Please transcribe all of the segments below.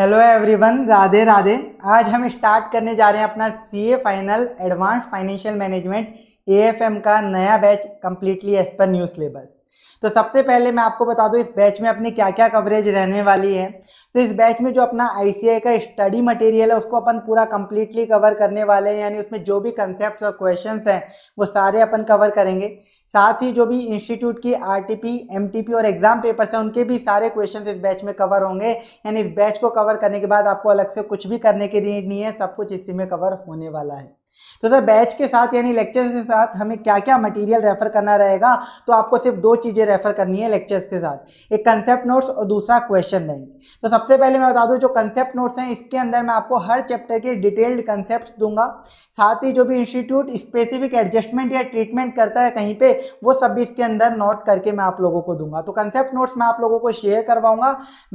Hello everyone Radhe Radhe आज हम start करने जा रहे हैं अपना CA final advance financial management AFM का नया batch completely as per new syllabus तो सबसे पहले मैं आपको बता दूं इस बैच में अपनी क्या क्या कवरेज रहने वाली है तो इस बैच में जो अपना आई का स्टडी मटेरियल है उसको अपन पूरा कम्प्लीटली कवर करने वाले हैं यानी उसमें जो भी कंसेप्ट और क्वेश्चन हैं वो सारे अपन कवर करेंगे साथ ही जो भी इंस्टीट्यूट की आर टी और एग्ज़ाम पेपर्स हैं उनके भी सारे क्वेश्चन इस बैच में कवर होंगे यानी इस बैच को कवर करने के बाद आपको अलग से कुछ भी करने की नीड नहीं है सब कुछ इसी में कवर होने वाला है तो सर बैच के साथ यानी लेक्चर्स के साथ हमें क्या क्या मटेरियल रेफर करना रहेगा तो आपको सिर्फ दो चीज़ें रेफर करनी है लेक्चर्स के साथ एक कंसेप्ट नोट्स और दूसरा क्वेश्चन बैंक तो सबसे पहले मैं बता दूं जो कंसेप्ट नोट्स हैं इसके अंदर मैं आपको हर चैप्टर के डिटेल्ड कंसेप्ट दूंगा साथ ही जो भी इंस्टीट्यूट स्पेसिफिक एडजस्टमेंट या ट्रीटमेंट करता है कहीं पर वो सब भी इसके अंदर नोट करके मैं आप लोगों को दूंगा तो कंसेप्ट नोट्स मैं आप लोगों को शेयर करवाऊंगा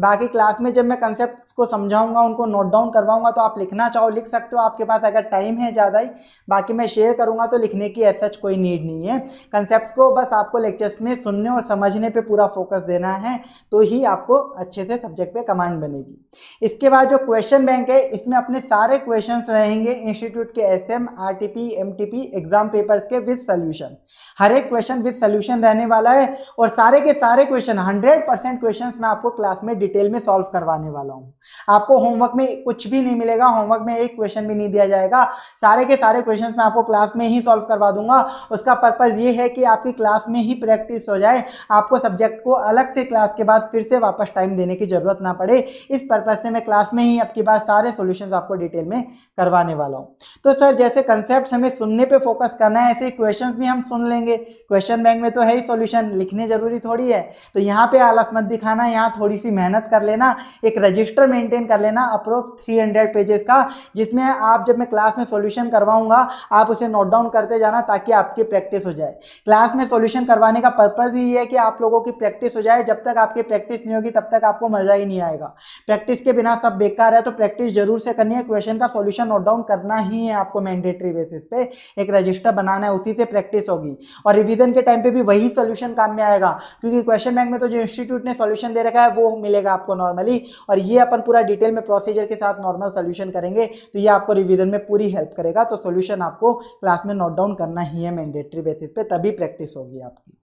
बाकी क्लास में जब मैं कंसेप्ट को समझाऊंगा उनको नोट डाउन करवाऊंगा तो आप लिखना चाहो लिख सकते हो आपके पास अगर टाइम है ज़्यादा भाई बाकी मैं शेयर करूँगा तो लिखने की ऐसा कोई नीड नहीं है कंसेप्ट को बस आपको लेक्चर्स में सुनने और समझने पर पूरा फोकस देना है तो ही आपको अच्छे से सब्जेक्ट पे कमांड बनेगी इसके बाद जो क्वेश्चन बैंक है इसमें अपने सारे क्वेश्चन रहेंगे इंस्टीट्यूट के S M R T P M T P exam papers के विद सोल्यूशन हर एक क्वेश्चन विद सोल्यूशन रहने वाला है और सारे के सारे क्वेश्चन हंड्रेड परसेंट क्वेश्चन मैं आपको क्लास में डिटेल में सॉल्व करवाने वाला हूँ आपको होमवर्क में कुछ भी नहीं मिलेगा होमवर्क में एक क्वेश्चन भी नहीं दिया जाएगा सारे के के सारे क्वेश्चन मैं आपको क्लास में ही सॉल्व करवा दूंगा उसका पर्पज़ ये है कि आपकी क्लास में ही प्रैक्टिस हो जाए आपको सब्जेक्ट को अलग से क्लास के बाद फिर से वापस टाइम देने की ज़रूरत ना पड़े इस पर्पज़ से मैं क्लास में ही अब की बार सारे सोल्यूशन आपको डिटेल में करवाने वाला हूँ तो सर जैसे कंसेप्ट हमें सुनने पर फोकस करना है ऐसे क्वेश्चन भी हम सुन लेंगे क्वेश्चन बैंक में तो है ही सोल्यूशन लिखने जरूरी थोड़ी है तो यहाँ पे आलस मत दिखाना यहाँ थोड़ी सी मेहनत कर लेना एक रजिस्टर मेंटेन कर लेना अप्रोक्स 300 पेजेस का जिसमें आप जब मैं क्लास में सॉल्यूशन करवा करवाऊंगा आप उसे नोट डाउन करते जाना ताकि आपकी प्रैक्टिस हो जाए क्लास में सॉल्यूशन करवाने का पर्पज़ ही है कि आप लोगों की प्रैक्टिस हो जाए जब तक आपकी प्रैक्टिस नहीं होगी तब तक आपको मज़ा ही नहीं आएगा प्रैक्टिस के बिना सब बेकार है तो प्रैक्टिस जरूर से करनी है क्वेश्चन का सोल्यूशन नोट डाउन करना ही है आपको मैंडेटरी बेसिस पे एक रजिस्टर बनाना है उसी से प्रैक्टिस होगी और रिविजन के टाइम पे भी वही सोल्यूशन काम में आएगा क्योंकि क्वेश्चन बैंक में तो जो इंस्टीट्यूट ने सोल्यूशन दे रखा है वो मिलेगा आपको नॉर्मली और ये अपन पूरा डिटेल में प्रोसीजर के साथ नॉर्मल सोल्यूशन करेंगे तो ये आपको रिविजन में पूरी हेल्प करेगा तो तो सोल्यूशन आपको क्लास में नोट डाउन करना ही है मैंडेटरी बेसिस पे तभी प्रैक्टिस होगी आपकी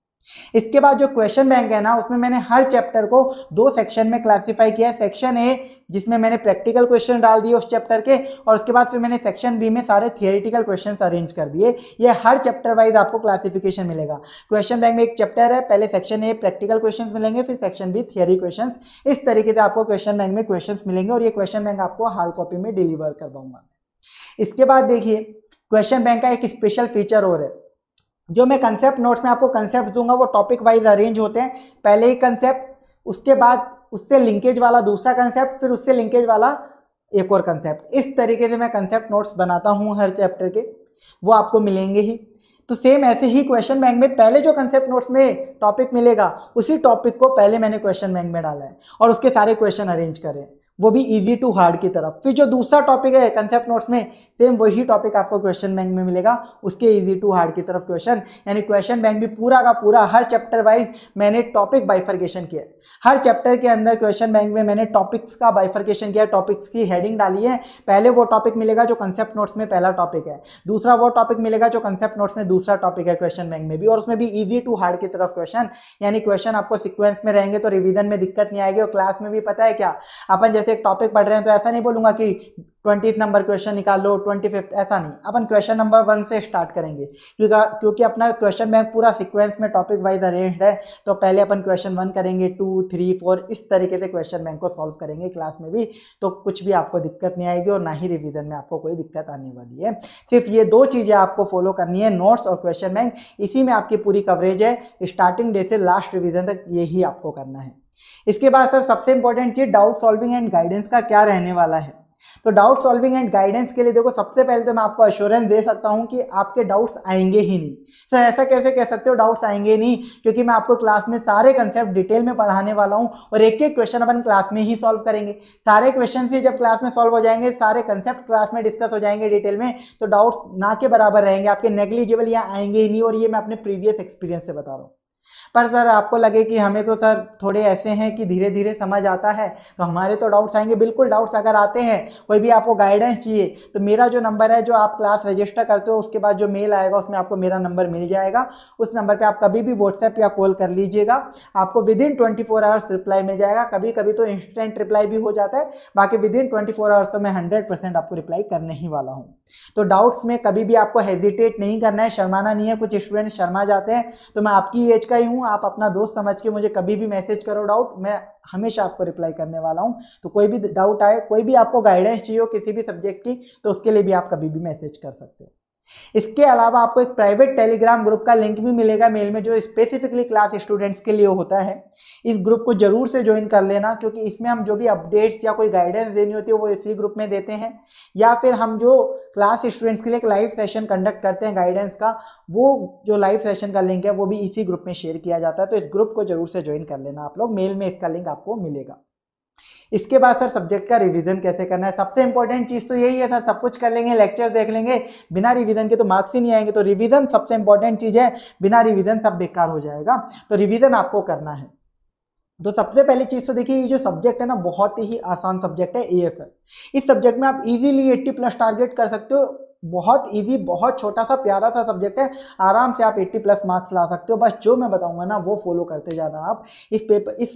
इसके बाद जो क्वेश्चन बैंक है ना उसमें मैंने हर चैप्टर को दो सेक्शन में क्लासिफाई किया है सेक्शन ए जिसमें मैंने प्रैक्टिकल क्वेश्चन डाल दिए उस चैप्टर के और उसके बाद फिर मैंने सेक्शन बी में सारे थियोरिटिकल क्वेश्चन अरेंज कर दिए ये हर चैप्टर वाइज आपको क्लासिफिकेशन मिलेगा क्वेश्चन बैंक में एक चैप्टर है पहले सेक्शन ए प्रैक्टिकल क्वेश्चन मिलेंगे फिर सेक्शन बी थियरी क्वेश्चन इस तरीके से आपको क्वेश्चन बैंक में क्वेश्चन मिलेंगे और ये क्वेश्चन बैंक आपको हार्ड कॉपी में डिलीवर करवाऊंगा इसके बाद देखिए क्वेश्चन बैंक का एक स्पेशल फीचर और है जो मैं कंसेप्ट नोट्स में आपको कंसेप्ट दूंगा वो टॉपिक वाइज अरेंज होते हैं पहले ही कंसेप्ट उसके बाद उससे लिंकेज वाला दूसरा कंसेप्ट फिर उससे लिंकेज वाला एक और कंसेप्ट इस तरीके से मैं कंसेप्ट नोट्स बनाता हूँ हर चैप्टर के वो आपको मिलेंगे ही तो सेम ऐसे ही क्वेश्चन बैंक में पहले जो कंसेप्ट नोट्स में टॉपिक मिलेगा उसी टॉपिक को पहले मैंने क्वेश्चन बैंक में डाला है और उसके सारे क्वेश्चन अरेंज करें वो भी इजी टू हार्ड की तरफ फिर जो दूसरा टॉपिक है कंसेप्ट नोट्स में सेम वही टॉपिक आपको क्वेश्चन बैंक में मिलेगा उसके इजी टू हार्ड की तरफ क्वेश्चन यानी क्वेश्चन बैंक भी पूरा का पूरा हर चैप्टर वाइज मैंने टॉपिक बाइफर्केशन किया हर चैप्टर के अंदर क्वेश्चन बैंक में मैंने टॉपिक्स का बाइफर्केशन किया टॉपिक्स की हेडिंग डाली है पहले वो टॉपिक मिलेगा जो कंसेप्ट नोट्स में पहला टॉपिक है दूसरा वो टॉपिक मिलेगा जो कंसेप्ट नोट्स में दूसरा टॉपिक है क्वेश्चन बैंक में भी और उसमें भी ईजी टू हार्ड की तरफ क्वेश्चन यानी क्वेश्चन आपको सिक्वेंस में रहेंगे तो रिविजन में दिक्कत नहीं आएगी और क्लास में भी पता है क्या अपन जैसे एक टॉपिक पढ़ रहे हैं तो ऐसा नहीं बोलूंगा कि ट्वेंटी नंबर क्वेश्चन निकाल लो ट्वेंटी फिफ्थ ऐसा नहीं अपन क्वेश्चन नंबर वन से स्टार्ट करेंगे क्योंकि क्योंकि अपना क्वेश्चन बैंक पूरा सीक्वेंस में टॉपिक वाइज अरेंज है तो पहले अपन क्वेश्चन वन करेंगे टू थ्री फोर इस तरीके से क्वेश्चन बैंक को सॉल्व करेंगे क्लास में भी तो कुछ भी आपको दिक्कत नहीं आएगी और ना ही रिविजन में आपको कोई दिक्कत आने वाली है सिर्फ ये दो चीज़ें आपको फॉलो करनी है नोट्स और क्वेश्चन बैंक इसी में आपकी पूरी कवरेज है स्टार्टिंग डे से लास्ट रिविजन तक यही आपको करना है इसके बाद सर सबसे इंपॉर्टेंट चीज डाउट सॉल्विंग एंड गाइडेंस का क्या रहने वाला है तो डाउट सॉल्विंग एंड गाइडेंस के लिए देखो सबसे पहले तो मैं आपको अश्योरेंस दे सकता हूं कि आपके डाउट्स आएंगे ही नहीं सर ऐसा कैसे कह सकते हो डाउट्स आएंगे नहीं क्योंकि मैं आपको क्लास में सारे कंसेप्ट डिटेल में पढ़ाने वाला हूं और एक एक क्वेश्चन अपन क्लास में ही सॉल्व करेंगे सारे क्वेश्चन ही जब क्लास में सॉल्व हो जाएंगे सारे कंसेप्ट क्लास में डिस्कस हो जाएंगे डिटेल में तो डाउट्स ना के बराबर रहेंगे आपके नेग्लिजिबल या आएंगे ही नहीं और ये मैं अपने प्रीवियस एक्सपीरियंस से बता रहा हूँ पर सर आपको लगे कि हमें तो सर थोड़े ऐसे हैं कि धीरे धीरे समझ आता है तो हमारे तो डाउट्स आएंगे बिल्कुल डाउट्स अगर आते हैं कोई भी आपको गाइडेंस चाहिए तो मेरा जो नंबर है जो आप क्लास रजिस्टर करते हो उसके बाद जो मेल आएगा उसमें आपको मेरा नंबर मिल जाएगा उस नंबर पर आप कभी भी व्हाट्सएप या कॉल कर लीजिएगा आपको within twenty four hours reply मिल जाएगा कभी कभी तो इंस्टेंट रिप्लाई भी हो जाता है बाकी within twenty four hours तो मैं हंड्रेड परसेंट आपको रिप्लाई करने ही वाला हूँ तो डाउट्स में कभी भी आपको हेजिटेट नहीं करना है शर्माना नहीं है कुछ स्टूडेंट शर्मा जाते हैं तो मैं आपकी एज का ही हूँ आप अपना दोस्त समझ के मुझे कभी भी मैसेज करो डाउट मैं हमेशा आपको रिप्लाई करने वाला हूँ तो कोई भी डाउट आए कोई भी आपको गाइडेंस चाहिए हो किसी भी सब्जेक्ट की तो उसके लिए भी आप कभी भी मैसेज कर सकते हो इसके अलावा आपको एक प्राइवेट टेलीग्राम ग्रुप का लिंक भी मिलेगा मेल में जो स्पेसिफिकली क्लास स्टूडेंट्स के लिए होता है इस ग्रुप को जरूर से ज्वाइन कर लेना क्योंकि इसमें हम जो भी अपडेट्स या कोई गाइडेंस देनी होती है वो इसी ग्रुप में देते हैं या फिर हम जो क्लास स्टूडेंट्स के लिए एक लाइव सेशन कंडक्ट करते हैं गाइडेंस का वो जो लाइव सेशन का लिंक है वो भी इसी ग्रुप में शेयर किया जाता है तो इस ग्रुप को जरूर से ज्वाइन कर लेना आप लोग मेल में इसका लिंक आपको मिलेगा इसके बाद सर सब्जेक्ट का रिवीजन कैसे करना है सबसे इंपॉर्टेंट चीज़ तो यही है सर सब कुछ कर लेंगे लेक्चर देख लेंगे बिना रिवीजन के तो मार्क्स ही नहीं आएंगे तो रिवीजन सबसे इंपॉर्टेंट चीज़ है बिना रिवीजन सब बेकार हो जाएगा तो रिवीजन आपको करना है तो सबसे पहली चीज़ तो देखिए ये जो सब्जेक्ट है ना बहुत ही आसान सब्जेक्ट है ए इस सब्जेक्ट में आप इजीली 80 प्लस टारगेट कर सकते हो बहुत इजी बहुत छोटा सा प्यारा सा सब्जेक्ट है आराम से आप 80 प्लस मार्क्स ला सकते हो बस जो मैं बताऊंगा ना वो फॉलो करते जाना आप इस पेपर इस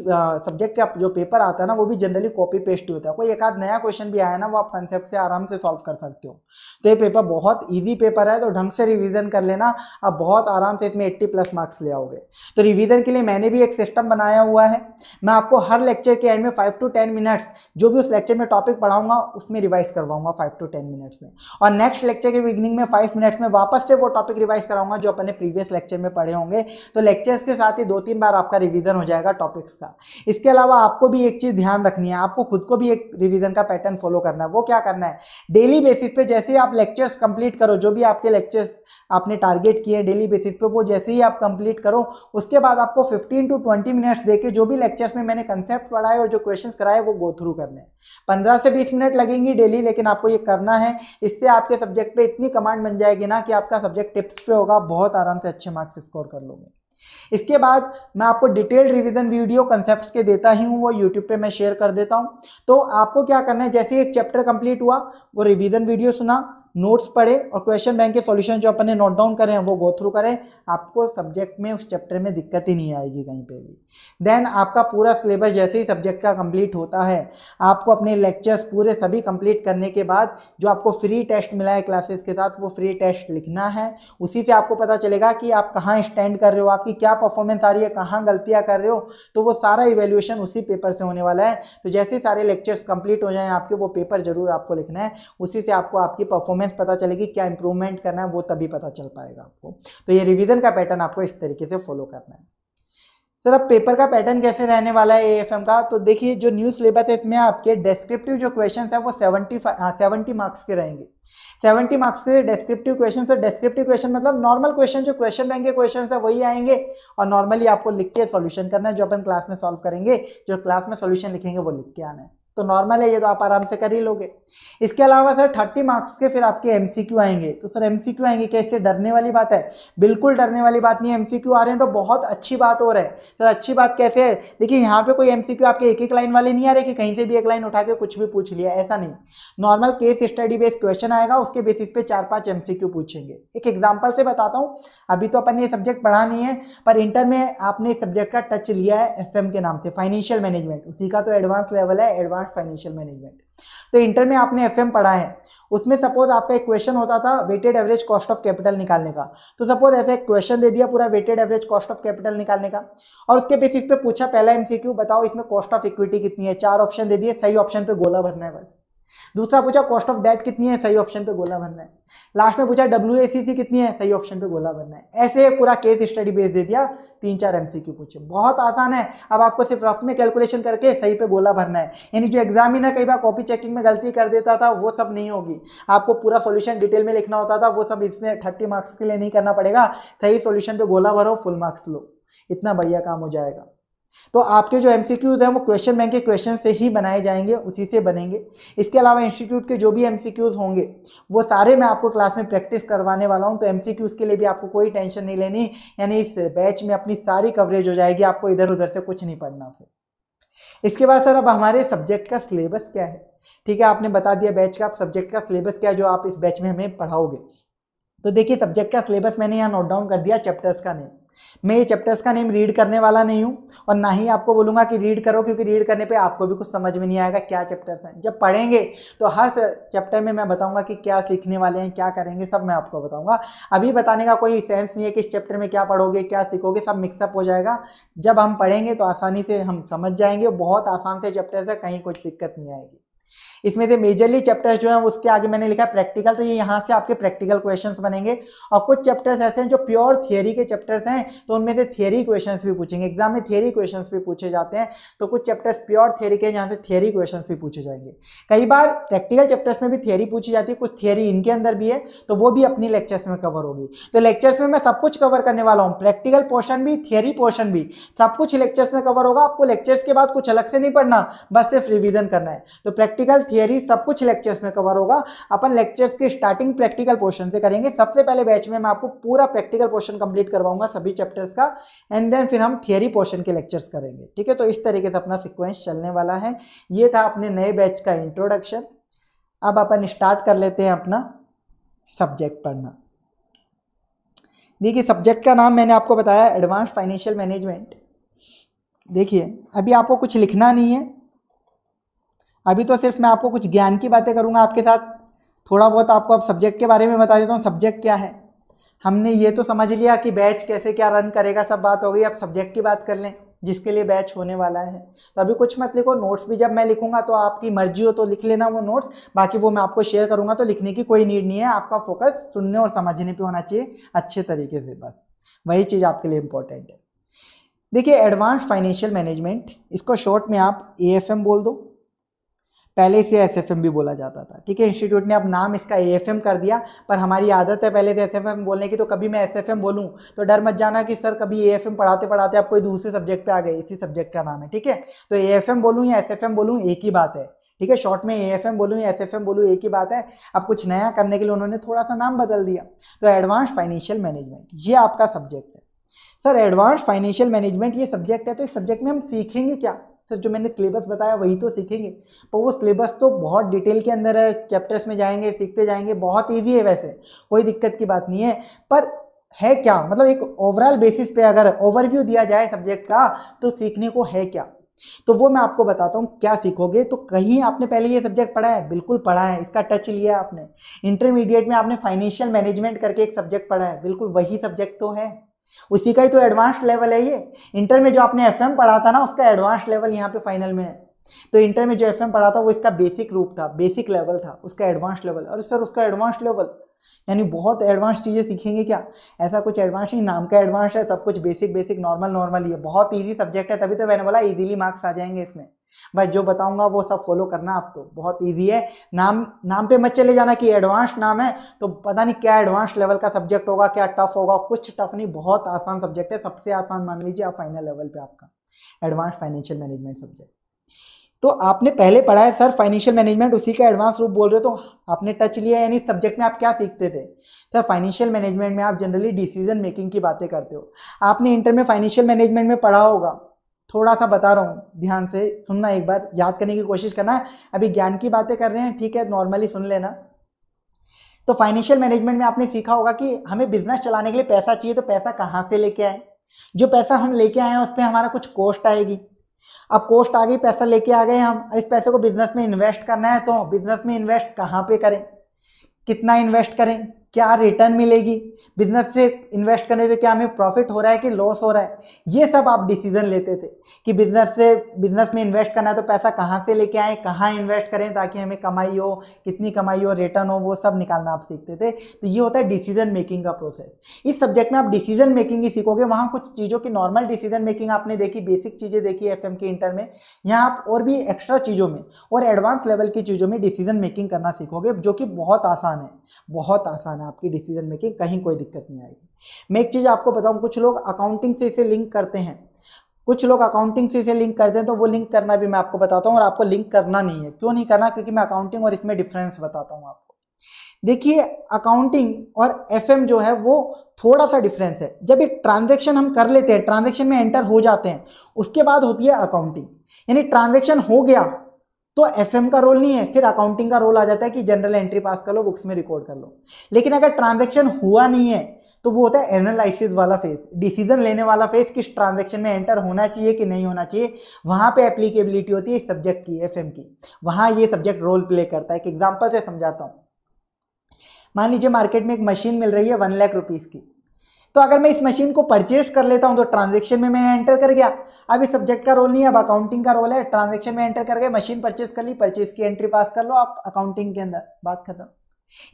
सब्जेक्ट का जो पेपर आता है ना वो भी जनरली कॉपी पेस्ट ही होता है कोई एक आध नया क्वेश्चन भी आया ना वो आप कंसेप्ट से आराम से सॉल्व कर सकते हो तो ये पेपर बहुत ईजी पेपर है तो ढंग से रिविजन कर लेना आप बहुत आराम से इसमें एट्टी प्लस मार्क्स ले आओगे तो रिविजन के लिए मैंने भी एक सिस्टम बनाया हुआ है मैं आपको हर लेक्चर के एंड में फाइव टू टेन मिनट्स जो भी उस लेक्चर में टॉपिक पढ़ाऊंगा उसमें रिवाइज करवाऊंगा फाइव टू टेन मिनट्स में और नेक्स्ट लेक्चर के बिगनिंग में फाइव मिनट्स में वापस से वो टॉपिक रिवाइज कराऊंगा जो अपने प्रीवियस लेक्चर में पढ़े होंगे तो लेक्चर्स के साथ ही दो तीन बार आपका रिविजन हो जाएगा टॉपिक्स का इसके अलावा आपको भी एक चीज़ ध्यान रखनी है आपको खुद को भी एक रिविजन का पैटर्न फॉलो करना है वो क्या करना है डेली बेसिस पे जैसे ही आप लेक्चर्स कंप्लीट करो जो भी आपके लेक्चर्स आपने टारगेट किए डेली बेसिस पे वो जैसे ही आप कंप्लीट करो उसके बाद आपको 15 टू 20 मिनट्स देके जो भी लेक्चर्स में मैंने कंसेप्ट पढ़ाए और जो क्वेश्चंस कराए वो गो थ्रू करने हैं 15 से 20 मिनट लगेंगी डेली लेकिन आपको ये करना है इससे आपके सब्जेक्ट सब्जेक्ट पे इतनी कमांड बन जाएगी ना कि आपका सब्जेक्ट टिप्स पे होगा बहुत आराम से अच्छे मार्क्स स्कोर कर लोगे इसके बाद मैं आपको डिटेल्ड रिवीजन वीडियो कॉन्सेप्ट्स के देता ही हूँ वो यूट्यूब पे मैं शेयर कर देता हूँ तो आपको क्या करना है जैसे एक चैप्टर कंप्लीट हुआ वो रिवीजन वीडियो सुना नोट्स पढ़े और क्वेश्चन बैंक के सॉल्यूशन जो अपने नोट डाउन करें वो गो थ्रू करें आपको सब्जेक्ट में उस चैप्टर में दिक्कत ही नहीं आएगी कहीं पे भी देन आपका पूरा सिलेबस जैसे ही सब्जेक्ट का कंप्लीट होता है आपको अपने लेक्चर्स पूरे सभी कंप्लीट करने के बाद जो आपको फ्री टेस्ट मिला है क्लासेस के साथ वो फ्री टेस्ट लिखना है उसी से आपको पता चलेगा कि आप कहाँ स्टैंड कर रहे हो आपकी क्या परफॉर्मेंस आ रही है कहाँ गलतियाँ कर रहे हो तो वो सारा इवेल्यूशन उसी पेपर से होने वाला है तो जैसे ही सारे लेक्चर्स कंप्लीट हो जाएँ आपके वो पेपर जरूर आपको लिखना है उसी से आपको आपकी परफॉर्मेंस परफॉर्मेंस पता चलेगी क्या इंप्रूवमेंट करना है वो तभी पता चल पाएगा आपको तो ये रिविजन का पैटर्न आपको इस तरीके से फॉलो करना है सर अब पेपर का पैटर्न कैसे रहने वाला है एएफएम का तो देखिए जो न्यू सिलेबस है इसमें आपके डिस्क्रिप्टिव जो क्वेश्चंस हैं वो 75 70 मार्क्स के रहेंगे 70 मार्क्स के डिस्क्रिप्टिव क्वेश्चन है डिस्क्रिप्टिव क्वेश्चन मतलब नॉर्मल क्वेश्चन जो क्वेश्चन बैंक के क्वेश्चन है वही आएंगे और नॉर्मली आपको लिख के सोल्यूशन करना है जो अपन क्लास में सॉल्व करेंगे जो क्लास में सोल्यूशन लिखेंगे वो लिख के आना है तो नॉर्मल है ये तो आप आराम से कर ही लोगे इसके अलावा सर थर्टी मार्क्स के फिर आपके एम आएंगे तो सर एम आएंगे क्या इससे डरने वाली बात है बिल्कुल डरने वाली बात नहीं है एम आ रहे हैं तो बहुत अच्छी बात हो रहा है सर तो अच्छी बात कैसे है देखिए यहाँ पे कोई एम आपके एक एक लाइन वाले नहीं आ रहे कि कहीं से भी एक लाइन उठा के कुछ भी पूछ लिया ऐसा नहीं normal case study based question आएगा उसके बेसिस पे चार पाँच एम पूछेंगे एक एग्जाम्पल से बताता हूँ अभी तो अपन ये सब्जेक्ट पढ़ा नहीं है पर इंटर में आपने सब्जेक्ट का टच लिया है एफ के नाम से फाइनेंशियल मैनेजमेंट उसी का तो एडवांस लेवल है एडवांस पार्ट फाइनेंशियल मैनेजमेंट तो इंटर में आपने एफ पढ़ा है उसमें सपोज आपका एक क्वेश्चन होता था weighted average cost of capital निकालने का तो सपोज ऐसे एक क्वेश्चन दे दिया पूरा weighted average cost of capital निकालने का और उसके बेसिस पे पूछा पहला एमसीक्यू बताओ इसमें कॉस्ट ऑफ इक्विटी कितनी है चार ऑप्शन दे दिए सही ऑप्शन पे गोला भरना है बस दूसरा पूछा कॉस्ट ऑफ डेट कितनी है सही ऑप्शन पे गोला भरना है लास्ट में पूछा डब्ल्यू कितनी है सही ऑप्शन पे गोला भरना है ऐसे पूरा केस स्टडी बेस दे दिया तीन चार एमसीक्यू पूछे बहुत आसान है अब आपको सिर्फ रफ में कैलकुलेशन करके सही पे गोला भरना है यानी जो एग्जामिनर कई बार कॉपी चेकिंग में गलती कर देता था वो सब नहीं होगी आपको पूरा सोल्यूशन डिटेल में लिखना होता था वो सब इसमें थर्टी मार्क्स के लिए नहीं करना पड़ेगा सही सोल्यूशन पे गोला भरो फुल मार्क्स लो इतना बढ़िया काम हो जाएगा तो आपके जो एम हैं वो क्वेश्चन बैंक के क्वेश्चन से ही बनाए जाएंगे उसी से बनेंगे इसके अलावा इंस्टीट्यूट के जो भी एम होंगे वो सारे मैं आपको क्लास में प्रैक्टिस करवाने वाला हूँ तो एम के लिए भी आपको कोई टेंशन नहीं लेनी यानी इस बैच में अपनी सारी कवरेज हो जाएगी आपको इधर उधर से कुछ नहीं पढ़ना फिर इसके बाद सर अब हमारे सब्जेक्ट का सिलेबस क्या है ठीक है आपने बता दिया बैच का सब्जेक्ट का सिलेबस क्या है जो आप इस बैच में हमें पढ़ाओगे तो देखिए सब्जेक्ट का सिलेबस मैंने यहाँ नोट डाउन कर दिया चैप्टर्स का नहीं मैं ये चैप्टर्स का नेम रीड करने वाला नहीं हूँ और ना ही आपको बोलूँगा कि रीड करो क्योंकि रीड करने पे आपको भी कुछ समझ में नहीं आएगा क्या चैप्टर्स हैं जब पढ़ेंगे तो हर चैप्टर में मैं बताऊँगा कि क्या सीखने वाले हैं क्या करेंगे सब मैं आपको बताऊँगा अभी बताने का कोई सेंस नहीं है कि इस चैप्टर में क्या पढ़ोगे क्या सीखोगे सब मिक्सअप हो जाएगा जब हम पढ़ेंगे तो आसानी से हम समझ जाएंगे बहुत आसान से चैप्टर्स है कहीं कुछ दिक्कत नहीं आएगी इसमें से मेजरली चैप्टर्स जो हैं उसके आगे मैंने लिखा प्रैक्टिकल तो ये यहाँ से आपके प्रैक्टिकल क्वेश्चन बनेंगे और कुछ चैप्टर्स ऐसे हैं जो प्योर थियरी के चैप्टर्स हैं तो उनमें से थियरी क्वेश्चन भी पूछेंगे एग्जाम में थियरी क्वेश्चन भी पूछे जाते हैं तो कुछ चैप्टर्स प्योर थियरी के यहाँ से थियरी क्वेश्चन भी पूछे जाएंगे कई बार प्रैक्टिकल चैप्टर्स में भी थियरी पूछी जाती है कुछ थियरी इनके अंदर भी है तो वो भी अपनी लेक्चर्स में कवर होगी तो लेक्चर्स में मैं सब कुछ कवर करने वाला हूँ प्रैक्टिकल पोर्शन भी थियरी पोर्शन भी सब कुछ लेक्चर्स में कवर होगा आपको लेक्चर्स के बाद कुछ अलग से नहीं पढ़ना बस सिर्फ रिविजन करना है तो प्रैक्टिकल थियरी सब कुछ लेक्चर्स में कवर होगा अपन लेक्चर्स के स्टार्टिंग प्रैक्टिकल पोर्शन से करेंगे सबसे पहले बैच में मैं आपको पूरा प्रैक्टिकल पोर्शन कंप्लीट करवाऊंगा सभी चैप्टर्स का एंड देन फिर हम थियरी पोर्शन के लेक्चर्स करेंगे ठीक है तो इस तरीके से अपना सिक्वेंस चलने वाला है ये था अपने नए बैच का इंट्रोडक्शन अब अपन स्टार्ट कर लेते हैं अपना सब्जेक्ट पढ़ना देखिए सब्जेक्ट का नाम मैंने आपको बताया एडवांस फाइनेंशियल मैनेजमेंट देखिए अभी आपको कुछ लिखना नहीं है अभी तो सिर्फ मैं आपको कुछ ज्ञान की बातें करूँगा आपके साथ थोड़ा बहुत आपको अब सब्जेक्ट के बारे में बता देता हूँ सब्जेक्ट क्या है हमने ये तो समझ लिया कि बैच कैसे क्या रन करेगा सब बात हो गई अब सब्जेक्ट की बात कर लें जिसके लिए बैच होने वाला है तो अभी कुछ मत लिखो नोट्स भी जब मैं लिखूंगा तो आपकी मर्जी हो तो लिख लेना वो नोट्स बाकी वो मैं आपको शेयर करूंगा तो लिखने की कोई नीड नहीं है आपका फोकस सुनने और समझने पे होना चाहिए अच्छे तरीके से बस वही चीज़ आपके लिए इंपॉर्टेंट है देखिए एडवांस फाइनेंशियल मैनेजमेंट इसको शॉर्ट में आप ए बोल दो पहले इसे एस एफ एम भी बोला जाता था ठीक है इंस्टीट्यूट ने अब नाम इसका ए एफ एम कर दिया पर हमारी आदत है पहले से एस एफ एम बोलने की तो कभी मैं एस एफ एम बोलूँ तो डर मत जाना कि सर कभी ए एफ एम पढ़ाते पढ़ाते आप कोई दूसरे सब्जेक्ट पे आ गए इसी सब्जेक्ट का नाम है ठीक है तो ए एफ एम बोलूँ या एस एफ एम बोलूँ एक ही बात है ठीक है शॉर्ट में ए एफ एम बोलूँ या एस एफ एम बोलूँ एक ही बात है अब कुछ नया करने के लिए उन्होंने थोड़ा सा नाम बदल दिया तो एडवांस फाइनेंशियल मैनेजमेंट ये आपका सब्जेक्ट है सर एडवांस फाइनेंशियल मैनेजमेंट ये सब्जेक्ट है तो इस सब्जेक्ट में हम सीखेंगे क्या सर तो जो मैंने सिलेबस बताया वही तो सीखेंगे पर वो सिलेबस तो बहुत डिटेल के अंदर है चैप्टर्स में जाएंगे सीखते जाएंगे बहुत ईजी है वैसे कोई दिक्कत की बात नहीं है पर है क्या मतलब एक ओवरऑल बेसिस पे अगर ओवरव्यू दिया जाए सब्जेक्ट का तो सीखने को है क्या तो वो मैं आपको बताता हूँ क्या सीखोगे तो कहीं आपने पहले ये सब्जेक्ट पढ़ा है बिल्कुल पढ़ा है इसका टच लिया आपने इंटरमीडिएट में आपने फाइनेंशियल मैनेजमेंट करके एक सब्जेक्ट पढ़ा है बिल्कुल वही सब्जेक्ट तो है उसी का ही तो एडवांस लेवल है ये इंटर में जो आपने एफ पढ़ा था ना उसका एडवांस लेवल यहाँ पे फाइनल में है तो इंटर में जो एफ पढ़ा था वो इसका बेसिक रूप था बेसिक लेवल था उसका एडवांस लेवल और सर उसका एडवांस लेवल यानी बहुत एडवांस चीज़ें सीखेंगे क्या ऐसा कुछ एडवांस नहीं नाम का एडवांस है सब कुछ बेसिक बेसिक नॉर्मल नॉर्मल ही है बहुत ईजी सब्जेक्ट है तभी तो मैंने बोला इजीली मार्क्स आ जाएंगे इसमें मैं जो बताऊंगा वो सब फॉलो करना आप तो बहुत इजी है नाम नाम पे मत चले जाना कि एडवांस नाम है तो पता नहीं क्या एडवांस लेवल का सब्जेक्ट होगा क्या टफ होगा कुछ टफ नहीं बहुत आसान सब्जेक्ट है सबसे आसान मान लीजिए आप फाइनल लेवल पे आपका एडवांस फाइनेंशियल मैनेजमेंट सब्जेक्ट तो आपने पहले पढ़ा है सर फाइनेंशियल मैनेजमेंट उसी का एडवांस रूप बोल रहे हो तो आपने टच लिया यानी सब्जेक्ट में आप क्या सीखते थे सर फाइनेंशियल मैनेजमेंट में आप जनरली डिसीजन मेकिंग की बातें करते हो आपने इंटर में फाइनेंशियल मैनेजमेंट में पढ़ा होगा थोड़ा सा बता रहा हूँ ध्यान से सुनना एक बार याद करने की कोशिश करना अभी ज्ञान की बातें कर रहे हैं ठीक है नॉर्मली सुन लेना तो फाइनेंशियल मैनेजमेंट में आपने सीखा होगा कि हमें बिजनेस चलाने के लिए पैसा चाहिए तो पैसा कहाँ से लेके आए जो पैसा हम लेके आए हैं उस पर हमारा कुछ कॉस्ट आएगी अब कॉस्ट आ गई पैसा लेके आ गए हम इस पैसे को बिजनेस में इन्वेस्ट करना है तो बिजनेस में इन्वेस्ट कहाँ पे करें कितना इन्वेस्ट करें क्या रिटर्न मिलेगी बिजनेस से इन्वेस्ट करने से क्या हमें प्रॉफिट हो रहा है कि लॉस हो रहा है ये सब आप डिसीजन लेते थे कि बिजनेस से बिजनेस में इन्वेस्ट करना है तो पैसा कहाँ से लेके आए कहाँ इन्वेस्ट करें ताकि हमें कमाई हो कितनी कमाई हो रिटर्न हो वो सब निकालना आप सीखते थे तो ये होता है डिसीजन मेकिंग का प्रोसेस इस सब्जेक्ट में आप डिसीजन मेकिंग ही सीखोगे वहाँ कुछ चीज़ों की नॉर्मल डिसीजन मेकिंग आपने देखी बेसिक चीज़ें देखी एफ के इंटर में यहाँ आप और भी एक्स्ट्रा चीज़ों में और एडवांस लेवल की चीज़ों में डिसीजन मेकिंग करना सीखोगे जो कि बहुत आसान है बहुत आसान है आपकी डिसीजन मेकिंग कहीं कोई दिक्कत नहीं आएगी मैं एक चीज़ आपको बताऊँ कुछ लोग अकाउंटिंग से इसे लिंक करते हैं कुछ लोग अकाउंटिंग से इसे लिंक करते हैं तो वो लिंक करना भी मैं आपको बताता हूँ और आपको लिंक करना नहीं है क्यों नहीं करना क्योंकि मैं अकाउंटिंग और इसमें डिफरेंस बताता हूँ आपको देखिए अकाउंटिंग और एफ जो है वो थोड़ा सा डिफरेंस है जब एक ट्रांजेक्शन हम कर लेते हैं ट्रांजेक्शन में एंटर हो जाते हैं उसके बाद होती है अकाउंटिंग यानी ट्रांजेक्शन हो गया तो एफ का रोल नहीं है फिर अकाउंटिंग का रोल आ जाता है कि जनरल एंट्री पास कर लो बुक्स में रिकॉर्ड कर लो लेकिन अगर ट्रांजेक्शन हुआ नहीं है तो वो होता है एनालिसिस वाला फेज डिसीजन लेने वाला फेज किस ट्रांजेक्शन में एंटर होना चाहिए कि नहीं होना चाहिए वहां पे एप्लीकेबिलिटी होती है सब्जेक्ट की एफ की वहां ये सब्जेक्ट रोल प्ले करता है एक एग्जाम्पल से समझाता हूँ मान लीजिए मार्केट में एक मशीन मिल रही है वन लाख रुपीज़ की तो अगर मैं इस मशीन को परचेज कर लेता हूँ तो ट्रांजेक्शन में मैं एंटर कर गया अब इस सब्जेक्ट का रोल नहीं है अब अकाउंटिंग का रोल है ट्रांजेक्शन में एंटर कर गए मशीन परचेज कर ली परचेज की एंट्री पास कर लो आप अकाउंटिंग के अंदर बात खत्म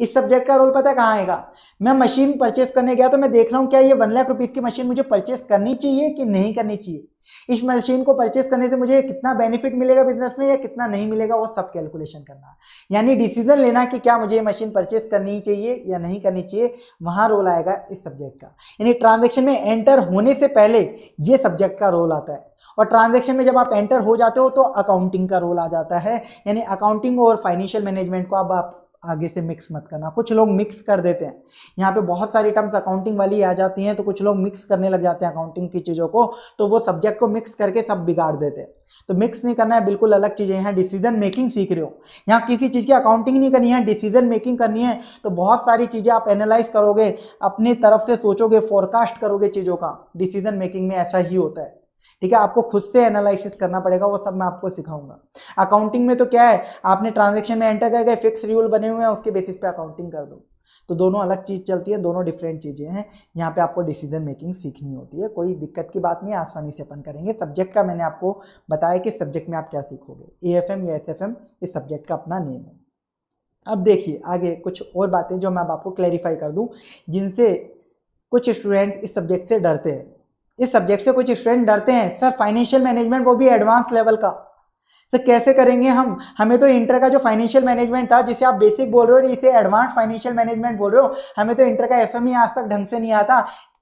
इस सब्जेक्ट का रोल पता है कहाँ आएगा मैं मशीन परचेस करने गया तो मैं देख रहा हूँ क्या ये वन लाख रुपीज़ की मशीन मुझे परचेस करनी चाहिए कि नहीं करनी चाहिए इस मशीन को परचेस करने से मुझे कितना बेनिफिट मिलेगा बिजनेस में या कितना नहीं मिलेगा वो सब कैलकुलेशन करना यानी डिसीजन लेना कि क्या मुझे ये मशीन परचेस करनी चाहिए या नहीं करनी चाहिए वहाँ रोल आएगा इस सब्जेक्ट का यानी ट्रांजेक्शन में एंटर होने से पहले ये सब्जेक्ट का रोल आता है और ट्रांजेक्शन में जब आप एंटर हो जाते हो तो अकाउंटिंग का रोल आ जाता है यानी अकाउंटिंग और फाइनेंशियल मैनेजमेंट को अब आप आगे से मिक्स मत करना कुछ लोग मिक्स कर देते हैं यहाँ पे बहुत सारी टर्म्स अकाउंटिंग वाली आ जाती हैं तो कुछ लोग मिक्स करने लग जाते हैं अकाउंटिंग की चीज़ों को तो वो सब्जेक्ट को मिक्स करके सब बिगाड़ देते हैं तो मिक्स नहीं करना है बिल्कुल अलग चीज़ें हैं डिसीजन मेकिंग सीख रहे हो यहाँ किसी चीज़ की अकाउंटिंग नहीं करनी है डिसीजन मेकिंग करनी है तो बहुत सारी चीज़ें आप एनालाइज करोगे अपनी तरफ से सोचोगे फॉरकास्ट करोगे चीज़ों का डिसीजन मेकिंग में ऐसा ही होता है ठीक है आपको खुद से एनालिसिस करना पड़ेगा वो सब मैं आपको सिखाऊंगा अकाउंटिंग में तो क्या है आपने ट्रांजेक्शन में एंटर कर गए फिक्स रूल बने हुए हैं उसके बेसिस पे अकाउंटिंग कर दो तो दोनों अलग चीज़ चलती है दोनों डिफरेंट चीज़ें हैं यहाँ पे आपको डिसीजन मेकिंग सीखनी होती है कोई दिक्कत की बात नहीं आसानी से अपन करेंगे सब्जेक्ट का मैंने आपको बताया कि सब्जेक्ट में आप क्या सीखोगे ए एफ एम या एस एफ एम इस सब्जेक्ट का अपना नेम है अब देखिए आगे कुछ और बातें जो मैं आपको क्लैरिफाई कर दूँ जिनसे कुछ स्टूडेंट्स इस सब्जेक्ट से डरते हैं इस सब्जेक्ट से कुछ स्टूडेंट डरते हैं सर फाइनेंशियल मैनेजमेंट वो भी एडवांस लेवल का सर कैसे करेंगे हम हमें तो इंटर का जो फाइनेंशियल मैनेजमेंट था जिसे आप बेसिक बोल रहे हो इसे एडवांस फाइनेंशियल मैनेजमेंट बोल रहे हो हमें तो इंटर का एफ e आज तक ढंग से नहीं आता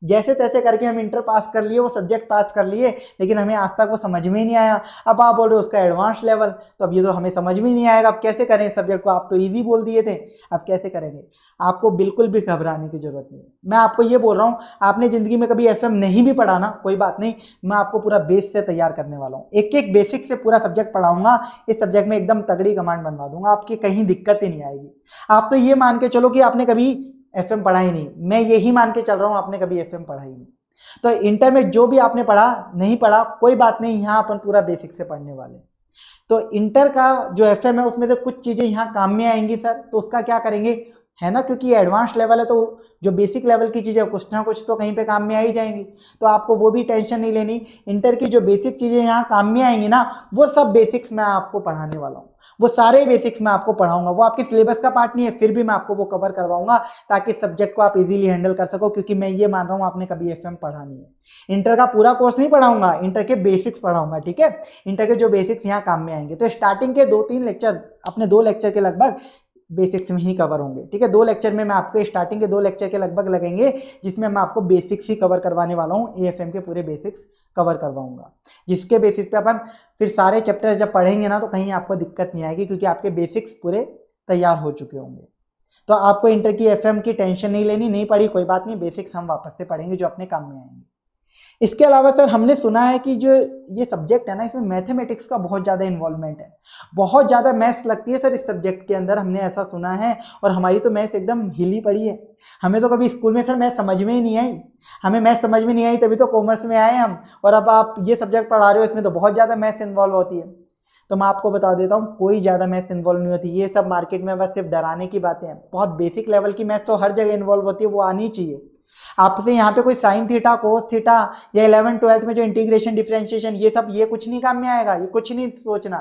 जैसे तैसे करके हम इंटर पास कर लिए वो सब्जेक्ट पास कर लिए लेकिन हमें आज तक वो समझ में ही नहीं आया अब आप बोल रहे हो उसका एडवांस लेवल तो अब ये तो हमें समझ में नहीं आएगा अब कैसे करें इस सब्जेक्ट को आप तो ईजी बोल दिए थे अब कैसे करेंगे आपको बिल्कुल भी घबराने की ज़रूरत नहीं है मैं आपको ये बोल रहा हूँ आपने ज़िंदगी में कभी एफ नहीं भी पढ़ा ना कोई बात नहीं मैं आपको पूरा बेस से तैयार करने वाला हूँ एक एक बेसिक से पूरा सब्जेक्ट पढ़ाऊंगा इस सब्जेक्ट में एकदम तगड़ी कमांड बनवा दूंगा आपकी कहीं दिक्कत ही नहीं आएगी आप तो ये मान के चलो कि आपने कभी एफ पढ़ा ही नहीं मैं यही मान के चल रहा हूँ आपने कभी एफ पढ़ा ही नहीं तो इंटर में जो भी आपने पढ़ा नहीं पढ़ा कोई बात नहीं यहाँ अपन पूरा बेसिक से पढ़ने वाले हैं तो इंटर का जो एफ एम है उसमें से कुछ चीज़ें यहाँ काम में आएंगी सर तो उसका क्या करेंगे है ना क्योंकि एडवांस लेवल है तो जो बेसिक लेवल की चीज़ें कुछ ना कुछ तो कहीं पे काम में आ ही जाएंगी तो आपको वो भी टेंशन नहीं लेनी इंटर की जो बेसिक चीज़ें यहाँ काम में आएंगी ना वो सब बेसिक्स मैं आपको पढ़ाने वाला हूँ वो सारे बेसिक्स मैं आपको पढ़ाऊंगा वो आपके सिलेबस का पार्ट नहीं है फिर भी मैं आपको वो कवर करवाऊंगा ताकि सब्जेक्ट को आप इजीली हैंडल कर सको क्योंकि मैं ये मान रहा हूँ आपने कभी एफ पढ़ा नहीं है इंटर का पूरा कोर्स नहीं पढ़ाऊंगा इंटर के बेसिक्स पढ़ाऊंगा ठीक है इंटर के जो बेसिक्स यहाँ काम में आएंगे तो स्टार्टिंग के दो तीन लेक्चर अपने दो लेक्चर के लगभग बेसिक्स में ही कवर होंगे ठीक है दो लेक्चर में मैं आपको स्टार्टिंग के दो लेक्चर के लगभग लगेंगे जिसमें मैं आपको बेसिक्स ही कवर करवाने वाला हूँ ए के पूरे बेसिक्स कवर करवाऊंगा जिसके बेसिस पे अपन फिर सारे चैप्टर्स जब पढ़ेंगे ना तो कहीं आपको दिक्कत नहीं आएगी क्योंकि आपके बेसिक्स पूरे तैयार हो चुके होंगे तो आपको इंटर की एफएम की टेंशन नहीं लेनी नहीं पड़ी कोई बात नहीं बेसिक्स हम वापस से पढ़ेंगे जो अपने काम में आएंगे इसके अलावा सर हमने सुना है कि जो ये सब्जेक्ट है ना इसमें मैथमेटिक्स का बहुत ज़्यादा इन्वॉल्वमेंट है बहुत ज़्यादा मैथ्स लगती है सर इस सब्जेक्ट के अंदर हमने ऐसा सुना है और हमारी तो मैथ्स एकदम हिली पड़ी है हमें तो कभी स्कूल में सर मैथ समझ में ही नहीं आई हमें मैथ समझ में नहीं आई तभी तो कॉमर्स में आए हम और अब आप ये सब्जेक्ट पढ़ा रहे हो इसमें तो बहुत ज़्यादा मैथ्स इन्वॉल्व होती है तो मैं आपको बता देता हूँ कोई ज़्यादा मैथ्स इन्वॉल्व नहीं होती ये सब मार्केट में बस सिर्फ डराने की बातें हैं बहुत बेसिक लेवल की मैथ तो हर जगह इन्वॉल्व होती है वो आनी चाहिए आपसे यहाँ पे कोई साइन थीटा कोस थीटा या इलेवन ट्वेल्थ में जो इंटीग्रेशन डिफ्रेंशिएशन ये सब ये कुछ नहीं काम में आएगा ये कुछ नहीं सोचना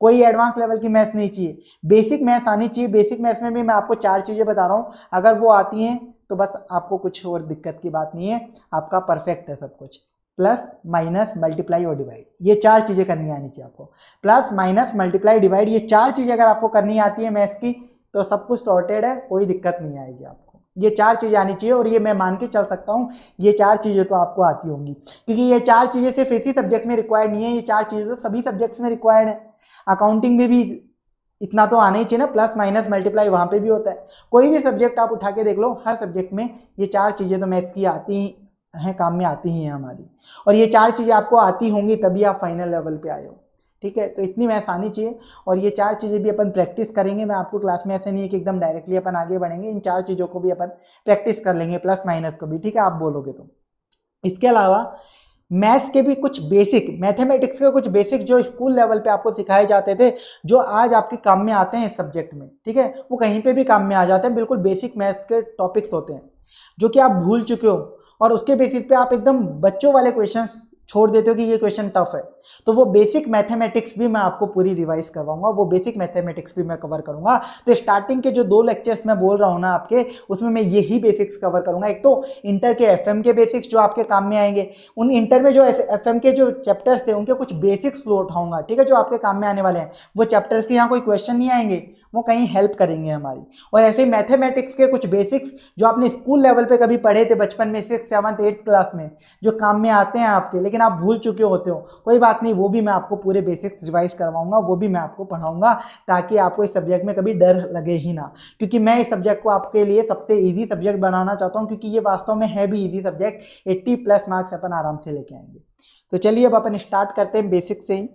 कोई एडवांस लेवल की मैथ्स नहीं चाहिए बेसिक मैथ्स आनी चाहिए बेसिक मैथ्स में भी मैं आपको चार चीज़ें बता रहा हूँ अगर वो आती हैं तो बस आपको कुछ और दिक्कत की बात नहीं है आपका परफेक्ट है सब कुछ प्लस माइनस मल्टीप्लाई और डिवाइड ये चार चीज़ें करनी आनी चाहिए आपको प्लस माइनस मल्टीप्लाई डिवाइड ये चार चीज़ें अगर आपको करनी आती है मैथ्स की तो सब कुछ सॉर्टेड है कोई दिक्कत नहीं आएगी आपको ये चार चीज़ें आनी चाहिए और ये मैं मान के चल सकता हूँ ये चार चीज़ें तो आपको आती होंगी क्योंकि ये चार चीज़ें सिर्फ इसी सब्जेक्ट में रिक्वायर्ड नहीं है ये चार चीज़ें तो सभी सब्जेक्ट्स में रिक्वायर्ड है अकाउंटिंग में भी इतना तो आना ही चाहिए ना प्लस माइनस मल्टीप्लाई वहाँ पर भी होता है कोई भी सब्जेक्ट आप उठा के देख लो हर सब्जेक्ट में ये चार चीज़ें तो मैथ्स की आती हैं काम में आती ही हैं हमारी और ये चार चीज़ें आपको आती होंगी तभी आप फाइनल लेवल पर आए हो ठीक है तो इतनी महस आनी चाहिए और ये चार चीज़ें भी अपन प्रैक्टिस करेंगे मैं आपको क्लास में ऐसा नहीं है कि एकदम डायरेक्टली अपन आगे बढ़ेंगे इन चार चीज़ों को भी अपन प्रैक्टिस कर लेंगे प्लस माइनस को भी ठीक है आप बोलोगे तो इसके अलावा मैथ्स के भी कुछ बेसिक मैथमेटिक्स के कुछ बेसिक जो स्कूल लेवल पे आपको सिखाए जाते थे जो आज आपके काम में आते हैं इस सब्जेक्ट में ठीक है वो कहीं पे भी काम में आ जाते हैं बिल्कुल बेसिक मैथ्स के टॉपिक्स होते हैं जो कि आप भूल चुके हो और उसके बेसिस पे आप एकदम बच्चों वाले क्वेश्चन छोड़ देते हो कि ये क्वेश्चन टफ है तो वो बेसिक मैथमेटिक्स भी मैं आपको पूरी रिवाइज करवाऊंगा वो बेसिक मैथमेटिक्स भी मैं कवर करूंगा तो स्टार्टिंग के जो दो लेक्चर्स मैं बोल रहा हूँ ना आपके उसमें मैं यही बेसिक्स कवर करूंगा एक तो इंटर के एफ के बेसिक्स जो आपके काम में आएंगे उन इंटर में जो एफ के जो चैप्टर्स थे उनके कुछ बेसिक्स फ्लो उठाऊंगा ठीक है जो आपके काम में आने वाले हैं वो चैप्टर्स के यहाँ कोई क्वेश्चन नहीं आएंगे वो कहीं हेल्प करेंगे हमारी और ऐसे ही मैथमेटिक्स के कुछ बेसिक्स जो आपने स्कूल लेवल पे कभी पढ़े थे बचपन में सिक्स सेवन्थ एट्थ क्लास में जो काम में आते हैं आपके लेकिन आप भूल चुके होते हो कोई बात बात नहीं वो भी मैं आपको पूरे बेसिक्स रिवाइज करवाऊंगा वो भी मैं आपको पढ़ाऊंगा ताकि आपको इस सब्जेक्ट में कभी डर लगे ही ना क्योंकि मैं इस सब्जेक्ट को आपके लिए सबसे ईजी सब्जेक्ट बनाना चाहता हूँ क्योंकि ये वास्तव में है भी easy subject eighty plus marks अपन आराम से लेके आएंगे तो चलिए अब अपन स्टार्ट करते हैं बेसिक से ही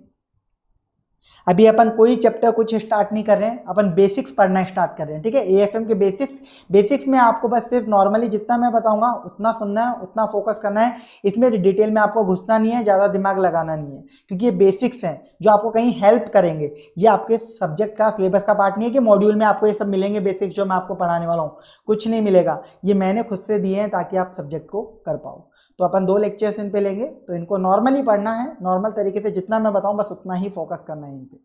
अभी अपन कोई चैप्टर कुछ स्टार्ट नहीं कर रहे हैं अपन बेसिक्स पढ़ना स्टार्ट कर रहे हैं ठीक है ए एफ एम के बेसिक्स बेसिक्स में आपको बस सिर्फ नॉर्मली जितना मैं बताऊंगा उतना सुनना है उतना फोकस करना है इसमें डिटेल में आपको घुसना नहीं है ज़्यादा दिमाग लगाना नहीं है क्योंकि ये बेसिक्स हैं जो आपको कहीं हेल्प करेंगे ये आपके सब्जेक्ट का सिलेबस का पार्ट नहीं है कि मॉड्यूल में आपको ये सब मिलेंगे बेसिक्स जो मैं आपको पढ़ाने वाला हूँ कुछ नहीं मिलेगा ये मैंने खुद से दिए हैं ताकि आप सब्जेक्ट को कर पाओ तो अपन दो लेक्चर्स इन पे लेंगे तो इनको नॉर्मली पढ़ना है नॉर्मल तरीके से जितना मैं बताऊँ बस उतना ही फोकस करना है इन पर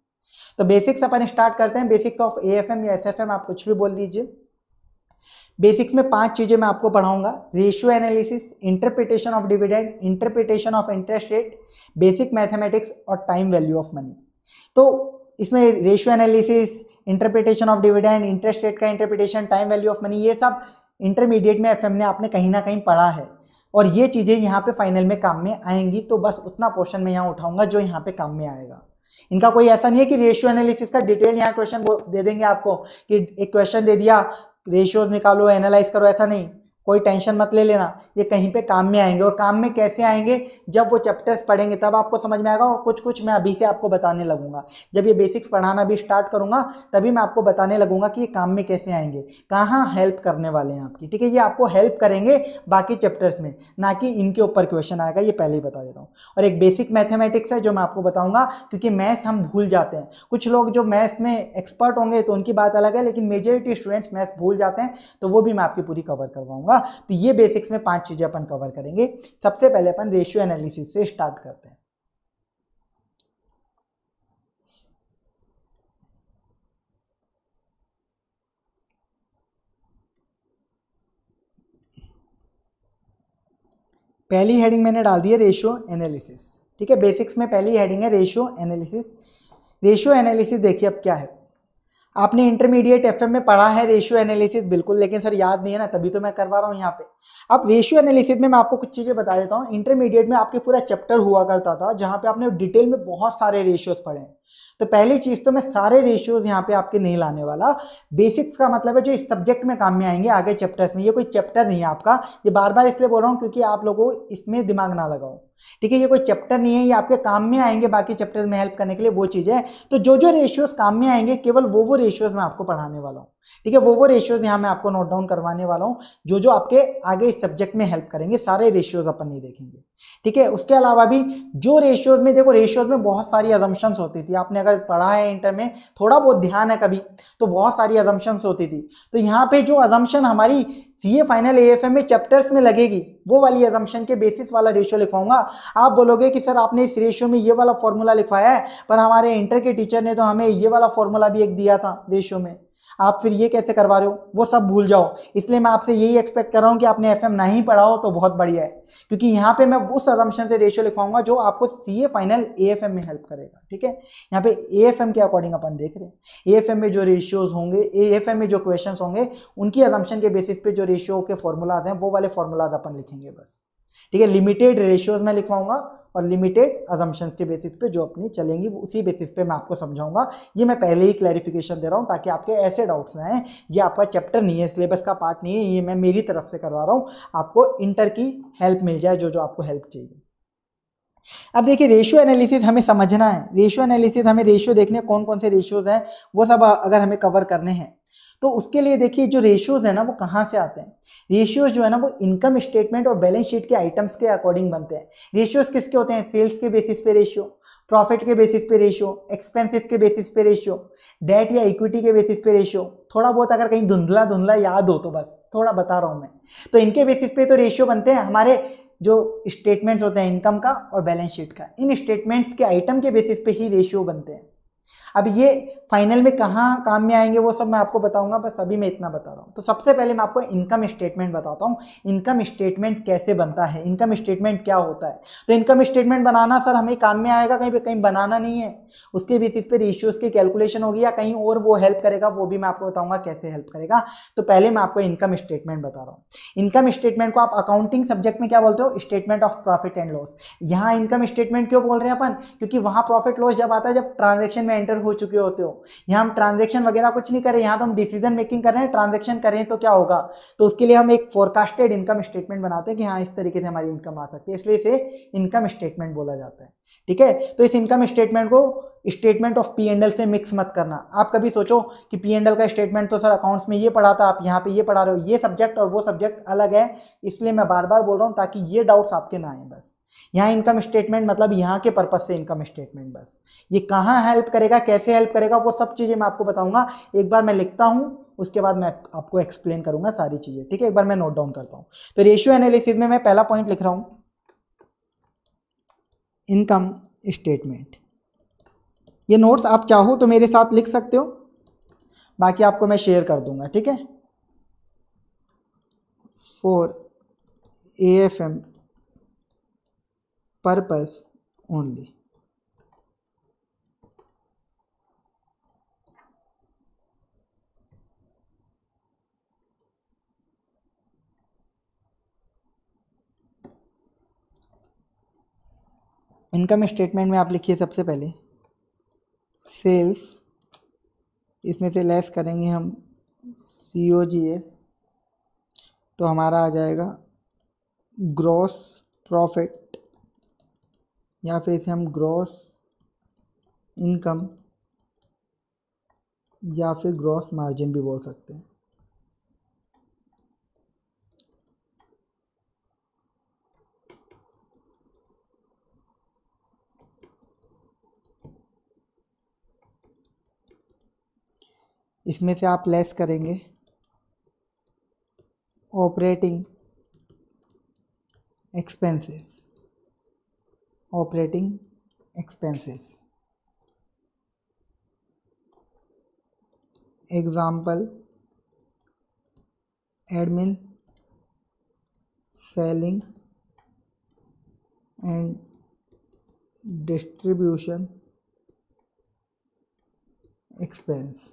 तो बेसिक्स अपन स्टार्ट करते हैं बेसिक्स ऑफ ए या एस आप कुछ भी बोल दीजिए बेसिक्स में पांच चीज़ें मैं आपको पढ़ाऊंगा ratio analysis interpretation of dividend interpretation of interest rate basic mathematics और टाइम वैल्यू ऑफ मनी तो इसमें ratio analysis interpretation of dividend interest rate का interpretation time value of money ये सब इंटरमीडिएट में एफ ने आपने कहीं ना कहीं पढ़ा है और ये चीज़ें यहाँ पे फाइनल में काम में आएंगी तो बस उतना पोर्शन मैं यहाँ उठाऊंगा जो यहाँ पे काम में आएगा इनका कोई ऐसा नहीं है कि रेशियो एनालिसिस का डिटेल यहाँ क्वेश्चन दे देंगे आपको कि एक क्वेश्चन दे दिया रेशियोज निकालो एनालाइज करो ऐसा नहीं कोई टेंशन मत ले लेना ये कहीं पे काम में आएंगे और काम में कैसे आएंगे जब वो चैप्टर्स पढ़ेंगे तब आपको समझ में आएगा और कुछ कुछ मैं अभी से आपको बताने लगूंगा जब ये बेसिक्स पढ़ाना भी स्टार्ट करूंगा तभी मैं आपको बताने लगूंगा कि ये काम में कैसे आएंगे कहाँ हेल्प करने वाले हैं आपकी ठीक है ये आपको हेल्प करेंगे बाकी चैप्टर्स में ना कि इनके ऊपर क्वेश्चन आएगा ये पहले ही बता दे रहा हूँ और एक बेसिक मैथमेटिक्स है जो मैं आपको बताऊँगा क्योंकि मैथ्स हम भूल जाते हैं कुछ लोग जो मैथ्स में एक्सपर्ट होंगे तो उनकी बात अलग है लेकिन मेजोरिटी स्टूडेंट्स मैथ्स भूल जाते हैं तो वो भी मैं आपकी पूरी कवर करवाऊँगा तो ये बेसिक्स में पांच चीज़ें अपन कवर करेंगे सबसे पहले अपन रेशियो एनालिसिस से स्टार्ट करते हैं पहली हेडिंग मैंने डाल दी है रेशियो एनालिसिस ठीक है बेसिक्स में पहली हेडिंग है रेशियो एनालिसिस रेशियो एनालिसिस देखिए अब क्या है आपने इंटरमीडिएट एफ में पढ़ा है रेशियो एनालिसिस बिल्कुल लेकिन सर याद नहीं है ना तभी तो मैं करवा रहा हूँ यहाँ पे अब रेशियो एनालिसिस में मैं आपको कुछ चीज़ें बता देता हूँ इंटरमीडिएट में आपके पूरा चैप्टर हुआ करता था जहाँ पे आपने डिटेल में बहुत सारे रेशियोज पढ़े हैं तो पहली चीज़ तो मैं सारे रेशियोज यहाँ पे आपके नहीं लाने वाला बेसिक्स का मतलब है जो इस सब्जेक्ट में काम में आएंगे आगे चैप्टर्स में ये कोई चैप्टर नहीं है आपका ये बार बार इसलिए बोल रहा हूँ क्योंकि आप लोगों को इसमें दिमाग ना लगाओ ठीक है ये कोई चैप्टर नहीं है ये आपके काम में आएंगे बाकी चैप्टर में हेल्प करने के लिए वो चीज़ है तो जो जो रेशियोज काम में आएंगे केवल वो वो रेशियोज मैं आपको पढ़ाने वाला हूँ ठीक है वो वो रेशियोज यहाँ मैं आपको नोट डाउन करवाने वाला हूँ जो जो आपके आगे इस सब्जेक्ट में हेल्प करेंगे सारे रेशियोज अपन नहीं देखेंगे ठीक है उसके अलावा भी जो रेशियोज में देखो रेशियोज में बहुत सारी अजम्पन्स होती थी आपने अगर पढ़ा है इंटर में थोड़ा बहुत ध्यान है कभी तो बहुत सारी अजम्पन्स होती थी तो यहाँ पे जो अजम्पन हमारी C A final A F M में चैप्टर्स में लगेगी वो वाली एजम्पन के बेसिस वाला रेशियो लिखवाऊंगा आप बोलोगे कि सर आपने इस रेशियो में ये वाला फॉर्मूला लिखवाया है पर हमारे इंटर के टीचर ने तो हमें ये वाला फॉर्मूला भी एक दिया था रेशियो में आप फिर ये कैसे करवा रहे हो वो सब भूल जाओ इसलिए मैं आपसे यही एक्सपेक्ट कर रहा हूँ कि आपने एफ नहीं पढ़ा हो तो बहुत बढ़िया है क्योंकि यहाँ पे मैं उस अजम्पन से रेशियो लिखवाऊंगा जो आपको सी फाइनल ए में हेल्प करेगा ठीक है यहाँ पे ए के अकॉर्डिंग अपन देख रहे हैं ए में जो रेशियोज होंगे ए में जो क्वेश्चन होंगे उनकी अजम्पन के बेसिस पे जो रेशियो के फॉर्मूलाज हैं वो वाले फॉर्मूलाज अपन लिखेंगे बस ठीक है लिमिटेड रेशियोज में लिखवाऊंगा और लिमिटेड अजम्पन्स के बेसिस पे जो अपनी चलेंगी वो उसी बेसिस पे मैं आपको समझाऊंगा ये मैं पहले ही क्लैरिफिकेशन दे रहा हूँ ताकि आपके ऐसे डाउट्स ना आए ये आपका चैप्टर नहीं है सिलेबस का पार्ट नहीं है ये मैं मेरी तरफ से करवा रहा हूँ आपको इंटर की हेल्प मिल जाए जो जो आपको हेल्प चाहिए अब देखिए रेशियो एनालिसिस हमें समझना है रेशियो एनालिसिस हमें रेशियो देखने कौन कौन से रेशियोज हैं वो सब अगर हमें कवर करने हैं तो उसके लिए देखिए जो रेशियोज़ है ना वो कहाँ से आते हैं रेशियोज़ जो है ना वो इनकम स्टेटमेंट और बैलेंस शीट के आइटम्स के अकॉर्डिंग बनते हैं रेशियोज़ किसके होते हैं सेल्स के बेसिस पे रेशियो प्रॉफिट के बेसिस पे रेशियो एक्सपेंसिस के बेसिस पे रेशियो डेट या इक्विटी के बेसिस पे रेशियो थोड़ा बहुत अगर कहीं धुंधला धुंधला याद हो तो बस थोड़ा बता रहा हूँ मैं तो इनके बेसिस पे तो रेशियो बनते हैं हमारे जो स्टेटमेंट्स होते हैं इनकम का और बैलेंस शीट का इन स्टेटमेंट्स के आइटम के बेसिस पे ही रेशियो बनते हैं अब ये फाइनल में कहाँ काम में आएंगे वो सब मैं आपको बताऊंगा बस अभी मैं इतना बता रहा हूँ तो सबसे पहले मैं आपको इनकम स्टेटमेंट बताता हूँ इनकम स्टेटमेंट कैसे बनता है इनकम स्टेटमेंट क्या होता है तो इनकम स्टेटमेंट बनाना सर हमें काम में आएगा कहीं पर कहीं बनाना नहीं है उसके बेसिस पर रेशियोज की कैलकुलेशन होगी या कहीं और वो हेल्प करेगा वो भी मैं आपको बताऊंगा कैसे हेल्प करेगा तो पहले मैं आपको इनकम स्टेटमेंट बता रहा हूँ इनकम स्टेटमेंट को आप अकाउंटिंग सब्जेक्ट में क्या बोलते हो statement of profit and loss यहाँ इनकम स्टेटमेंट क्यों बोल रहे हैं अपन क्योंकि वहाँ प्रॉफिट लॉस जब आता है जब ट्रांजेक्शन में एंटर हो चुके होते हो यहाँ हम ट्रांजेक्शन वगैरह कुछ नहीं करें यहाँ तो हम डिसीजन मेकिंग कर रहे हैं ट्रांजेक्शन करें तो क्या होगा तो उसके लिए हम एक फोरकास्टेड इनकम स्टेटमेंट बनाते हैं कि हाँ इस तरीके से हमारी इनकम आ सकती है इसलिए इसे इनकम स्टेटमेंट बोला जाता है ठीक है तो इस इनकम स्टेटमेंट को statement of P and L से मिक्स मत करना आप कभी सोचो कि पी एंड एल का स्टेटमेंट तो सर अकाउंट्स में ये पढ़ा था आप यहाँ पे ये पढ़ा रहे हो ये सब्जेक्ट और वो सब्जेक्ट अलग है इसलिए मैं बार बार बोल रहा हूँ ताकि ये डाउट्स आपके ना आए बस यहाँ इनकम स्टेटमेंट मतलब यहाँ के पर्पज से इनकम स्टेटमेंट बस ये कहाँ हेल्प करेगा कैसे हेल्प करेगा वो सब चीज़ें मैं आपको बताऊँगा एक बार मैं लिखता हूँ उसके बाद मैं आपको एक्सप्लेन करूँगा सारी चीज़ें ठीक है एक बार मैं नोट डाउन करता हूँ तो रेशियो एनालिसिस में मैं पहला पॉइंट लिख रहा हूँ इनकम स्टेटमेंट ये नोट्स आप चाहो तो मेरे साथ लिख सकते हो बाकी आपको मैं शेयर कर दूंगा ठीक है for A F M purpose only. Income statement में आप लिखिए सबसे पहले सेल्स इसमें से लेस करेंगे हम सी ओ जी एस तो हमारा आ जाएगा ग्रॉस प्रॉफिट या फिर इसे हम ग्रॉस इनकम या फिर ग्रॉस मार्जिन भी बोल सकते हैं इसमें से आप लेस करेंगे operating expenses operating expenses example admin selling and distribution expense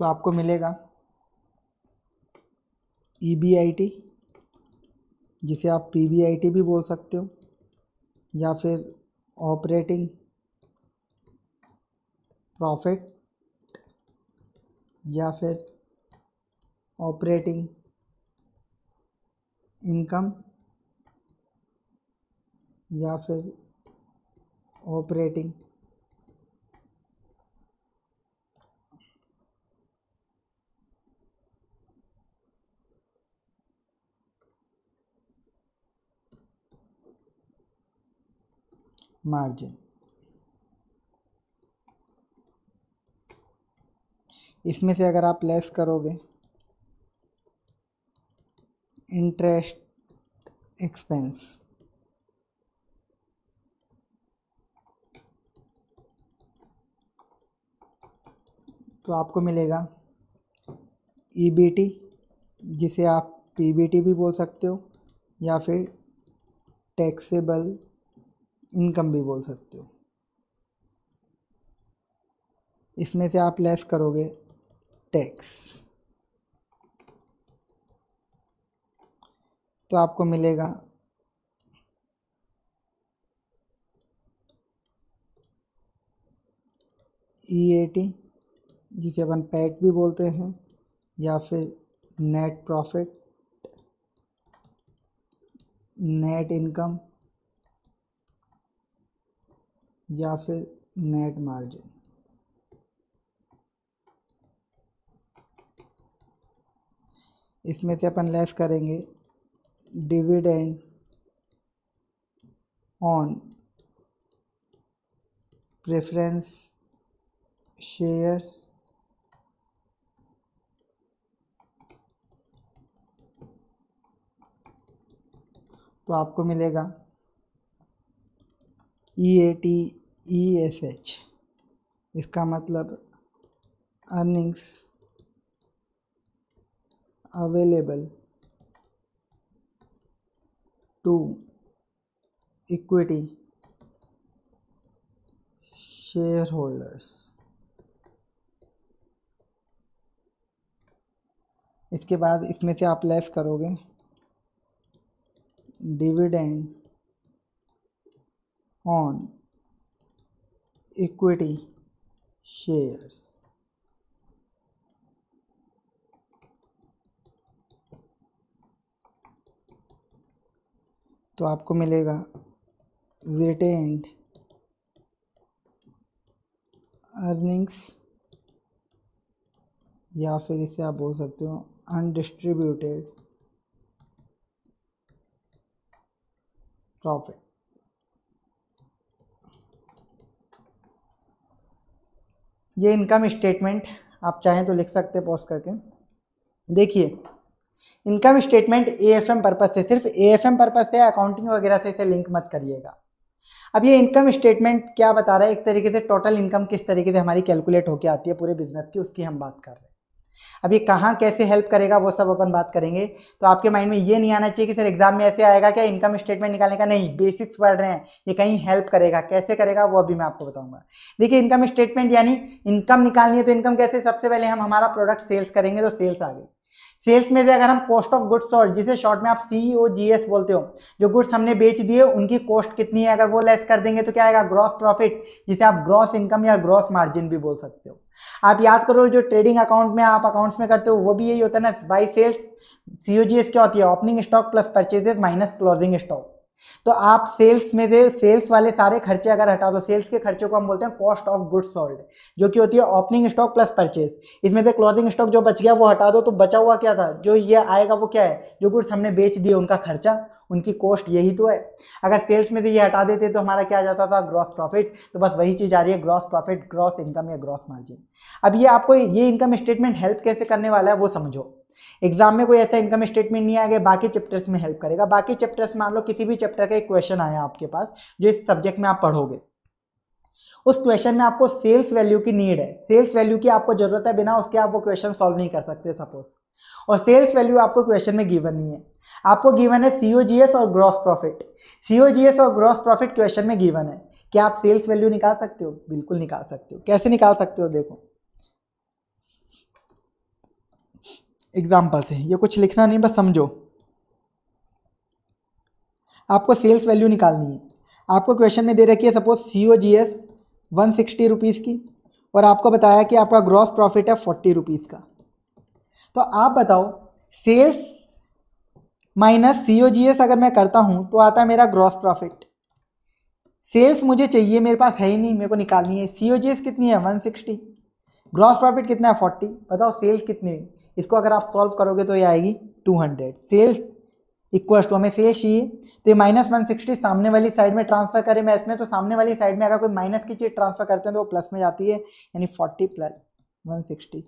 तो आपको मिलेगा ई बी आई टी जिसे आप पी बी आई टी भी बोल सकते हो या फिर ऑपरेटिंग प्रॉफिट या फिर ऑपरेटिंग इनकम या फिर ऑपरेटिंग मार्जिन इसमें से अगर आप लेस करोगे इंटरेस्ट एक्सपेंस तो आपको मिलेगा ईबीटी e जिसे आप पीबीटी भी बोल सकते हो या फिर टैक्सेबल इनकम भी बोल सकते हो इसमें से आप लेस करोगे टैक्स तो आपको मिलेगा ई ए टी जिसे अपन पैट भी बोलते हैं या फिर नेट प्रॉफिट नेट इनकम या फिर नेट मार्जिन इसमें से अपन लेस करेंगे डिविडेंड ऑन प्रेफरेंस शेयर्स तो आपको मिलेगा E A T E S H इसका मतलब earnings available to equity share holders इसके बाद इसमें से आप लेस करोगे डिविडेंड ऑन इक्विटी शेयर्स तो आपको मिलेगा रिटेन्ड अर्निंग्स या फिर इसे आप बोल सकते हो अनडिस्ट्रीब्यूटेड प्रॉफिट ये इनकम स्टेटमेंट आप चाहें तो लिख सकते हैं पोस्ट करके देखिए income statement A F M purpose से सिर्फ ए एफ एम पर्पज़ से अकाउंटिंग वगैरह से इसे लिंक मत करिएगा अब ये इनकम स्टेटमेंट क्या बता रहा है एक तरीके से टोटल इनकम किस तरीके से हमारी कैलकुलेट होकर आती है पूरे बिजनेस की उसकी हम बात कर रहे हैं अब ये कहाँ कैसे हेल्प करेगा वो सब अपन बात करेंगे तो आपके माइंड में ये नहीं आना चाहिए कि सर एग्जाम में ऐसे आएगा क्या इनकम स्टेटमेंट निकालने का नहीं बेसिक्स पढ़ रहे हैं ये कहीं हेल्प करेगा कैसे करेगा वो अभी मैं आपको बताऊंगा देखिए इनकम स्टेटमेंट यानी इनकम निकालनी है तो इनकम कैसे सबसे पहले हम हमारा प्रोडक्ट सेल्स करेंगे तो सेल्स आ गई सेल्स में से अगर हम कॉस्ट ऑफ गुड्स सोल्ड जिसे शॉर्ट में आप सी ओ जी एस बोलते हो जो गुड्स हमने बेच दिए उनकी कॉस्ट कितनी है अगर वो लेस कर देंगे तो क्या आएगा ग्रॉस प्रॉफिट जिसे आप ग्रॉस इनकम या ग्रॉस मार्जिन भी बोल सकते हो आप याद करो जो ट्रेडिंग अकाउंट में आप अकाउंट्स में करते हो वो भी यही होता है ना by sales C O G S क्या होती है opening stock plus purchases minus closing stock तो आप सेल्स में से सेल्स वाले सारे खर्चे अगर हटा तो सेल्स के खर्चे को हम बोलते हैं कॉस्ट ऑफ गुड्स सोल्ड जो कि होती है ओपनिंग स्टॉक प्लस परचेज इसमें से क्लोजिंग स्टॉक जो बच गया वो हटा दो तो बचा हुआ क्या था जो ये आएगा वो क्या है जो गुड्स हमने बेच दिए उनका खर्चा उनकी कॉस्ट यही तो है अगर सेल्स में से ये हटा देते तो हमारा क्या आ जाता था ग्रॉस प्रॉफिट तो बस वही चीज़ आ रही है ग्रॉस प्रॉफिट ग्रॉस इनकम या ग्रॉस मार्जिन अब ये आपको ये इनकम स्टेटमेंट हेल्प कैसे करने वाला है वो समझो एग्जाम में कोई ऐसा इनकम स्टेटमेंट नहीं आएगा बाकी चैप्टर्स में हेल्प करेगा बाकी चैप्टर्स मान लो किसी भी चैप्टर का एक क्वेश्चन आया आपके पास जो इस सब्जेक्ट में आप पढ़ोगे उस क्वेश्चन में आपको सेल्स वैल्यू की नीड है सेल्स वैल्यू की आपको जरूरत है बिना उसके आप वो क्वेश्चन सॉल्व नहीं कर सकते सपोज और सेल्स वैल्यू आपको क्वेश्चन में गिवन नहीं है आपको गिवन है सीओजीएस और ग्रॉस प्रॉफिट सीओजीएस और ग्रॉस प्रॉफिट क्वेश्चन में गिवन है क्या आप सेल्स वैल्यू निकाल सकते हो बिल्कुल निकाल सकते हो कैसे निकाल सकते हो देखो एग्जाम्पल्स हैं ये कुछ लिखना नहीं बस समझो आपको सेल्स वैल्यू निकालनी है आपको क्वेश्चन में दे रखी है suppose C O G S one sixty rupees की और आपको बताया कि आपका ग्रॉस प्रॉफिट है फोर्टी रुपीज़ का तो आप बताओ sales minus C O G S अगर मैं करता हूँ तो आता है मेरा ग्रॉस प्रॉफिट सेल्स मुझे चाहिए मेरे पास है ही नहीं मेरे को निकालनी है सी ओ जी एस कितनी है वन सिक्सटी ग्रॉस प्रॉफिट कितना है फोर्टी बताओ सेल्स कितनी है इसको अगर आप सॉल्व करोगे तो ये आएगी two hundred sales equal to हमें शेष चाहिए तो ये माइनस वन सिक्सटी सामने वाली साइड में ट्रांसफर करें मैं इसमें तो सामने वाली साइड में अगर कोई माइनस की चीज़ ट्रांसफर करते हैं तो वो प्लस में जाती है यानी फोर्टी प्लस वन सिक्सटी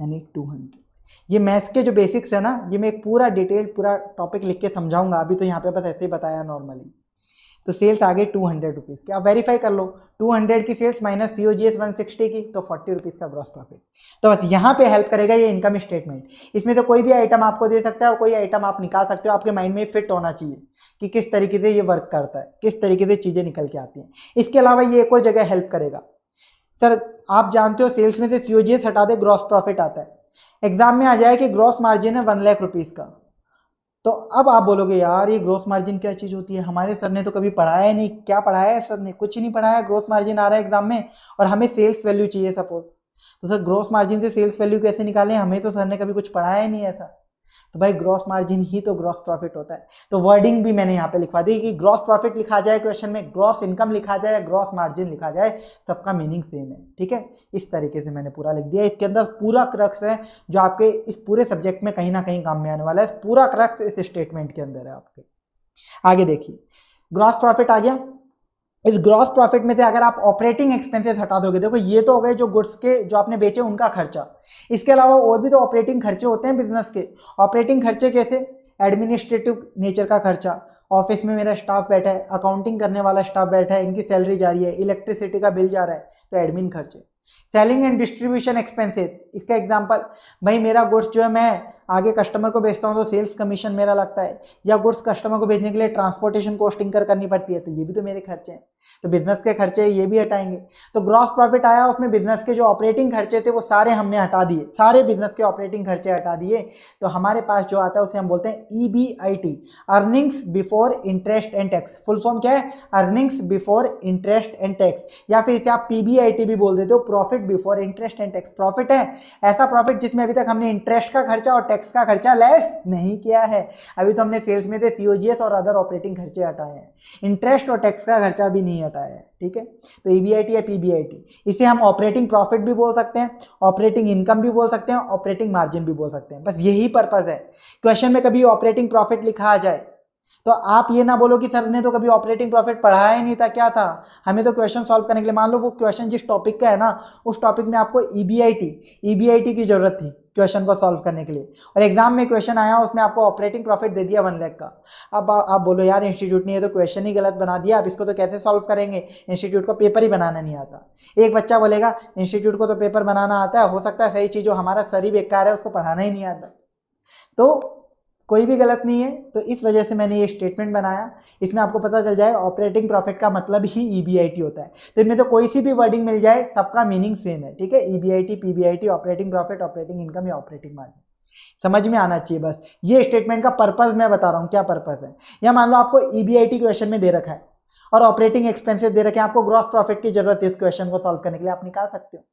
यानी टू हंड्रेड ये मैथ्स के जो बेसिक्स है ना ये मैं एक पूरा डिटेल पूरा टॉपिक लिख के समझाऊंगा अभी तो यहाँ पे बस ऐसे ही बताया नॉर्मली तो सेल्स आ गई टू हंड्रेड रुपीज़ की आप वेरीफाई कर लो टू हंड्रेड की sales minus C O G S one sixty की तो फोर्टी रुपीज़ का ग्रॉस प्रॉफिट तो बस यहाँ पे हेल्प करेगा ये इनकम स्टेटमेंट इसमें तो कोई भी आइटम आपको दे सकता है और कोई आइटम आप निकाल सकते हो आपके माइंड में फिट होना चाहिए कि किस तरीके से ये वर्क करता है किस तरीके से चीज़ें निकल के आती हैं इसके अलावा ये एक और जगह हेल्प करेगा सर आप जानते हो सेल्स में से सी ओ जी एस हटा दे ग्रॉस प्रॉफिट आता है एग्जाम में आ जाए कि ग्रॉस मार्जिन है वन लाख रुपीज़ का तो अब आप बोलोगे यार ये ग्रोथ मार्जिन क्या चीज़ होती है हमारे सर ने तो कभी पढ़ाया नहीं क्या पढ़ाया है सर ने कुछ नहीं पढ़ाया ग्रोथ मार्जिन आ रहा है एग्जाम में और हमें सेल्स वैल्यू चाहिए सपोज तो सर ग्रोथ मार्जिन से सेल्स वैल्यू कैसे निकालें हमें तो सर ने कभी कुछ पढ़ाया नहीं ऐसा तो भाई ग्रॉस मार्जिन ही तो ग्रॉस प्रॉफिट होता है तो वर्डिंग भी मैंने यहाँ पे लिखवा दी कि ग्रॉस प्रॉफिट लिखा जाए क्वेश्चन में ग्रॉस इनकम लिखा जाए या ग्रॉस मार्जिन लिखा जाए सबका मीनिंग सेम है ठीक है इस तरीके से मैंने पूरा लिख दिया इसके अंदर पूरा क्रक्स है जो आपके इस पूरे सब्जेक्ट में कहीं ना कहीं काम में आने वाला है पूरा क्रक्स इस स्टेटमेंट के अंदर है आपके आगे देखिए ग्रॉस प्रॉफिट आ गया इस ग्रॉस प्रॉफिट में से अगर आप ऑपरेटिंग एक्सपेंसेस हटा दोगे देखो ये तो हो गए जो गुड्स के जो आपने बेचे उनका खर्चा इसके अलावा और भी तो ऑपरेटिंग खर्चे होते हैं बिजनेस के ऑपरेटिंग खर्चे कैसे एडमिनिस्ट्रेटिव नेचर का खर्चा ऑफिस में मेरा स्टाफ बैठा है अकाउंटिंग करने वाला स्टाफ बैठा है इनकी सैलरी जा रही है इलेक्ट्रिसिटी का बिल जा रहा है तो एडमिन खर्चे सेलिंग एंड डिस्ट्रीब्यूशन एक्सपेंसेस इसका एग्जाम्पल भाई मेरा गुड्स जो है मैं आगे कस्टमर को बेचता हूँ तो सेल्स कमीशन मेरा लगता है या गुड्स कस्टमर को भेजने के लिए ट्रांसपोर्टेशन कॉस्टिंग कर करनी पड़ती है तो ये भी तो मेरे खर्चे हैं तो बिजनेस के खर्चे ये भी हटाएंगे तो ग्रॉस प्रॉफिट आया उसमें बिजनेस के जो ऑपरेटिंग खर्चे थे वो सारे हमने हटा दिए सारे बिजनेस के ऑपरेटिंग खर्चे हटा दिए तो हमारे पास जो आता है उसे हम बोलते हैं E B I T earnings before interest and tax full form क्या है earnings before interest and tax या फिर इसे आप पी बी आई टी भी बोल देते हो profit before interest and tax profit है ऐसा प्रॉफिट जिसमें अभी तक हमने इंटरेस्ट का खर्चा और टैक्स का खर्चा लेस नहीं किया है अभी तो हमने सेल्स में थे सीओजीएस और अदर ऑपरेटिंग खर्चे हटाए हैं इंटरेस्ट और टैक्स का खर्चा भी नहीं हटाया है ठीक है तो ईबीआईटी e या पीबीआईटी इसे हम ऑपरेटिंग प्रॉफिट भी बोल सकते हैं ऑपरेटिंग इनकम भी बोल सकते हैं ऑपरेटिंग मार्जिन भी बोल सकते हैं बस यही पर्पज़ है क्वेश्चन में कभी ऑपरेटिंग प्रॉफिट लिखा आ जाए तो आप ये ना बोलो कि सर ने तो कभी ऑपरेटिंग प्रॉफिट पढ़ाया ही नहीं था क्या था हमें तो क्वेश्चन सॉल्व करने के लिए मान लो वो क्वेश्चन जिस टॉपिक का है ना उस टॉपिक में आपको ई e बी e की ज़रूरत थी क्वेश्चन को सॉल्व करने के लिए और एग्जाम में क्वेश्चन आया उसमें आपको ऑपरेटिंग प्रॉफिट दे दिया वन लैख का अब आ, आप बोलो यार इंस्टीट्यूट ने ये तो क्वेश्चन ही गलत बना दिया आप इसको तो कैसे सॉल्व करेंगे इंस्टीट्यूट को पेपर ही बनाना नहीं आता एक बच्चा बोलेगा इंस्टीट्यूट को तो पेपर बनाना आता है हो सकता है सही चीज़ जो हमारा सर ही बेकार है उसको पढ़ाना ही नहीं आता तो कोई भी गलत नहीं है तो इस वजह से मैंने ये स्टेटमेंट बनाया इसमें आपको पता चल जाए ऑपरेटिंग प्रॉफिट का मतलब ही ई e होता है तो इनमें तो कोई सी भी वर्डिंग मिल जाए सबका मीनिंग सेम है ठीक है E PBIT operating profit operating income या ऑपरेटिंग मार्जिन समझ में आना चाहिए बस ये स्टेटमेंट का पर्पज़ मैं बता रहा हूँ क्या पर्पज़ है या मान लो आपको ई e क्वेश्चन में दे रखा है और ऑपरेटिंग एक्सपेंसेस दे रखे हैं आपको ग्रॉस प्रॉफिट की जरूरत है इस क्वेश्चन को सॉल्व करने के लिए आप निकाल सकते हो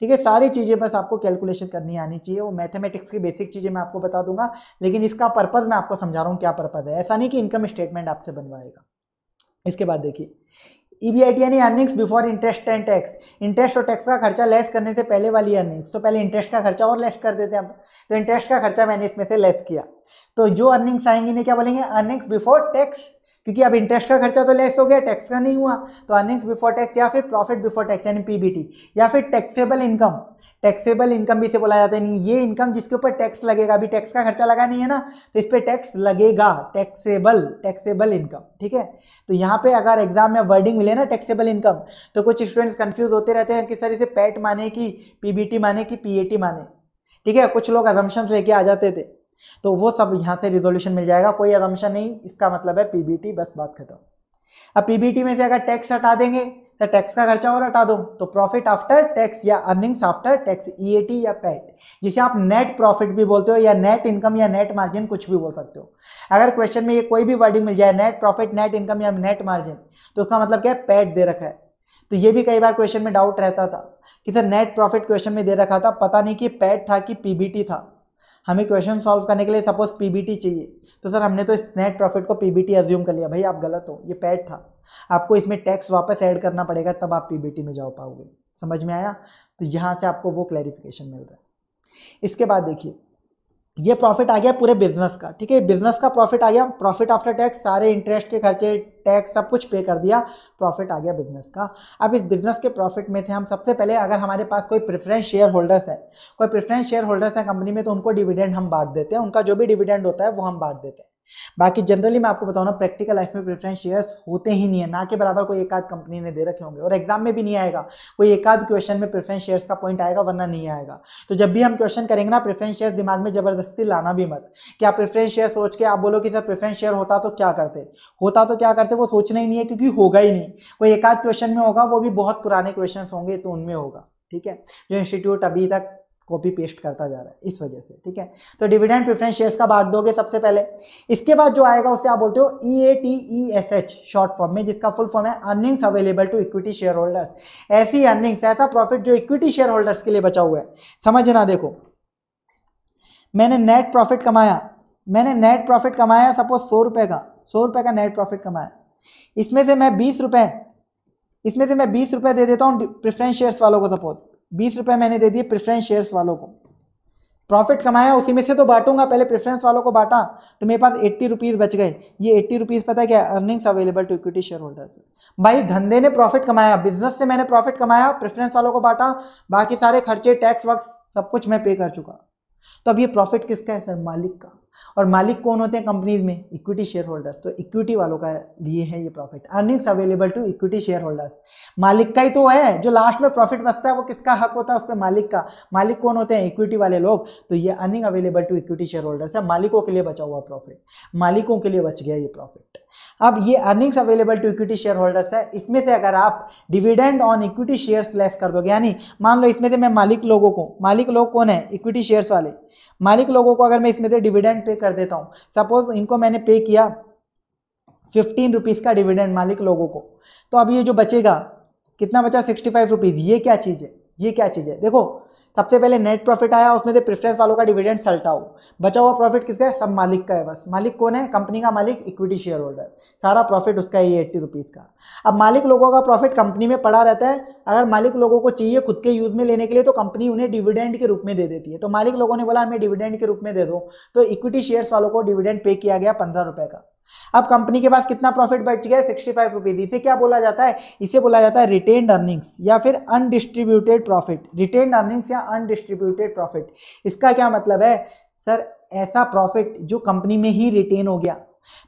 ठीक है सारी चीज़ें बस आपको कैलकुलेशन करनी आनी चाहिए वो मैथमेटिक्स की बेसिक चीज़ें मैं आपको बता दूंगा लेकिन इसका पर्पज़ मैं आपको समझा रहा हूँ क्या पर्पज़ है ऐसा नहीं कि इनकम स्टेटमेंट आपसे बनवाएगा इसके बाद देखिए टी e यानी earnings before interest and tax interest और टैक्स का खर्चा लेस करने से पहले वाली अर्निंग्स तो पहले इंटरेस्ट का खर्चा और लेस कर देते हैं तो इंटरेस्ट का खर्चा मैंने इसमें से लेस किया तो जो अर्निंग्स आएंगी इन्हें क्या बोलेंगे अर्निंग्स बिफोर टैक्स क्योंकि अब इंटरेस्ट का खर्चा तो लेस हो गया टैक्स का नहीं हुआ तो अर्निंग्स बिफोर टैक्स या फिर प्रॉफिट बिफोर टैक्स यानी पीबीटी या फिर टैक्सेबल इनकम टैक्सेबल इनकम भी इसे बोला जाता है ये इनकम जिसके ऊपर टैक्स लगेगा अभी टैक्स का खर्चा लगा नहीं है ना तो इस पर टैक्स लगेगा टैक्सेबल टैक्सेबल इनकम ठीक है तो यहाँ पे अगर एग्जाम में वर्डिंग मिले ना टैक्सेबल इनकम तो कुछ स्टूडेंट्स कन्फ्यूज होते रहते हैं कि सर इसे पैट माने कि पीबीटी माने कि पीएटी माने ठीक है कुछ लोग अजम्पन्स लेके आ जाते थे तो वो सब यहाँ से रिजोल्यूशन मिल जाएगा कोई अजम्पन नहीं इसका मतलब है पीबीटी बस बात खत्म अब पीबीटी में से अगर टैक्स हटा देंगे तो टैक्स का खर्चा और हटा दो तो प्रॉफिट आफ्टर टैक्स या अर्निंग्स आफ्टर टैक्स ईएटी या पैट जिसे आप नेट प्रॉफिट भी बोलते हो या नेट इनकम या नेट मार्जिन कुछ भी बोल सकते हो अगर क्वेश्चन में ये कोई भी वर्डिंग मिल जाए नेट प्रॉफिट नेट इनकम या नेट मार्जिन तो उसका मतलब क्या है पैट दे रखा है तो ये भी कई बार क्वेश्चन में डाउट रहता था कि सर नेट प्रॉफिट क्वेश्चन में दे रखा था पता नहीं कि पैट था कि पीबीटी था हमें क्वेश्चन सॉल्व करने के लिए सपोज पीबीटी चाहिए तो सर हमने तो इस नेट प्रॉफिट को पीबीटी अज्यूम कर लिया भाई आप गलत हो ये पैड था आपको इसमें टैक्स वापस ऐड करना पड़ेगा तब आप पीबीटी में जा पाओगे समझ में आया तो यहाँ से आपको वो क्लैरिफिकेशन मिल रहा है इसके बाद देखिए ये प्रॉफिट आ गया पूरे बिजनेस का ठीक है बिजनेस का प्रॉफिट आ गया प्रॉफिट आफ्टर टैक्स सारे इंटरेस्ट के खर्चे टैक्स सब कुछ पे कर दिया प्रॉफिट आ गया बिजनेस का अब इस बिजनेस के प्रॉफिट में थे हम सबसे पहले अगर हमारे पास कोई प्रेफरेंस शेयर होल्डर्स है कोई प्रेफरेंस शेयर होल्डर्स है कंपनी में तो उनको डिविडेंड हम बांट देते हैं उनका जो भी डिविडेंड होता है वो हम बांट देते हैं बाकी जनरली मैं आपको बताऊँ प्रैक्टिकल लाइफ में प्रेफरेंस शेयर्स होते ही नहीं है ना के बराबर कोई एक आध कंपनी ने दे रखे होंगे और एग्जाम में भी नहीं आएगा कोई एक आध क्वेश्चन में प्रेफरेंस शेयर्स का पॉइंट आएगा वरना नहीं आएगा तो जब भी हम क्वेश्चन करेंगे ना प्रेफरेंस शेयर दिमाग में जबरदस्ती लाना भी मत कि आप प्रेफरेंस शेयर सोच के आप बोलो कि सर प्रेफरेंस शेयर होता तो क्या करते होता तो क्या करते वो सोचना ही नहीं है क्योंकि होगा ही नहीं कोई एक आध क्वेश्चन में होगा वो भी बहुत पुराने क्वेश्चन होंगे तो उनमें होगा ठीक है जो इंस्टीट्यूट अभी तक कॉपी पेस्ट करता जा रहा है इस वजह से ठीक है तो डिविडेंड प्रिफरेंस शेयर्स का बांट दोगे सबसे पहले इसके बाद जो आएगा उसे आप बोलते हो E A T E S H short form में जिसका फुल फॉर्म है earnings available to equity share holders ऐसी अर्निंग्स ऐसा प्रॉफिट जो इक्विटी शेयर होल्डर्स के लिए बचा हुआ है समझना देखो मैंने नेट प्रॉफिट कमाया मैंने नेट प्रॉफिट कमाया सपोज सौ रुपए का सौ रुपए का नेट प्रॉफिट कमाया इसमें से मैं बीस रुपए इसमें से मैं बीस रुपए दे देता हूँ प्रिफरेंस शेयर्स वालों को सपोज बीस रुपए मैंने दे दिए प्रेफरेंस शेयर्स वालों को प्रॉफिट कमाया उसी में से तो बांटूंगा पहले प्रेफरेंस वालों को बांटा तो मेरे पास एट्टी रुपीज़ बच गए ये एट्टी रुपीज़ पता है क्या earnings available to equity share holders भाई धंधे ने प्रॉफिट कमाया बिजनेस से मैंने प्रॉफिट कमाया प्रेफरेंस वालों को बांटा बाकी सारे खर्चे टैक्स वक्स सब कुछ मैं पे कर चुका तो अब ये प्रॉफिट किसका है सर मालिक का और मालिक कौन होते हैं कंपनीज में इक्विटी शेयर होल्डर्स तो इक्विटी वालों का लिए है ये profit earnings available to equity share holders मालिक का ही तो है जो लास्ट में प्रॉफिट बचता है वो किसका हक होता है उस पर मालिक का मालिक कौन होते हैं इक्विटी वाले लोग तो ये earning available to equity share holders है मालिकों के लिए बचा हुआ प्रॉफिट मालिकों के लिए बच गया ये प्रॉफिट अब ये earnings available to equity share holders है इसमें से अगर आप dividend on equity shares less कर दोगे यानी मान लो इसमें से मैं मालिक लोगों को मालिक लोग कौन है इक्विटी शेयर्स वाले मालिक लोगों को अगर मैं इसमें से डिविडेंड पे कर देता हूँ सपोज इनको मैंने पे किया फिफ्टीन रुपीज़ का डिविडेंड मालिक लोगों को तो अब ये जो बचेगा कितना बचा सिक्सटी फाइव रुपीज़ ये क्या चीज़ है ये क्या चीज़ है देखो सबसे पहले नेट प्रॉफिट आया उसमें से प्रेफरेंस वालों का डिविडेंड सल्टा हो बचा हुआ प्रॉफिट किसका है सब मालिक का है बस मालिक कौन है कंपनी का मालिक इक्विटी शेयर होल्डर सारा प्रॉफिट उसका ही एट्टी रुपीज़ का अब मालिक लोगों का प्रॉफिट कंपनी में पड़ा रहता है अगर मालिक लोगों को चाहिए खुद के यूज़ में लेने के लिए तो कंपनी उन्हें डिविडेंड के रूप में दे देती है तो मालिक लोगों ने बोला हमें डिविडेंड के रूप में दे दो तो इक्विटी शेयर्स वालों को डिविडेंड पे किया गया पंद्रह रुपये का अब कंपनी के पास कितना प्रॉफिट बच गया सिक्सटी फाइव रुपीज इसे क्या बोला जाता है इसे बोला जाता है रिटेन अर्निंग्स या फिर अनडिस्ट्रीब्यूटेड प्रॉफिट रिटेन अर्निंग्स या अनडिस्ट्रीब्यूटेड प्रॉफिट इसका क्या मतलब है सर ऐसा प्रॉफिट जो कंपनी में ही रिटेन हो गया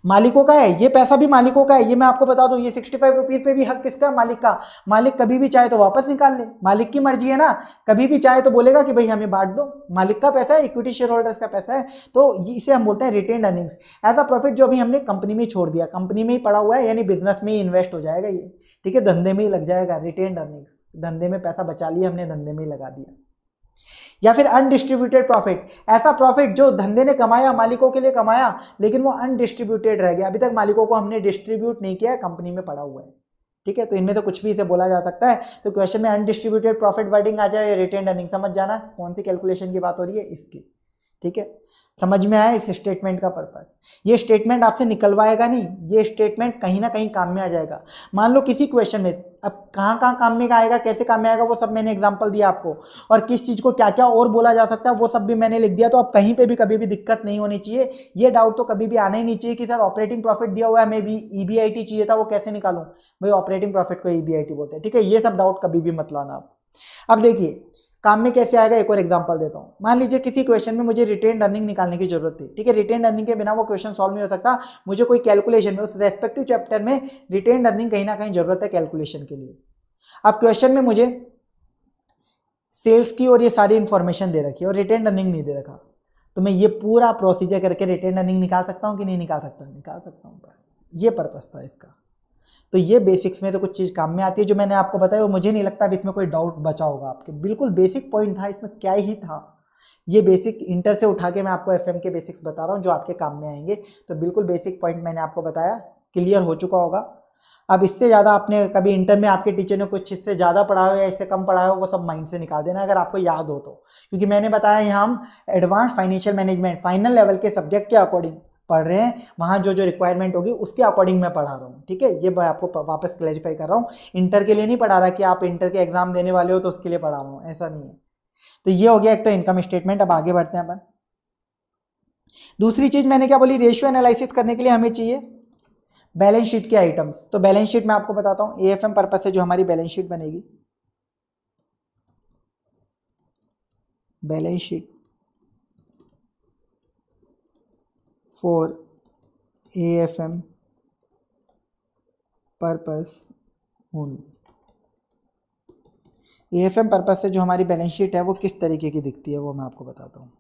मालिकों का है ये पैसा भी मालिकों का है ये मैं आपको बता दूं ये सिक्सटी फाइव रुपीज पे भी हक किसका है मालिक का मालिक कभी भी चाहे तो वापस निकाल ले मालिक की मर्जी है ना कभी भी चाहे तो बोलेगा कि भाई हमें बांट दो मालिक का पैसा है इक्विटी शेयर होल्डर्स का पैसा है तो इसे हम बोलते हैं retained earnings as a profit जो अभी हमने कंपनी में छोड़ दिया कंपनी में ही पड़ा हुआ है यानी बिजनेस में ही इन्वेस्ट हो जाएगा ये ठीक है धंधे में ही लग जाएगा रिटेन अर्निंग्स धंधे में पैसा बचा लिया हमने धंधे में ही लगा दिया या फिर अनडिस्ट्रीब्यूटेड प्रॉफिट ऐसा प्रॉफिट जो धंधे ने कमाया मालिकों के लिए कमाया लेकिन वो अनडिस्ट्रीब्यूटेड रह गया अभी तक मालिकों को हमने डिस्ट्रीब्यूट नहीं किया कंपनी में पड़ा हुआ है ठीक है तो इनमें तो कुछ भी इसे बोला जा सकता है तो क्वेश्चन में अनडिस्ट्रीब्यूटेड प्रॉफिट वर्डिंग आ जाए रिटर्न अर्निंग समझ जाना कौन सी कैलकुलेशन की बात हो रही है इसकी ठीक है समझ में आया इस स्टेटमेंट का पर्पस ये स्टेटमेंट आपसे निकलवाएगा नहीं ये स्टेटमेंट कहीं ना कहीं काम में आ जाएगा मान लो किसी क्वेश्चन में अब कहाँ कहाँ काम में आएगा कैसे काम में आएगा वो सब मैंने एग्जाम्पल दिया आपको और किस चीज़ को क्या क्या और बोला जा सकता है वो सब भी मैंने लिख दिया तो अब कहीं पर भी कभी भी दिक्कत नहीं होनी चाहिए ये डाउट तो कभी भी आना ही नहीं चाहिए कि सर ऑपरेटिंग प्रॉफिट दिया हुआ है मैं भी ई e चाहिए था वो कैसे निकालूँ भाई ऑपरेटिंग प्रॉफिट को ई e बोलते हैं ठीक है ये सब डाउट कभी भी मत लाना आप अब देखिए काम में कैसे आएगा एक और एग्जाम्पल देता हूँ मान लीजिए किसी क्वेश्चन में मुझे रिटेन अर्निंग निकालने की जरूरत थी ठीक है रिटेन अर्निंग के बिना वो क्वेश्चन सॉल्व नहीं हो सकता मुझे कोई कैलकुलेशन में उस रेस्पेक्टिव चैप्टर में रिटेन अर्निंग कहीं ना कहीं जरूरत है कैलकुलेशन के लिए अब क्वेश्चन में मुझे सेल्स की और ये सारी इन्फॉर्मेशन दे रखी है और रिटेन अर्निंग नहीं दे रखा तो मैं ये पूरा प्रोसीजर करके रिटेन अर्निंग निकाल सकता हूँ कि नहीं निकाल सकता निकाल सकता हूँ बस ये पर्पज़ था इसका तो ये बेसिक्स में तो कुछ चीज़ काम में आती है जो मैंने आपको बताया और मुझे नहीं लगता अभी इसमें कोई डाउट बचा होगा आपके बिल्कुल बेसिक पॉइंट था इसमें क्या ही था ये बेसिक इंटर से उठा के मैं आपको एफ के बेसिक्स बता रहा हूँ जो आपके काम में आएंगे तो बिल्कुल बेसिक पॉइंट मैंने आपको बताया क्लियर हो चुका होगा अब इससे ज़्यादा आपने कभी इंटर में आपके टीचर ने कुछ इससे ज़्यादा पढ़ाया हो या इससे कम पढ़ाया हो वो सब माइंड से निकाल देना अगर आपको याद हो तो क्योंकि मैंने बताया यहाँ हम advance financial management final level के सब्जेक्ट के अकॉर्डिंग पढ़ रहे हैं वहाँ जो जो रिक्वायरमेंट होगी उसके अकॉर्डिंग मैं पढ़ा रहा हूँ ठीक है ये मैं आपको वापस क्लैरिफाई कर रहा हूँ इंटर के लिए नहीं पढ़ा रहा कि आप इंटर के एग्ज़ाम देने वाले हो तो उसके लिए पढ़ा रहा हूँ ऐसा नहीं है तो ये हो गया एक तो इनकम स्टेटमेंट अब आगे बढ़ते हैं अपन दूसरी चीज़ मैंने क्या बोली रेशियो एनालिसिस करने के लिए हमें चाहिए बैलेंस शीट के आइटम्स तो बैलेंस शीट मैं आपको बताता हूँ ए एफ एम पर्पज से जो हमारी बैलेंस शीट बनेगी balance sheet for AFM purpose only F M purpose से जो हमारी बैलेंस शीट है वो किस तरीके की दिखती है वो मैं आपको बताता हूँ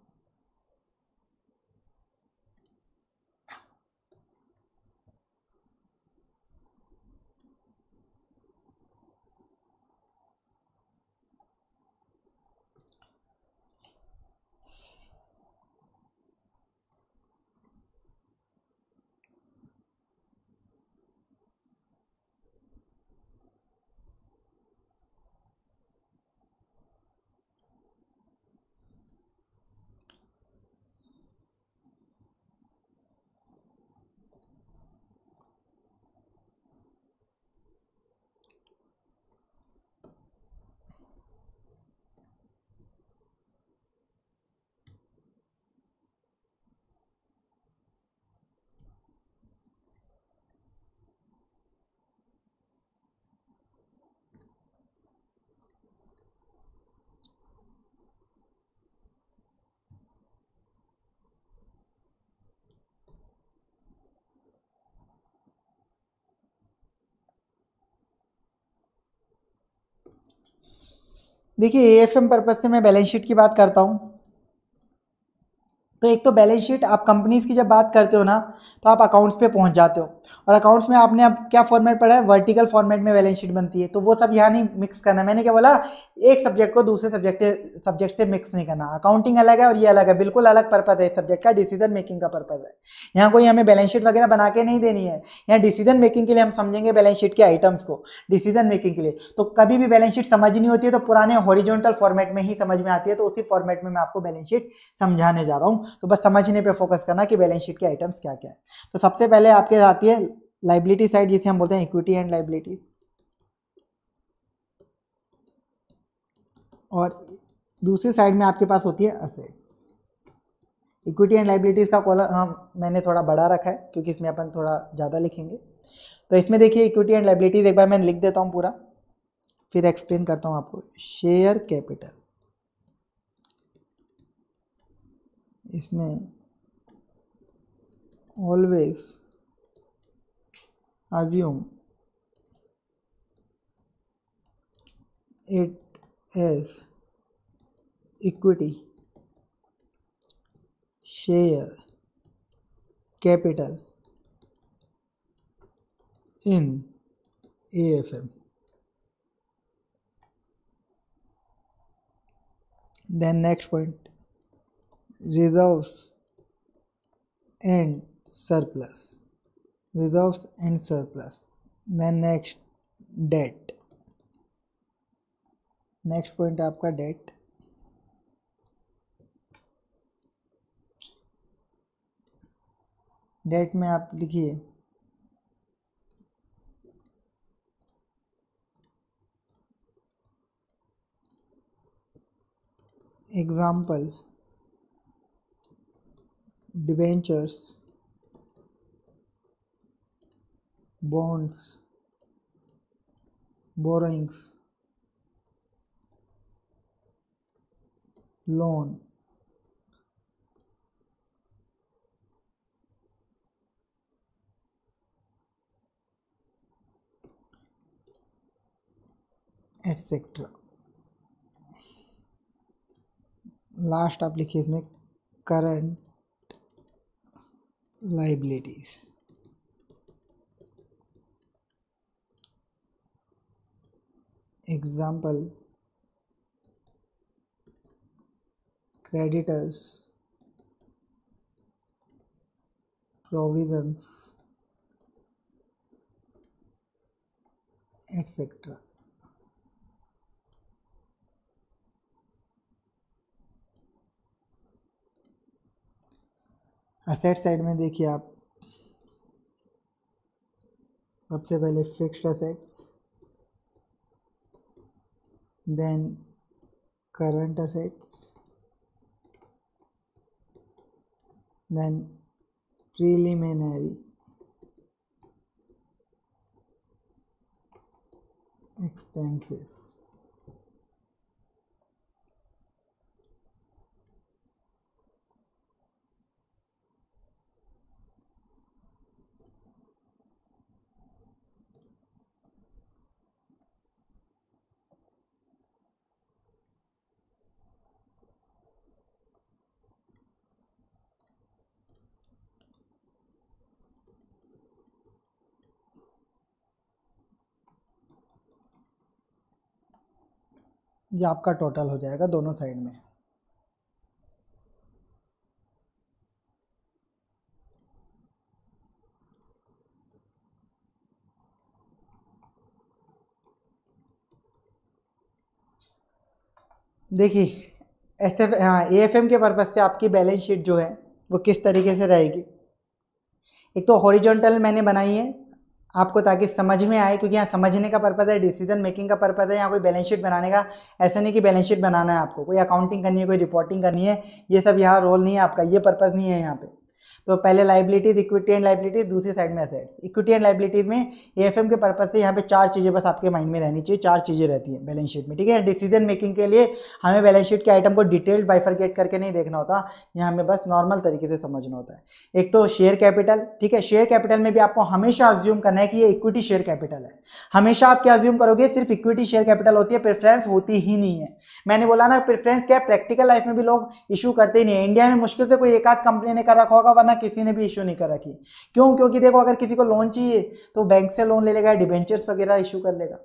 देखिए ए एफ एम पर्पज़ से मैं बैलेंस शीट की बात करता हूँ तो एक तो बैलेंस शीट आप कंपनीज़ की जब बात करते हो ना तो आप अकाउंट्स पे पहुंच जाते हो और अकाउंट्स में आपने अब क्या फॉर्मेट पढ़ा है वर्टिकल फॉर्मेट में बैलेंस शीट बनती है तो वो सब यहाँ नहीं मिक्स करना मैंने क्या बोला एक सब्जेक्ट को दूसरे सब्जेक्ट सब्जेक्ट से मिक्स नहीं करना अकाउंटिंग अलग है और ये अलग है बिल्कुल अलग पर्पज़ है इस सब्जेक्ट का डिसीजन मेकिंग का पर्पज़ है यहाँ कोई हमें बैलेंस शीट वगैरह बना के नहीं देनी है यहाँ डिसीजन मेकिंग के लिए हम समझेंगे बैलेंस शीट के आइटम्स को डिसीजन मेकिंग के लिए तो कभी भी बैलेंस शीट समझ नहीं होती है तो पुराने हॉरिजोनटल फॉर्मेट में ही समझ में आती है तो उसी फॉर्मेट में मैं आपको बैलेंस शीट समझाने जा रहा हूँ तो बस समझने पे फोकस करना कि बैलेंस शीट के आइटम्स क्या क्या है तो सबसे पहले आपके आती है लाइबिलिटी साइड जिसे हम बोलते हैं इक्विटी एंड लाइबिलिटीज और दूसरी साइड में आपके पास होती है असेट्स इक्विटी एंड लाइबिलिटीज़ का कॉलम हम हाँ, मैंने थोड़ा बड़ा रखा है क्योंकि इसमें अपन थोड़ा ज़्यादा लिखेंगे तो इसमें देखिए इक्विटी एंड लाइबिलिटीज़ एक बार मैं लिख देता हूँ पूरा फिर एक्सप्लेन करता हूँ आपको शेयर कैपिटल इसमें always assume it as equity share capital in A F M then next point reserves and surplus reserves and surplus then next debt next point आपका डेट डेट में आप लिखिए example debentures bonds borrowings loan etc last आप लिखिए इसमें current liabilities example creditors provisions etc asset side में देखिए आप सबसे पहले fixed assets then current assets then preliminary expenses ये आपका टोटल हो जाएगा दोनों साइड में देखिए एस एफ हाँ ए एफ एम के पर्पज़ से आपकी बैलेंस शीट जो है वो किस तरीके से रहेगी एक तो हॉरिजॉन्टल मैंने बनाई है आपको ताकि समझ में आए क्योंकि यहाँ समझने का पर्पज़ है डिसीजन मेकिंग का पर्पज़ है यहाँ कोई बैलेंस शीट बनाने का ऐसा नहीं कि बैलेंस शीट बनाना है आपको कोई अकाउंटिंग करनी है कोई रिपोर्टिंग करनी है ये सब यहाँ रोल नहीं है आपका ये पर्पज़ नहीं है यहाँ पर तो पहले लाइबिलिटीज इक्विटी एंड लाइबिलिटीज दूसरी साइड में असेट्स इक्विटी एंड लाइबिलिटीज में ए एफ एम के पर्पज से यहाँ पे चार चीज़ें बस आपके माइंड में रहनी चाहिए चार चीज़ें रहती हैं बैलेंस शीट में ठीक है डिसीजन मेकिंग के लिए हमें बैलेंस शीट के आइटम को डिटेल्ड बाइफरगेट करके नहीं देखना होता यहाँ हमें बस नॉर्मल तरीके से समझना होता है एक तो शेयर कैपिटल ठीक है शेयर कैपिटल में भी आपको हमेशा अज्यूम करना है कि ये इक्विटी शेयर कैपिटल है हमेशा आप क्या अज्यूम करोगे सिर्फ इक्विटी शेयर कैपिटल होती है प्रेफरेंस होती ही नहीं है मैंने बोला ना प्रेफरेंस क्या प्रैक्टिकल लाइफ में भी लोग इशू करते ही नहीं है इंडिया में मुश्किल से कोई एक आध कंपनी ने कर रखा होगा होगा वरना किसी ने भी इशू नहीं कर रखी क्यों क्योंकि देखो अगर किसी को लोन चाहिए तो बैंक से लोन ले लेगा डिबेंचर्स वगैरह इशू कर लेगा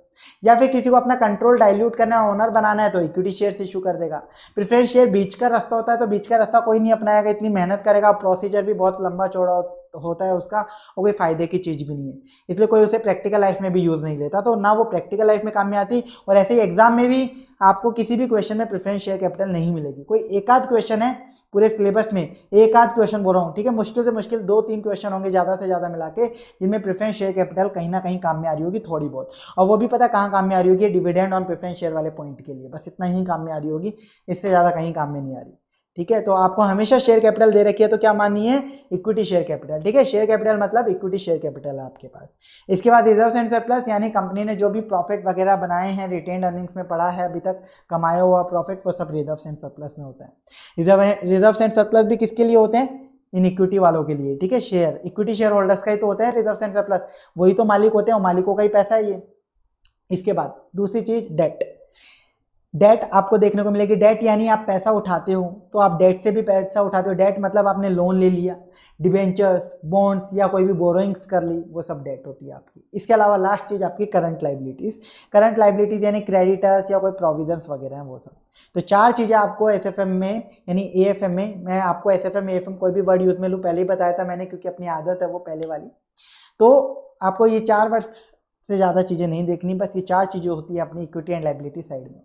या फिर किसी को अपना कंट्रोल डाइल्यूट करना है ओनर बनाना है तो इक्विटी शेयर इशू कर देगा प्रिफरेंस शेयर बीच का रास्ता होता है तो बीच का रास्ता कोई नहीं अपनाएगा इतनी मेहनत करेगा प्रोसीजर भी बहुत लंबा चौड़ा होता है उसका और कोई फायदे की चीज़ भी नहीं है इसलिए कोई उसे प्रैक्टिकल लाइफ में भी यूज़ नहीं लेता तो ना वो प्रैक्टिकल लाइफ में काम में आती और ऐसे ही एग्जाम में भी आपको किसी भी क्वेश्चन में प्रिफरेंस शेयर कैपिटल नहीं मिलेगी कोई एक आध क्वेश्चन है पूरे सिलेबस में एक आध क्वेश्चन बोल रहा हूँ ठीक है मुश्किल से मुश्किल दो तीन क्वेश्चन होंगे ज़्यादा से ज़्यादा मिला के जिनमें प्रिफरेंस शेयर कैपिटल कहीं ना कहीं काम में आ रही होगी थोड़ी बहुत और वो भी पता ज़्यादा कहाँ काम में आ रही होगी डिविडेंड ऑन प्रेफरेंस शेयर वाले पॉइंट के लिए बस इतना ही काम में आ रही होगी इससे ज़्यादा कहीं काम में नहीं आ रही ठीक है तो आपको हमेशा शेयर कैपिटल दे रखी है तो क्या माननी है इक्विटी शेयर कैपिटल ठीक है शेयर कैपिटल मतलब इक्विटी शेयर कैपिटल है आपके पास इसके बाद रिजर्व एंड सरप्लस यानी कंपनी ने जो भी प्रॉफिट वगैरह बनाए हैं रिटेन अर्निंग्स में पड़ा है अभी तक कमाया हुआ प्रॉफिट वो सब रिजर्व एंड सरप्लस में होता है रिजर्व रिजर्व एंड सरप्लस भी किसके लिए होते हैं इन इक्विटी वालों के लिए ठीक है शेयर इक्विटी शेयर होल्डर्स का ही तो होता है रिजर्व एंड सरप्लस वही तो मालिक होते हैं और मालिकों का ही पैसा है ये इसके बाद दूसरी चीज डेट डेट आपको देखने को मिलेगी डेट यानी आप पैसा उठाते हो तो आप डेट से भी पैसा उठाते हो डेट मतलब आपने लोन ले लिया डिबेंचर्स बॉन्ड्स या कोई भी बोरोइंग्स कर ली वो सब डेट होती है आपकी इसके अलावा लास्ट चीज़ आपकी करंट लाइबिलिटीज़ करंट लाइबिलिटीज़ यानी क्रेडिटर्स या कोई प्रोविजंस वगैरह हैं वो सब तो चार चीज़ें आपको एस में यानी ए में मैं आपको एस एफ एम कोई भी वर्ड यूज़ में लूँ पहले ही बताया था मैंने क्योंकि अपनी आदत है वो पहले वाली तो आपको ये चार वर्ड्स से ज़्यादा चीज़ें नहीं देखनी बस ये चार चीज़ें होती है अपनी इक्विटी एंड लाइबिलिटी साइड में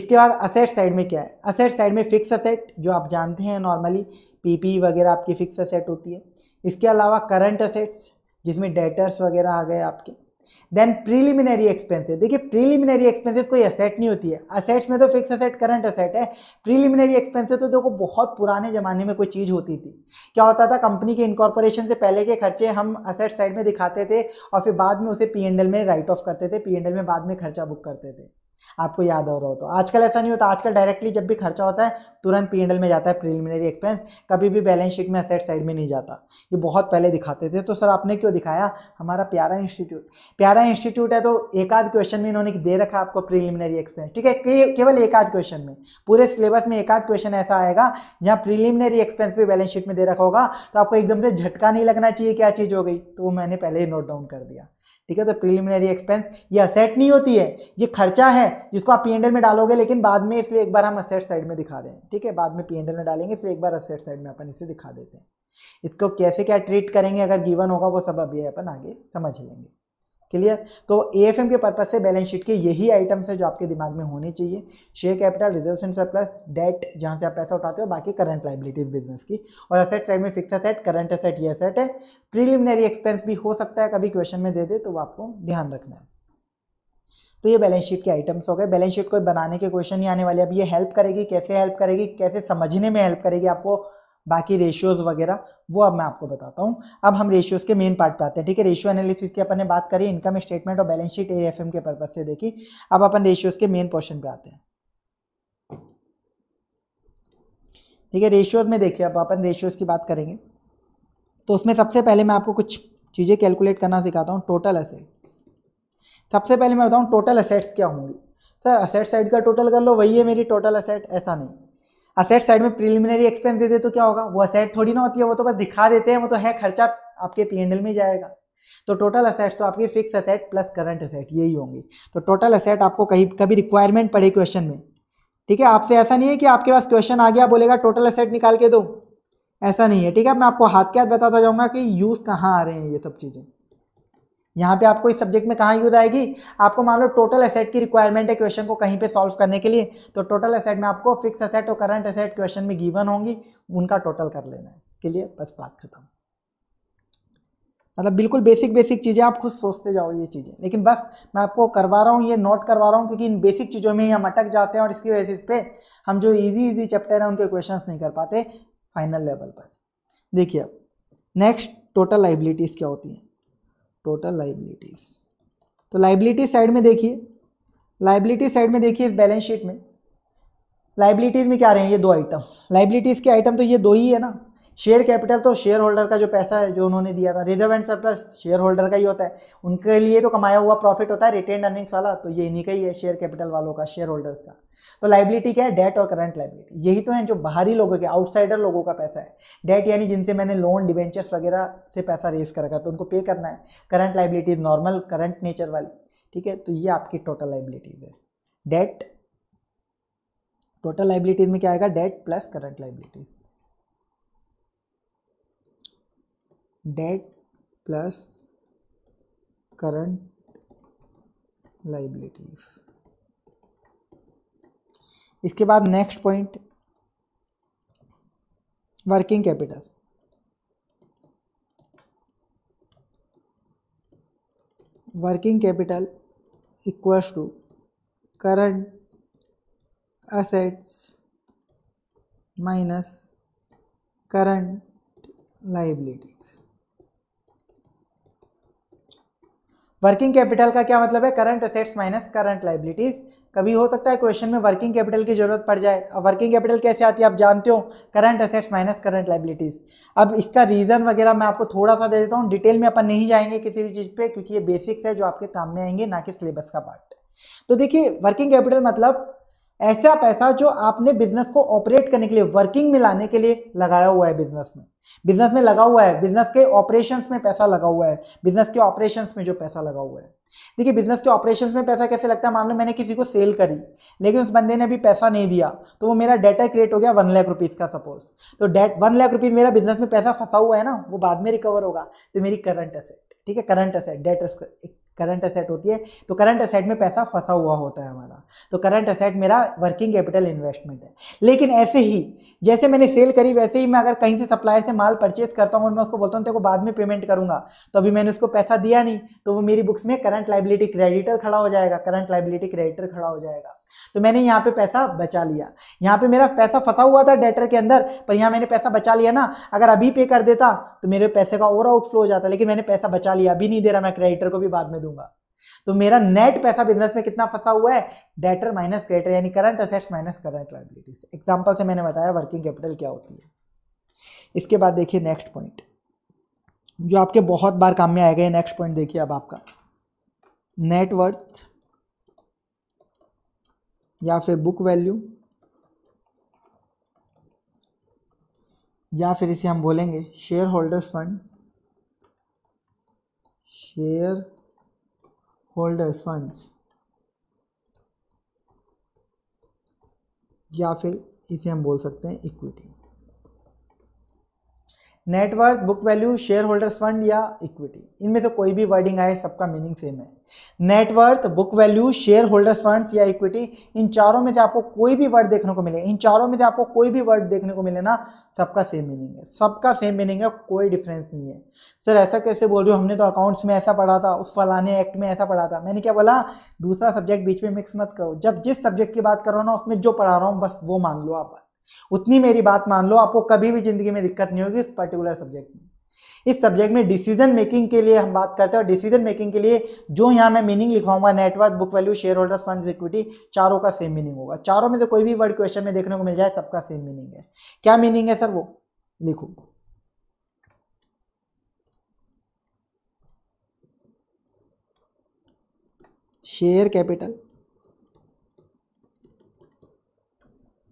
इसके बाद असेट साइड में क्या है असेट साइड में फिक्स असेट जो आप जानते हैं नॉर्मली पीपी e वगैरह आपकी फिक्स असेट होती है इसके अलावा करंट असेट्स जिसमें डेटर्स वगैरह आ गए आपके देन प्रीलिमिनरी एक्सपेंसेस देखिए प्रीलिमिनरी एक्सपेंसेस कोई असेट नहीं होती है असेट्स में तो फिक्स असेट करंट असेट है प्रीलिमिनरी एक्सपेंसेस तो देखो बहुत पुराने ज़माने में कोई चीज़ होती थी क्या होता था कंपनी के इनकॉर्पोरेशन से पहले के खर्चे हम असेट साइड में दिखाते थे और फिर बाद में उसे पी एंडल में राइट ऑफ करते थे पी एंडल में बाद में खर्चा बुक करते थे आपको याद हो रहा हो तो आजकल ऐसा नहीं होता आजकल डायरेक्टली जब भी खर्चा होता है तुरंत पी में जाता है प्रिलिमिनरी एक्सपेंस कभी भी बैलेंस शीट में असेट साइड में नहीं जाता ये बहुत पहले दिखाते थे तो सर आपने क्यों दिखाया हमारा प्यारा इंस्टीट्यूट प्यारा इंस्टीट्यूट है तो एक आध क्वेश्चन में इन्होंने दे रखा आपको प्रिलिमिनरी एक्सपेंस ठीक है केवल एक आध क्वेश्चन में पूरे सिलेबस में एक आध क्वेश्चन ऐसा आएगा जहाँ प्रिलिमिनरी एक्सपेंस भी बैलेंस शीट में दे रखा होगा तो आपको एकदम से झटका नहीं लगना चाहिए क्या चीज़ हो गई तो वो मैंने पहले ही नोट डाउन कर दिया ठीक है तो प्रिलिमिनरी एक्सपेंस ये असेट नहीं होती है ये खर्चा है जिसको आप पी में डालोगे लेकिन बाद में इसलिए एक बार हम असेट साइड में दिखा रहे हैं ठीक है बाद में पी में डालेंगे फिर एक बार असेट साइड में अपन इसे दिखा देते हैं इसको कैसे क्या ट्रीट करेंगे अगर गिवन होगा वो सब अभी अपन आगे समझ लेंगे क्लियर तो ए एफ एम के पर्पज से बैलेंस शीट के यही आइटम्स है जो आपके दिमाग में होने चाहिए share capital reserve and surplus debt जहाँ से आप पैसा उठाते हो बाकी करंट लाइबिलिटीज बिजनेस की और असेट साइड में फिक्स असेट करंट असेट ये असेट है प्रीलिमिनरी एक्सपेंस भी हो सकता है कभी क्वेश्चन में दे दे तो वो आपको ध्यान रखना है तो ये बैलेंस शीट के आइटम्स हो गए बैलेंस शीट को बनाने के क्वेश्चन ही आने वाले अब ये हेल्प करेगी कैसे हेल्प करेगी कैसे समझने में हेल्प करेगी आपको बाकी रेशियोज वगैरह वो अब मैं आपको बताता हूँ अब हम रेशियोज के मेन पार्ट पे आते हैं ठीक है रेशियो एनालिसिस की अपन ने बात करी इनकम स्टेटमेंट और balance sheet A F M के पर्पज से देखी अब अपन रेशियोज के मेन पोर्शन पे आते हैं ठीक है रेशियोज में देखिए अब अपन रेशियोज की बात करेंगे तो उसमें सबसे पहले मैं आपको कुछ चीज़ें कैलकुलेट करना सिखाता हूँ टोटल असेट्स सबसे पहले मैं बताऊँ टोटल असेट्स क्या होंगी सर असेट साइड का टोटल कर लो वही है मेरी टोटल असेट ऐसा नहीं असेट साइड में प्रिलिमिनरी एक्सपेंस दे तो क्या होगा वो असेट थोड़ी ना होती है वो तो बस दिखा देते हैं वो तो है खर्चा आपके पी में जाएगा तो टोटल असेट्स तो आपके fixed asset plus current asset यही होंगे तो टोटल असेट आपको कहीं कभी रिक्वायरमेंट पड़े क्वेश्चन में ठीक है आपसे ऐसा नहीं है कि आपके पास क्वेश्चन आ गया बोलेगा टोटल असेट निकाल के दो ऐसा नहीं है ठीक है मैं आपको हाथ के हाथ बताता जाऊँगा कि यूज़ कहाँ आ रहे हैं ये सब चीज़ें यहाँ पे आपको इस सब्जेक्ट में कहाँ यूज़ आएगी आपको मान लो टोटल एसेट की रिक्वायरमेंट है क्वेश्चन को कहीं पे सॉल्व करने के लिए तो टोटल एसेट में आपको फिक्स एसेट और करंट एसेट क्वेश्चन में गिवन होंगी उनका टोटल कर लेना है के लिए बस बात खत्म मतलब बिल्कुल बेसिक बेसिक चीज़ें आप खुद सोचते जाओ ये चीज़ें लेकिन बस मैं आपको करवा रहा हूँ ये नोट करवा रहा हूँ क्योंकि इन बेसिक चीज़ों में ही हम अटक जाते हैं और इसकी बेसिस पे हम जो इजी इजी चैप्टर हैं उनके क्वेश्चन नहीं कर पाते फाइनल लेवल पर देखिए अब नेक्स्ट टोटल लाइबिलिटीज़ क्या होती हैं टोटल लाइबिलिटीज तो लाइबिलिटी साइड में देखिए लाइबिलिटी साइड में देखिए इस बैलेंस शीट में लाइबिलिटीज़ में क्या रहे हैं ये दो आइटम लाइबिलिटीज़ के आइटम तो ये दो ही है ना शेयर कैपिटल तो शेयर होल्डर का जो पैसा है जो उन्होंने दिया था reserve and surplus shareholder का ही होता है उनके लिए तो कमाया हुआ प्रॉफिट होता है रिटेन अर्निंग्स वाला तो ये इन्हीं का ही है शेयर कैपिटल वालों का शेयर होल्डर्स का तो लाइबिलिटी क्या है डेट और करंट लाइबिलिटी यही तो है जो बाहरी लोगों के आउटसाइडर लोगों का पैसा है डेट यानी जिनसे मैंने लोन डिवेंचर्स वगैरह से पैसा रेज कर रखा तो उनको पे करना है current liabilities normal current nature वाली ठीक है तो ये आपकी टोटल लाइबिलिटीज है डेट टोटल लाइबिलिटीज में क्या आएगा debt plus current liabilities debt plus current liabilities इसके बाद next point working capital working capital equals to current assets minus current liabilities working capital का क्या मतलब है current assets minus current liabilities कभी हो सकता है क्वेश्चन में वर्किंग कैपिटल की जरूरत पड़ जाए अब वर्किंग कैपिटल कैसे आती है आप जानते हो current assets minus current liabilities अब इसका रीज़न वगैरह मैं आपको थोड़ा सा दे देता हूँ डिटेल में अपन नहीं जाएंगे किसी भी चीज़ पे क्योंकि ये बेसिक्स है जो आपके काम में आएंगे ना कि सिलेबस का पार्ट तो देखिए वर्किंग कैपिटल मतलब ऐसा पैसा जो आपने बिजनेस को ऑपरेट करने के लिए वर्किंग में लाने के लिए लगाया हुआ है बिजनेस में बिजनेस में लगा हुआ है बिजनेस के ऑपरेशंस में पैसा लगा हुआ है बिजनेस के ऑपरेशंस में जो पैसा लगा हुआ है देखिए बिजनेस के ऑपरेशंस में पैसा कैसे लगता है मान लो मैंने किसी को सेल करी लेकिन उस बंदे ने अभी पैसा नहीं दिया तो वो मेरा डेटा क्रिएट हो गया वन लाख रुपीज़ का सपोज तो डेट वन लाख रुपीज़ मेरा बिजनेस में पैसा फंसा हुआ है ना वो बाद में रिकवर होगा तो मेरी करंट असेट ठीक है current asset debt current asset होती है तो करंट असेट में पैसा फंसा हुआ होता है हमारा तो करंट असेट मेरा वर्किंग कैपिटल इन्वेस्टमेंट है लेकिन ऐसे ही जैसे मैंने सेल करी वैसे ही मैं अगर कहीं से सप्लायर से माल परचेज करता हूँ और मैं उसको बोलता हूँ तेरे को बाद में पेमेंट करूँगा तो अभी मैंने उसको पैसा दिया नहीं तो वो मेरी बुक्स में करंट लाइबिलिटी क्रेडिटर खड़ा हो जाएगा करंट लाइबिलिटी क्रेडिटर खड़ा हो जाएगा तो मैंने यहाँ पे पैसा बचा लिया यहाँ पे मेरा पैसा फंसा हुआ था डेटर के अंदर पर यहाँ मैंने पैसा बचा लिया ना अगर अभी पे कर देता तो मेरे पैसे का और आउटफ्लो हो जाता लेकिन मैंने पैसा बचा लिया अभी नहीं दे रहा मैं क्रेडिटर को भी बाद में दूंगा तो मेरा नेट पैसा बिजनेस में कितना फंसा हुआ है डेटर माइनस क्रेडिटर यानी current assets minus current liabilities example से मैंने बताया वर्किंग कैपिटल क्या होती है इसके बाद देखिए नेक्स्ट पॉइंट जो आपके बहुत बार काम में आएगा नेक्स्ट पॉइंट देखिए अब आपका नेटवर्थ या फिर बुक वैल्यू या फिर इसे हम बोलेंगे share holders fund shareholders funds या फिर इसे हम बोल सकते हैं equity net worth book value share holders fund या इक्विटी इनमें से कोई भी वर्डिंग आए सबका मीनिंग सेम है net worth book value share shareholders funds या इक्विटी इन चारों में से आपको कोई भी वर्ड देखने को मिले इन चारों में से आपको कोई भी वर्ड देखने को मिले ना सबका सेम मीनिंग है सबका सेम मीनिंग है कोई डिफरेंस नहीं है सर ऐसा कैसे बोल रहे हो हमने तो अकाउंट्स में ऐसा पढ़ा था उस फलाने एक्ट में ऐसा पढ़ा था मैंने क्या बोला दूसरा सब्जेक्ट बीच में मिक्स मत करो जब जिस सब्जेक्ट की बात करो ना उसमें जो पढ़ा रहा हूँ बस वो मान लो आप बस उतनी मेरी बात मान लो आपको कभी भी ज़िंदगी में दिक्कत नहीं होगी इस पर्टिकुलर सब्जेक्ट में इस सब्जेक्ट में डिसीजन मेकिंग के लिए हम बात करते हैं और डिसीजन मेकिंग के लिए जो यहाँ मैं मीनिंग लिखवाऊंगा net worth book value shareholder fund equity चारों का सेम मीनिंग होगा चारों में से कोई भी वर्ड क्वेश्चन में देखने को मिल जाए सबका सेम मीनिंग है क्या मीनिंग है सर वो लिखो share capital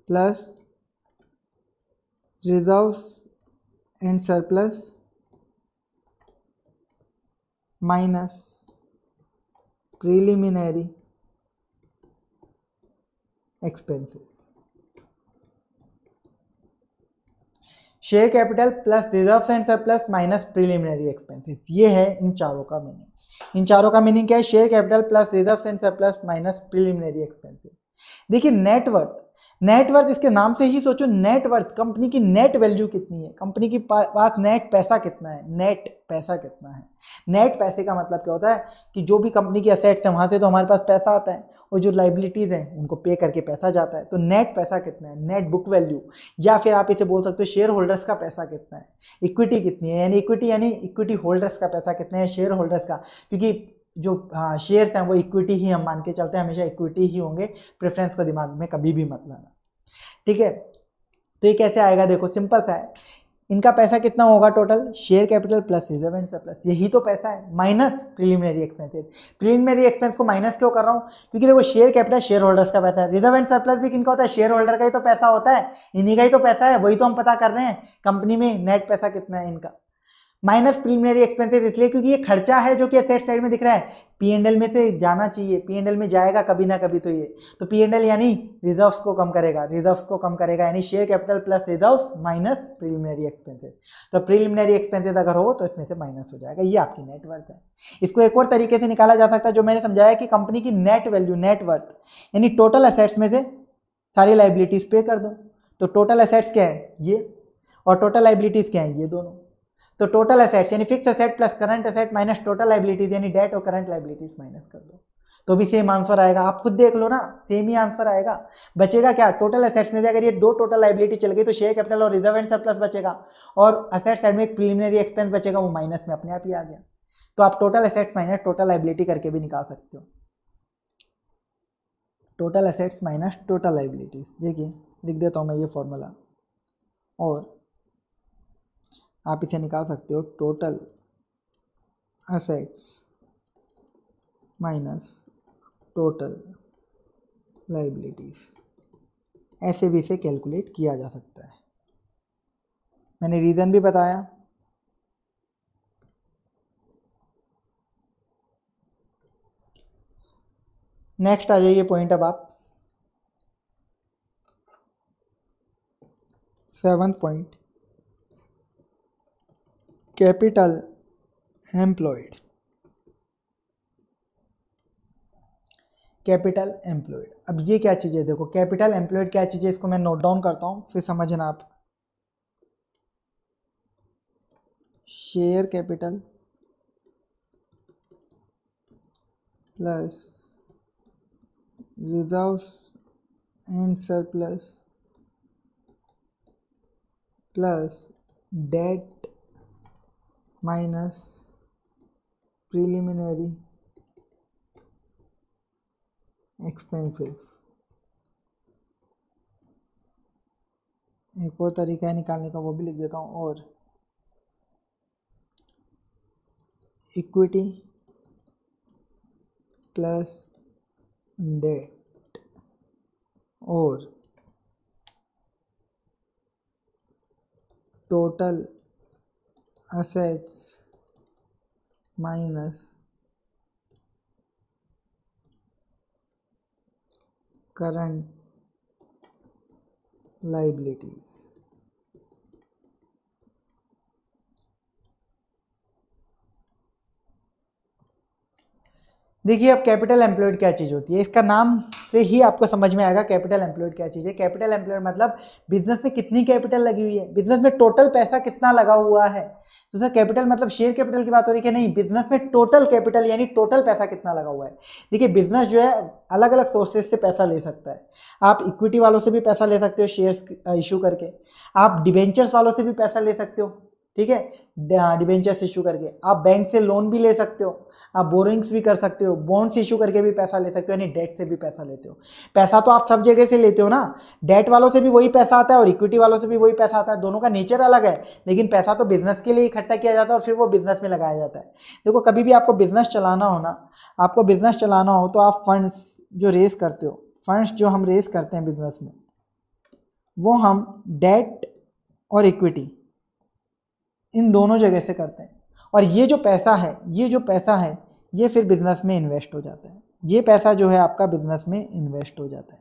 plus reserves and surplus minus preliminary expenses share capital plus reserve and surplus minus preliminary expenses ये है इन चारों का मीनिंग इन चारों का मीनिंग क्या है share capital plus reserve and surplus minus preliminary expenses देखिए नेटवर्थ नेटवर्थ इसके नाम से ही सोचो नेटवर्थ कंपनी की नेट वैल्यू कितनी है कंपनी की पास नेट पैसा कितना है नेट पैसा कितना है नेट पैसे का मतलब क्या होता है कि जो भी कंपनी की असेट्स हैं वहाँ से तो हमारे पास पैसा आता है और जो लाइबिलिटीज़ हैं उनको पे करके पैसा जाता है तो नेट पैसा कितना है नेट बुक वैल्यू या फिर आप इसे बोल सकते हो शेयर होल्डर्स का पैसा कितना है इक्विटी कितनी है यानी इक्विटी यानी इक्विटी होल्डर्स का पैसा कितना है शेयर होल्डर्स का क्योंकि जो शेयर्स हाँ, हैं वो इक्विटी ही हम मान के चलते हैं हमेशा इक्विटी ही होंगे प्रेफरेंस को दिमाग में कभी भी मत लाना ठीक है तो ये कैसे आएगा देखो सिंपल सा है इनका पैसा कितना होगा total share capital plus reserve and surplus यही तो पैसा है minus preliminary expenses preliminary expense को माइनस क्यों कर रहा हूँ क्योंकि देखो शेयर कैपिटल शेयर होल्डर्स का पैसा है रिजर्व एंड सरप्लस भी किनका होता है शेयर होल्डर का ही तो पैसा होता है इन्हीं का ही तो पैसा है वही तो हम पता कर रहे हैं कंपनी में नेट पैसा कितना है इनका माइनस प्रीलिमिनरी एक्सपेंसेस इसलिए क्योंकि ये खर्चा है जो कि असेट साइड में दिख रहा है पी एंड एल में से जाना चाहिए पी एंड एल में जाएगा कभी ना कभी तो ये तो पी एंड एल यानी रिजर्व्स को कम करेगा रिजर्व्स को कम करेगा यानी share capital plus reserves minus preliminary expenses तो प्रीलिमिनरी एक्सपेंसेस अगर हो तो इसमें से माइनस हो जाएगा ये आपकी नेटवर्थ है इसको एक और तरीके से निकाला जा सकता है जो मैंने समझाया कि कंपनी की नेट वैल्यू नेटवर्थ यानी टोटल असेट्स में से सारी लाइबिलिटीज़ पे कर दो तो टोटल असेट्स क्या है ये और टोटल लाइबिलिटीज़ क्या है ये दोनों तो टोटल असेट्स यानी fixed asset plus current asset minus total liabilities यानी डेट और करंट लाइबिलिटीज माइनस कर दो तो भी सेम आंसर आएगा आप खुद देख लो ना सेम ही आंसर आएगा बचेगा क्या टोटल असेट्स में से अगर ये दो टोटल लाइबिलिटी चल गई तो शेयर कैपिटल और रिजर्व एंड सरप्लस बचेगा और असेट साइड में एक प्रीलिमिनरी एक्सपेंस बचेगा वो माइनस में अपने आप ही आ गया तो आप total assets minus total liability करके भी निकाल सकते हो total assets minus total liabilities देखिए लिख देता हूँ मैं ये फॉर्मूला और आप इसे निकाल सकते हो total assets minus total liabilities ऐसे भी इसे कैलकुलेट किया जा सकता है मैंने रीज़न भी बताया नेक्स्ट आ जाइए पॉइंट अब आप seven point capital employed capital employed अब ये क्या चीज़ है देखो कैपिटल एम्प्लॉयड क्या चीज़ है इसको मैं नोट डाउन करता हूँ फिर समझना आप share capital plus reserve and surplus plus debt minus preliminary expenses एक और तरीका है निकालने का वो भी लिख देता हूँ और इक्विटी प्लस डेट और total assets minus current liabilities देखिए अब कैपिटल एम्प्लॉयड क्या चीज़ होती है इसका नाम से ही आपको समझ में आएगा कैपिटल एम्प्लॉयड क्या चीज़ है कैपिटल एम्प्लॉयड मतलब बिजनेस में कितनी कैपिटल लगी हुई है बिजनेस में टोटल पैसा कितना लगा हुआ है तो सर कैपिटल मतलब शेयर कैपिटल की बात हो रही है नहीं बिजनेस में टोटल कैपिटल यानी टोटल पैसा कितना लगा हुआ है देखिए बिजनेस जो है अलग अलग सोर्सेज से पैसा ले सकता है आप इक्विटी वालों से भी पैसा ले सकते हो शेयर्स इशू करके आप डिबेंचर्स वालों से भी पैसा ले सकते हो ठीक है डिबेंचर्स इशू हाँ, करके आप बैंक से लोन भी ले सकते हो आप बोरिंग्स भी कर सकते हो बॉन्ड्स इशू करके भी पैसा ले सकते हो यानी डेट से भी पैसा लेते हो पैसा तो आप सब जगह से लेते हो ना डेट वालों से भी वही पैसा आता है और इक्विटी वालों से भी वही पैसा आता है दोनों का नेचर अलग है लेकिन पैसा तो बिजनेस के लिए इकट्ठा किया जाता है और फिर वो बिजनेस में लगाया जाता है देखो कभी भी आपको बिजनेस चलाना हो ना आपको बिजनेस चलाना हो तो आप फंड्स जो रेस करते हो फंड्स जो हम रेस करते हैं बिजनेस में वो हम डेट और इक्विटी इन दोनों जगह से करते हैं और ये जो पैसा है ये जो पैसा है ये फिर बिज़नेस में इन्वेस्ट हो जाता है ये पैसा जो है आपका बिज़नेस में इन्वेस्ट हो जाता है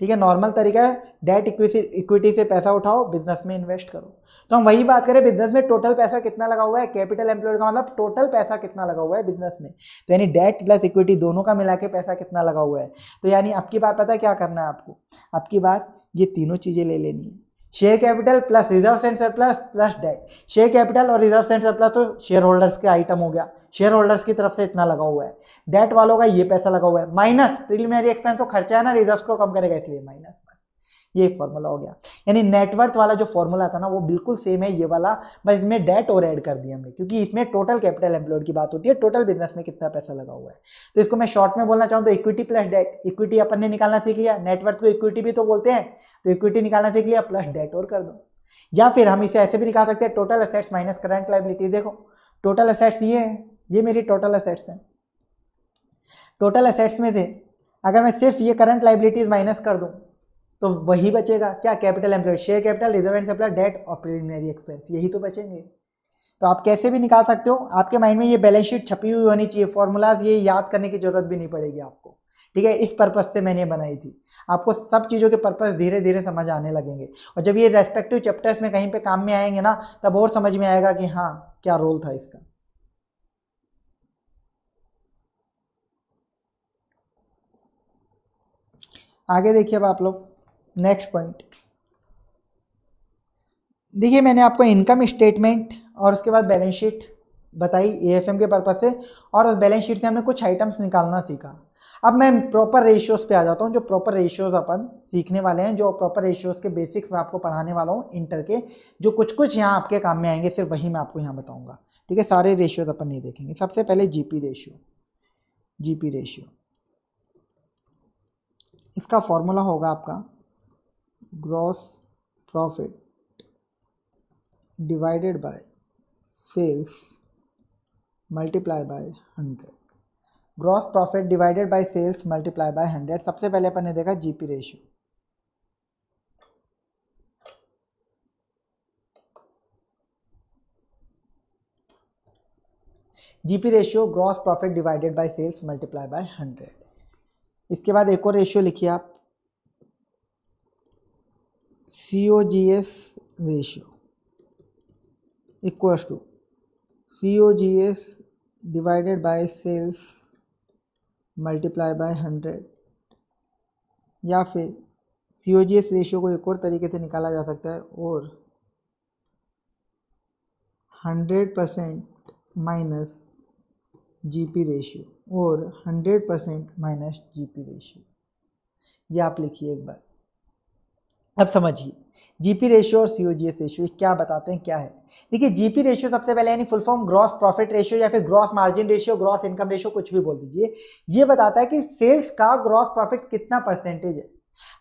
ठीक है नॉर्मल तरीका है डेट इक्विटी इक्विटी से पैसा उठाओ बिजनेस में इन्वेस्ट करो तो हम वही बात करें बिजनेस में टोटल पैसा कितना लगा हुआ है कैपिटल एम्प्लॉयड का मतलब टोटल पैसा कितना लगा हुआ है बिजनेस में तो यानी डेट प्लस इक्विटी दोनों का मिला के पैसा कितना लगा हुआ है तो यानी अब की बार पता है क्या करना है आपको अब की बार ये तीनों चीज़ें ले लेनी है share capital plus reserve and surplus plus debt share capital और रिजर्व एंड सरप्लस तो शेयर होल्डर्स का आइटम हो गया शेयर होल्डर्स की तरफ से इतना लगा हुआ है डेट वालों का ये पैसा लगा हुआ है माइनस प्रिलिमिनरी एक्सपेंस तो खर्चा है ना रिजर्व को कम करेगा इसलिए माइनस ये फॉर्मूला हो गया यानी नेटवर्थ वाला जो फॉर्मूला था ना वो बिल्कुल सेम है ये वाला बस इसमें डेट और ऐड कर दिया हमने क्योंकि इसमें टोटल कैपिटल एम्प्लॉयड की बात होती है टोटल बिजनेस में कितना पैसा लगा हुआ है तो इसको मैं शॉर्ट में बोलना चाहूँ तो इक्विटी प्लस डेट इक्विटी अपन ने निकालना सीख लिया नेटवर्थ को इक्विटी भी तो बोलते हैं तो इक्विटी निकालना सीख लिया प्लस डेट और कर दो या फिर हम इसे ऐसे भी निकाल सकते हैं total assets minus current liability देखो टोटल असेट्स ये है ये मेरी टोटल असेट्स हैं टोटल असेट्स में से अगर मैं सिर्फ ये करंट लाइबिलिटीज़ माइनस कर दूँ तो वही बचेगा क्या capital employed share capital reserve and surplus debt और प्रिलिमिनरी एक्सपेंस यही तो बचेंगे तो आप कैसे भी निकाल सकते हो आपके माइंड में ये बैलेंस शीट छपी हुई होनी चाहिए फॉर्मूलाज ये याद करने की ज़रूरत भी नहीं पड़ेगी आपको ठीक है इस पर्पज़ से मैंने बनाई थी आपको सब चीज़ों के पर्पज़ धीरे धीरे समझ आने लगेंगे और जब ये रेस्पेक्टिव चैप्टर्स में कहीं पे काम में आएंगे ना तब और समझ में आएगा कि हाँ क्या रोल था इसका आगे देखिए अब आप लोग नेक्स्ट पॉइंट देखिए मैंने आपको इनकम स्टेटमेंट और उसके बाद बैलेंस शीट बताई ए एफ एम के पर्पज़ से और उस बैलेंस शीट से हमने कुछ आइटम्स निकालना सीखा अब मैं प्रॉपर रेशियोज़ पे आ जाता हूँ जो प्रॉपर रेशियोज़ अपन सीखने वाले हैं जो प्रॉपर रेशियोज़ के बेसिक्स मैं आपको पढ़ाने वाला हूँ इंटर के जो कुछ कुछ यहाँ आपके काम में आएंगे सिर्फ वही मैं आपको यहाँ बताऊँगा ठीक है सारे रेशियोज़ अपन नहीं देखेंगे सबसे पहले जीपी रेशियो जीपी रेशियो इसका फॉर्मूला होगा आपका gross profit divided by sales multiply by hundred gross profit divided by sales multiply by hundred सबसे पहले अपन ने देखा GP ratio GP ratio gross profit divided by sales multiply by hundred इसके बाद एक और रेशियो लिखिए आप COGS ratio equals to COGS divided by sales multiply by hundred या फिर सी ओ जी एस रेशियो को एक और तरीके से निकाला जा सकता है और hundred percent minus G P ratio और hundred percent minus G P ratio ये आप लिखिए एक बार अब समझिए जीपी रेशियो और जी एस रेशियो क्या बताते हैं क्या है देखिए जीपी रेशियो सबसे पहले यानी full form gross profit ratio या फिर gross margin ratio gross income ratio कुछ भी बोल दीजिए ये बताता है कि सेल्स का ग्रॉस प्रॉफिट कितना परसेंटेज है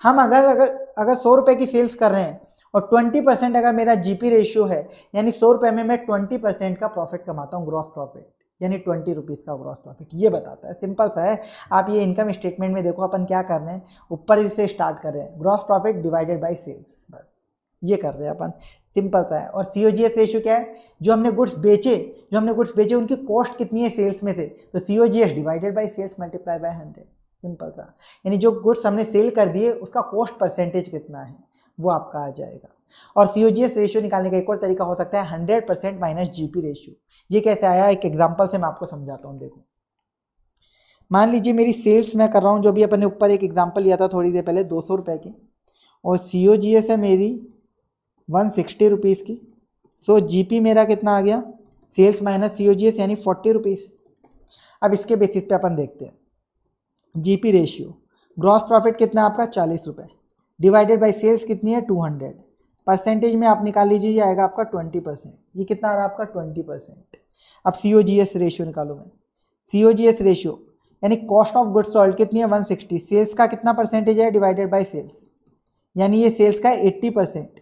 हम अगर अगर अगर सौ रुपये की सेल्स कर रहे हैं और ट्वेंटी परसेंट अगर मेरा जीपी रेशियो है यानी सौ रुपये में मैं ट्वेंटी परसेंट का प्रॉफिट कमाता हूँ ग्रॉस प्रॉफिट यानी ट्वेंटी रुपीज़ का ग्रॉस प्रॉफिट ये बताता है सिंपल सा है आप ये इनकम स्टेटमेंट में देखो अपन क्या कर रहे हैं ऊपर से स्टार्ट कर रहे हैं gross profit divided by sales बस ये कर रहे हैं अपन सिंपल सा है और सी ओ जी एस रेशियो क्या है जो हमने गुड्स बेचे जो हमने गुड्स बेचे उनकी कॉस्ट कितनी है सेल्स में से तो C O G S divided by sales multiply by hundred simple सा यानी जो गुड्स हमने सेल कर दिए उसका कॉस्ट परसेंटेज कितना है वो आपका आ जाएगा और सी ओ जी एस रेशियो निकालने का एक और तरीका हो सकता है hundred percent minus G P ratio ये कैसे आया एक एग्जाम्पल से मैं आपको समझाता हूँ देखो मान लीजिए मेरी सेल्स मैं कर रहा हूँ जो भी अपने ऊपर एक एग्जाम्पल लिया था थोड़ी देर पहले दो सौ रुपये की और सी ओ जी एस है मेरी वन सिक्सटी रुपीज़ की सो जी पी मेरा कितना आ गया sales minus C O G S यानी फोर्टी रुपीज़ अब इसके बेसिस पे अपन देखते हैं G P ratio gross profit कितना आपका चालीस रुपये डिवाइडेड बाई सेल्स कितनी है टू हंड्रेड परसेंटेज में आप निकाल लीजिए ये आएगा आपका ट्वेंटी परसेंट ये कितना आ रहा है आपका ट्वेंटी परसेंट अब सी ओ जी एस रेशियो निकालो मैं C O G S ratio यानी कॉस्ट ऑफ गुड सोल्ड कितनी है वन सिक्सटी सेल्स का कितना परसेंटेज है डिवाइडेड बाई सेल्स यानी ये सेल्स का है एट्टी परसेंट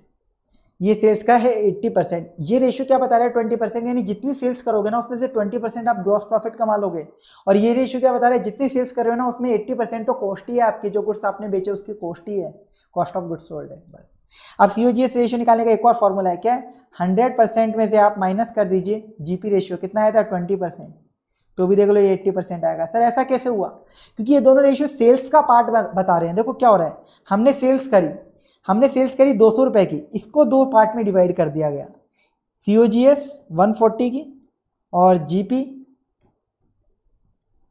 ये सेल्स का है एट्टी परसेंट ये रेशियो क्या बता रहा है ट्वेंटी परसेंट यानी जितनी सेल्स करोगे ना उसमें से ट्वेंटी परसेंट आप ग्रॉस प्रॉफिट कमा लोगे और ये रेशियो क्या बता रहा है जितनी सेल्स कर रहे हो ना उसमें एट्टी परसेंट तो कॉस्ट ही है आपकी जो गुड्स आपने बेचे उसकी कॉस्ट ही है कॉस्ट ऑफ गुड्स सोल्ड है बस अब सी ओ जी एस रेशियो निकालने का एक और फॉर्मूला है क्या है हंड्रेड परसेंट में से आप माइनस कर दीजिए जी पी रेशियो कितना आया था ट्वेंटी परसेंट तो भी देख लो ये एट्टी परसेंट आएगा सर ऐसा कैसे हुआ क्योंकि ये दोनों रेशियो सेल्स का पार्ट बता रहे हैं देखो क्या हो रहा है हमने सेल्स करी हमने सेल्स करी दो सौ रुपये की इसको दो पार्ट में डिवाइड कर दिया गया C O G S one forty की और जी पी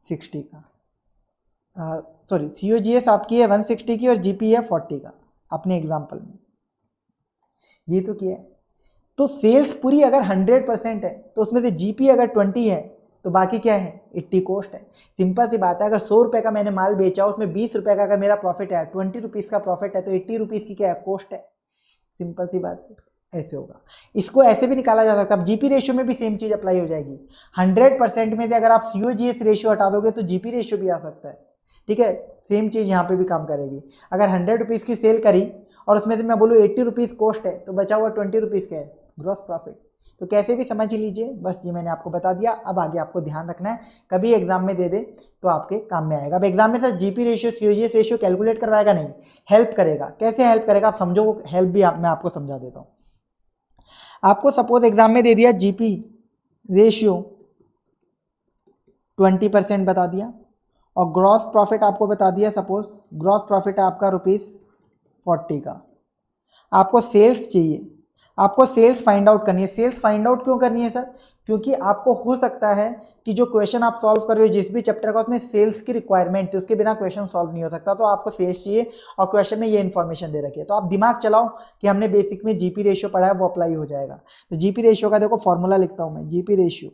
सिक्सटी का sorry C O G S आपकी है वन सिक्सटी की और जी पी है फोर्टी का अपने एग्जाम्पल में ये तो किया है तो सेल्स पूरी अगर हंड्रेड परसेंट है तो उसमें से जीपी अगर ट्वेंटी है तो बाकी क्या है एट्टी कॉस्ट है सिंपल सी बात है अगर सौ रुपये का मैंने माल बेचा उसमें बीस रुपये का अगर मेरा प्रॉफिट है ट्वेंटी रुपीज़ का प्रॉफिट है तो एट्टी रुपीज़ की क्या है कॉस्ट है सिंपल सी बात ऐसे होगा इसको ऐसे भी निकाला जा सकता है अब जीपी रेशियो में भी सेम चीज़ अप्लाई हो जाएगी हंड्रेड परसेंट में से अगर आप सी ओ जी एस रेशियो हटा दोगे तो जीपी रेशियो भी आ सकता है ठीक है सेम चीज़ यहाँ पे भी काम करेगी अगर हंड्रेड रुपीज़ की सेल करी और उसमें से मैं बोलूँ एट्टी रुपीज़ कॉस्ट है तो बचा हुआ ट्वेंटी रुपीज़ का है ग्रॉस प्रॉफिट तो कैसे भी समझ लीजिए बस ये मैंने आपको बता दिया अब आगे आपको ध्यान रखना है कभी एग्जाम में दे दे तो आपके काम में आएगा अब एग्जाम में sir GP ratio COGS ratio calculate करवाएगा नहीं हेल्प करेगा कैसे हेल्प करेगा आप समझो हेल्प भी आप, मैं आपको समझा देता हूँ आपको सपोज एग्जाम में दे दिया जीपी रेशियो ट्वेंटी परसेंट बता दिया और ग्रॉस प्रॉफिट आपको बता दिया सपोज ग्रॉस प्रॉफिट है आपका रुपीज़ फोर्टी का आपको सेल्स चाहिए आपको सेल्स फाइंड आउट करनी है सेल्स फाइंड आउट क्यों करनी है सर क्योंकि आपको हो सकता है कि जो क्वेश्चन आप सॉल्व कर रहे हो जिस भी चैप्टर का उसमें सेल्स की रिक्वायरमेंट थी उसके बिना क्वेश्चन सॉल्व नहीं हो सकता तो आपको सेल्स चाहिए और क्वेश्चन में ये इन्फॉर्मेशन दे रखी है तो आप दिमाग चलाओ कि हमने बेसिक में जीपी रेशियो पढ़ा है वो अप्लाई हो जाएगा तो जीपी रेशियो का देखो फॉर्मूला लिखता हूँ मैं GP ratio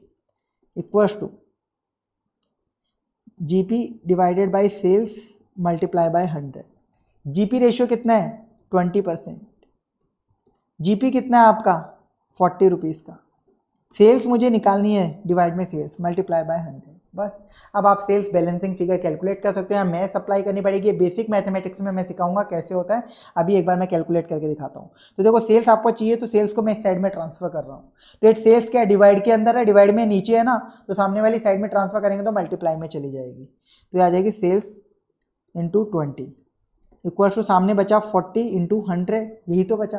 equal to GP divided by sales multiply by hundred GP ratio कितना है ट्वेंटी परसेंट जीपी कितना है आपका फोर्टी रुपीज़ का सेल्स मुझे निकालनी है डिवाइड में सेल्स मल्टीप्लाई बाय हंड्रेड बस अब आप सेल्स बैलेंसिंग फिगर कैलकुलेट कर सकते हैं मैथ अप्लाई करनी पड़ेगी बेसिक मैथमेटिक्स में मैं सिखाऊंगा कैसे होता है अभी एक बार मैं कैलकुलेट करके दिखाता हूँ तो देखो सेल्स आपको चाहिए तो सेल्स को मैं इस साइड में ट्रांसफर कर रहा हूँ तो इट सेल्स क्या डिवाइड के अंदर है डिवाइड में नीचे है ना तो सामने वाली साइड में ट्रांसफर करेंगे तो मल्टीप्लाई में चली जाएगी तो आ जाएगी sales into twenty equal to सामने बचा फोर्टी इंटू हंड्रेड यही तो बचा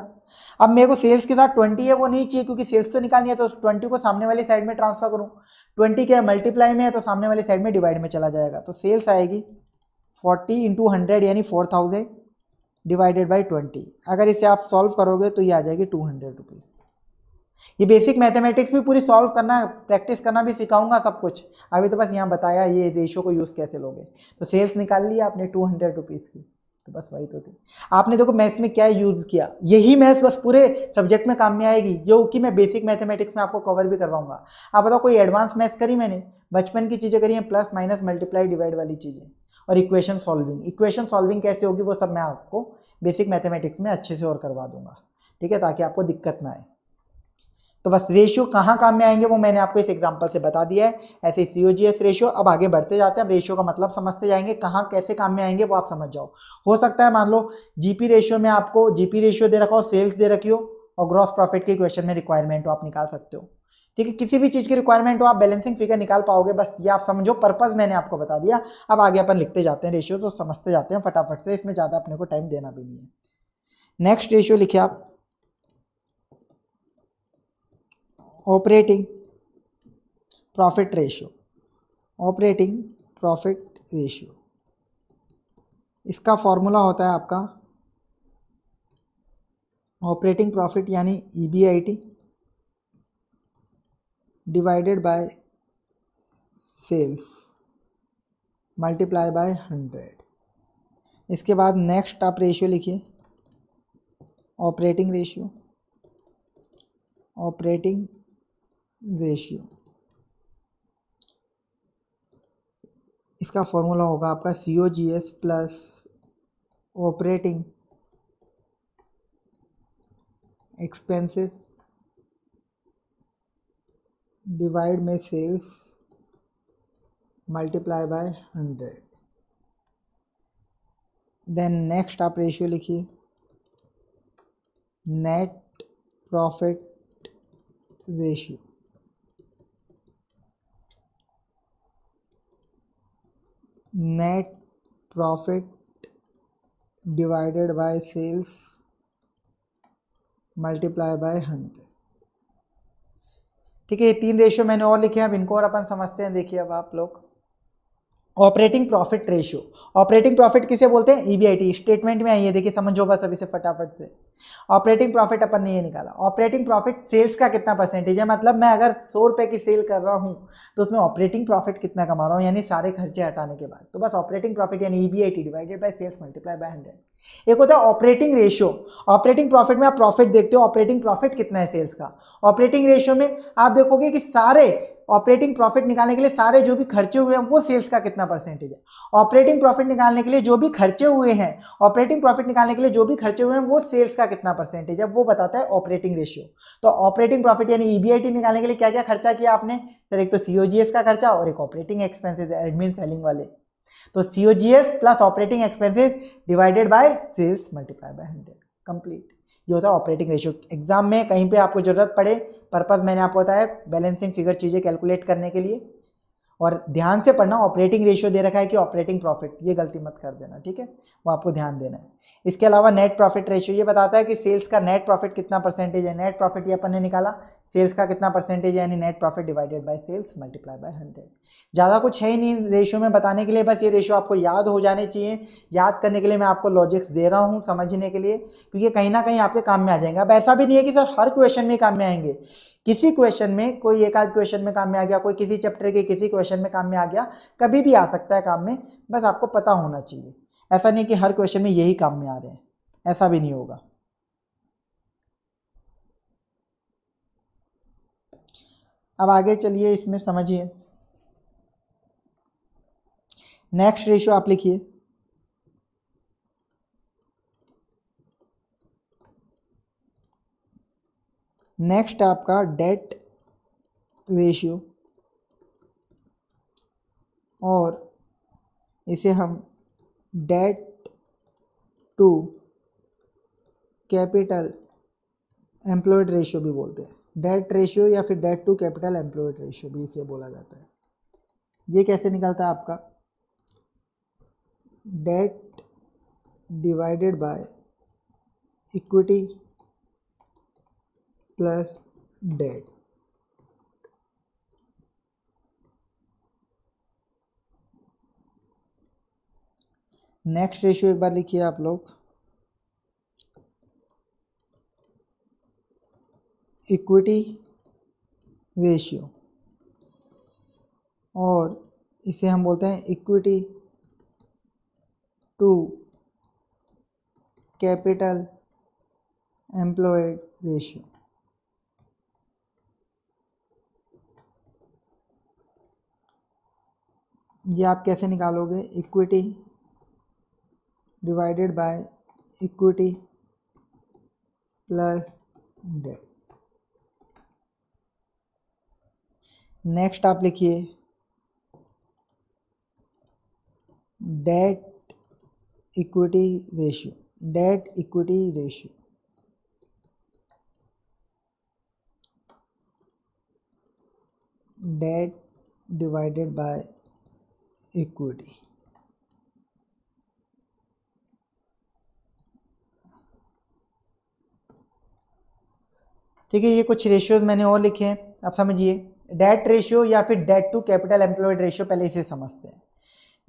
अब मेरे को सेल्स के साथ ट्वेंटी है वो नहीं चाहिए क्योंकि सेल्स तो निकालनी है तो ट्वेंटी को सामने वाली साइड में ट्रांसफर करूँ ट्वेंटी के मल्टीप्लाई में है तो सामने वाली साइड में डिवाइड में चला जाएगा तो सेल्स आएगी फोर्टी इंटू हंड्रेड यानी four thousand divided by twenty अगर इसे आप सॉल्व करोगे तो ये आ जाएगी टू हंड्रेड रुपीज़ ये बेसिक मैथमेटिक्स भी पूरी सॉल्व करना प्रैक्टिस करना भी सिखाऊंगा सब कुछ अभी तो बस यहाँ बताया ये रेशो को यूज़ कैसे लोगे तो सेल्स निकाल लिया आपने टू हंड्रेड रुपीज़ की तो बस वही तो थी आपने देखो मैथ्स में क्या यूज़ किया यही मैथ्स बस पूरे सब्जेक्ट में काम में आएगी जो कि मैं बेसिक मैथमेटिक्स में आपको कवर भी करवाऊंगा आप बताओ कोई एडवांस मैथ्स करी मैंने बचपन की चीज़ें करी हैं प्लस माइनस मल्टीप्लाई डिवाइड वाली चीज़ें और इक्वेशन सॉल्विंग इक्वेशन सॉल्विंग कैसे होगी वो सब मैं आपको बेसिक मैथमेटिक्स में अच्छे से और करवा दूंगा ठीक है ताकि आपको दिक्कत ना आए तो बस रेशियो कहाँ काम में आएंगे वो मैंने आपको इस एग्जांपल से बता दिया है ऐसे सी ओ जी एस रेशियो अब आगे बढ़ते जाते हैं अब रेशियो का मतलब समझते जाएंगे कहाँ कैसे काम में आएंगे वो आप समझ जाओ हो सकता है मान लो जीपी रेशियो में आपको जीपी रेशियो दे रखा हो सेल्स दे रखी हो और ग्रॉस प्रॉफिट के क्वेश्चन में रिक्वायरमेंट हो आप निकाल सकते हो ठीक है किसी भी चीज़ की रिक्वायरमेंट हो आप बैलेंसिंग फिगर निकाल पाओगे बस ये आप समझो पर्पज़ मैंने आपको बता दिया अब आगे अपन लिखते जाते हैं रेशियो तो समझते जाते हैं फटाफट से इसमें ज़्यादा अपने को टाइम देना भी नहीं है नेक्स्ट रेशियो लिखिए आप operating profit ratio operating profit ratio इसका फॉर्मूला होता है आपका ऑपरेटिंग प्रॉफिट यानी E B I T divided by sales multiply by hundred इसके बाद नेक्स्ट आप रेशियो लिखिए ऑपरेटिंग रेशियो ऑपरेटिंग रेशियो इसका फॉर्मूला होगा आपका C O G S plus operating expenses divide में sales multiply by hundred then next आप ratio लिखिए net profit ratio net profit divided by sales multiply by hundred ठीक है ये तीन रेशियो मैंने और लिखे हैं अब इनको और अपन समझते हैं देखिए अब आप लोग operating profit ratio operating profit किसे बोलते हैं ईबीआईटी e स्टेटमेंट में आई है देखिए समझो बस अभी से फटाफट से ऑपरेटिंग प्रॉफिट अपन ने ये निकाला ऑपरेटिंग प्रॉफिट सेल्स का कितना परसेंटेज है मतलब मैं अगर सौ रुपये की सेल कर रहा हूँ तो उसमें ऑपरेटिंग प्रॉफिट कितना कमा रहा हूँ यानी सारे खर्चे हटाने के बाद तो बस ऑपरेटिंग प्रॉफिट यानी E B I T divided by sales multiply by hundred एक होता है ऑपरेटिंग रेशियो ऑपरेटिंग प्रॉफिट में आप प्रॉफिट देखते हो ऑपरेटिंग प्रॉफिट कितना है सेल्स का ऑपरेटिंग रेशियो में आप देखोगे कि सारे ऑपरेटिंग प्रॉफिट निकालने के लिए सारे जो भी खर्चे हुए हैं वो सेल्स का कितना परसेंटेज है ऑपरेटिंग प्रॉफिट निकालने के लिए जो भी खर्चे हुए हैं ऑपरेटिंग प्रॉफिट निकालने के लिए जो भी खर्चे हुए हैं वो सेल्स का कितना परसेंटेज है वो बताता है ऑपरेटिंग रेशियो तो ऑपरेटिंग प्रॉफिट यानी ईबीआईटी e निकालने के लिए क्या क्या खर्चा किया आपने सर एक तो सीओजीएस का खर्चा और एक ऑपरेटिंग एक्सपेंसिस एडमिन सेलिंग वाले तो COGS plus operating expenses divided by sales multiply by hundred complete ये होता है ऑपरेटिंग रेशियो एग्जाम में कहीं पे आपको ज़रूरत पड़े पर्पज़ मैंने आपको बताया बैलेंसिंग फिगर चीज़ें कैलकुलेट करने के लिए और ध्यान से पढ़ना ऑपरेटिंग रेशियो दे रखा है कि ऑपरेटिंग प्रॉफिट ये गलती मत कर देना ठीक है वो आपको ध्यान देना है इसके अलावा नेट प्रॉफिट रेशियो ये बताता है कि सेल्स का नेट प्रॉफिट कितना परसेंटेज है नेट प्रॉफिट ये अपन ने निकाला सेल्स का कितना परसेंटेज है यानी net profit divided by sales multiply by hundred ज़्यादा कुछ है ही नहीं रेशियो में बताने के लिए बस ये रेशियो आपको याद हो जाने चाहिए याद करने के लिए मैं आपको लॉजिक्स दे रहा हूँ समझने के लिए क्योंकि कहीं ना कहीं आपके काम में आ जाएंगे अब ऐसा भी नहीं है कि सर हर क्वेश्चन में काम में आएंगे किसी क्वेश्चन में कोई एक आध क्वेश्चन में काम में आ गया कोई किसी चैप्टर के किसी क्वेश्चन में काम में आ गया कभी भी आ सकता है काम में बस आपको पता होना चाहिए ऐसा नहीं कि हर क्वेश्चन में यही काम में आ रहे हैं ऐसा भी नहीं होगा अब आगे चलिए इसमें समझिए नेक्स्ट रेशियो आप लिखिए नेक्स्ट आपका डेट रेशियो और इसे हम debt to capital employed ratio भी बोलते हैं डेट रेशियो या फिर debt to capital employed ratio भी इसे बोला जाता है ये कैसे निकलता है आपका debt divided by equity plus debt next ratio एक बार लिखिए आप लोग इक्विटी रेशियो और इसे हम बोलते हैं equity to capital employed ratio ये आप कैसे निकालोगे equity divided by equity plus debt next आप लिखिए debt equity ratio debt equity ratio debt divided by equity ठीक है ये कुछ रेशियोज मैंने और लिखे हैं आप समझिए डेट रेशियो या फिर debt to capital employed ratio पहले इसे समझते हैं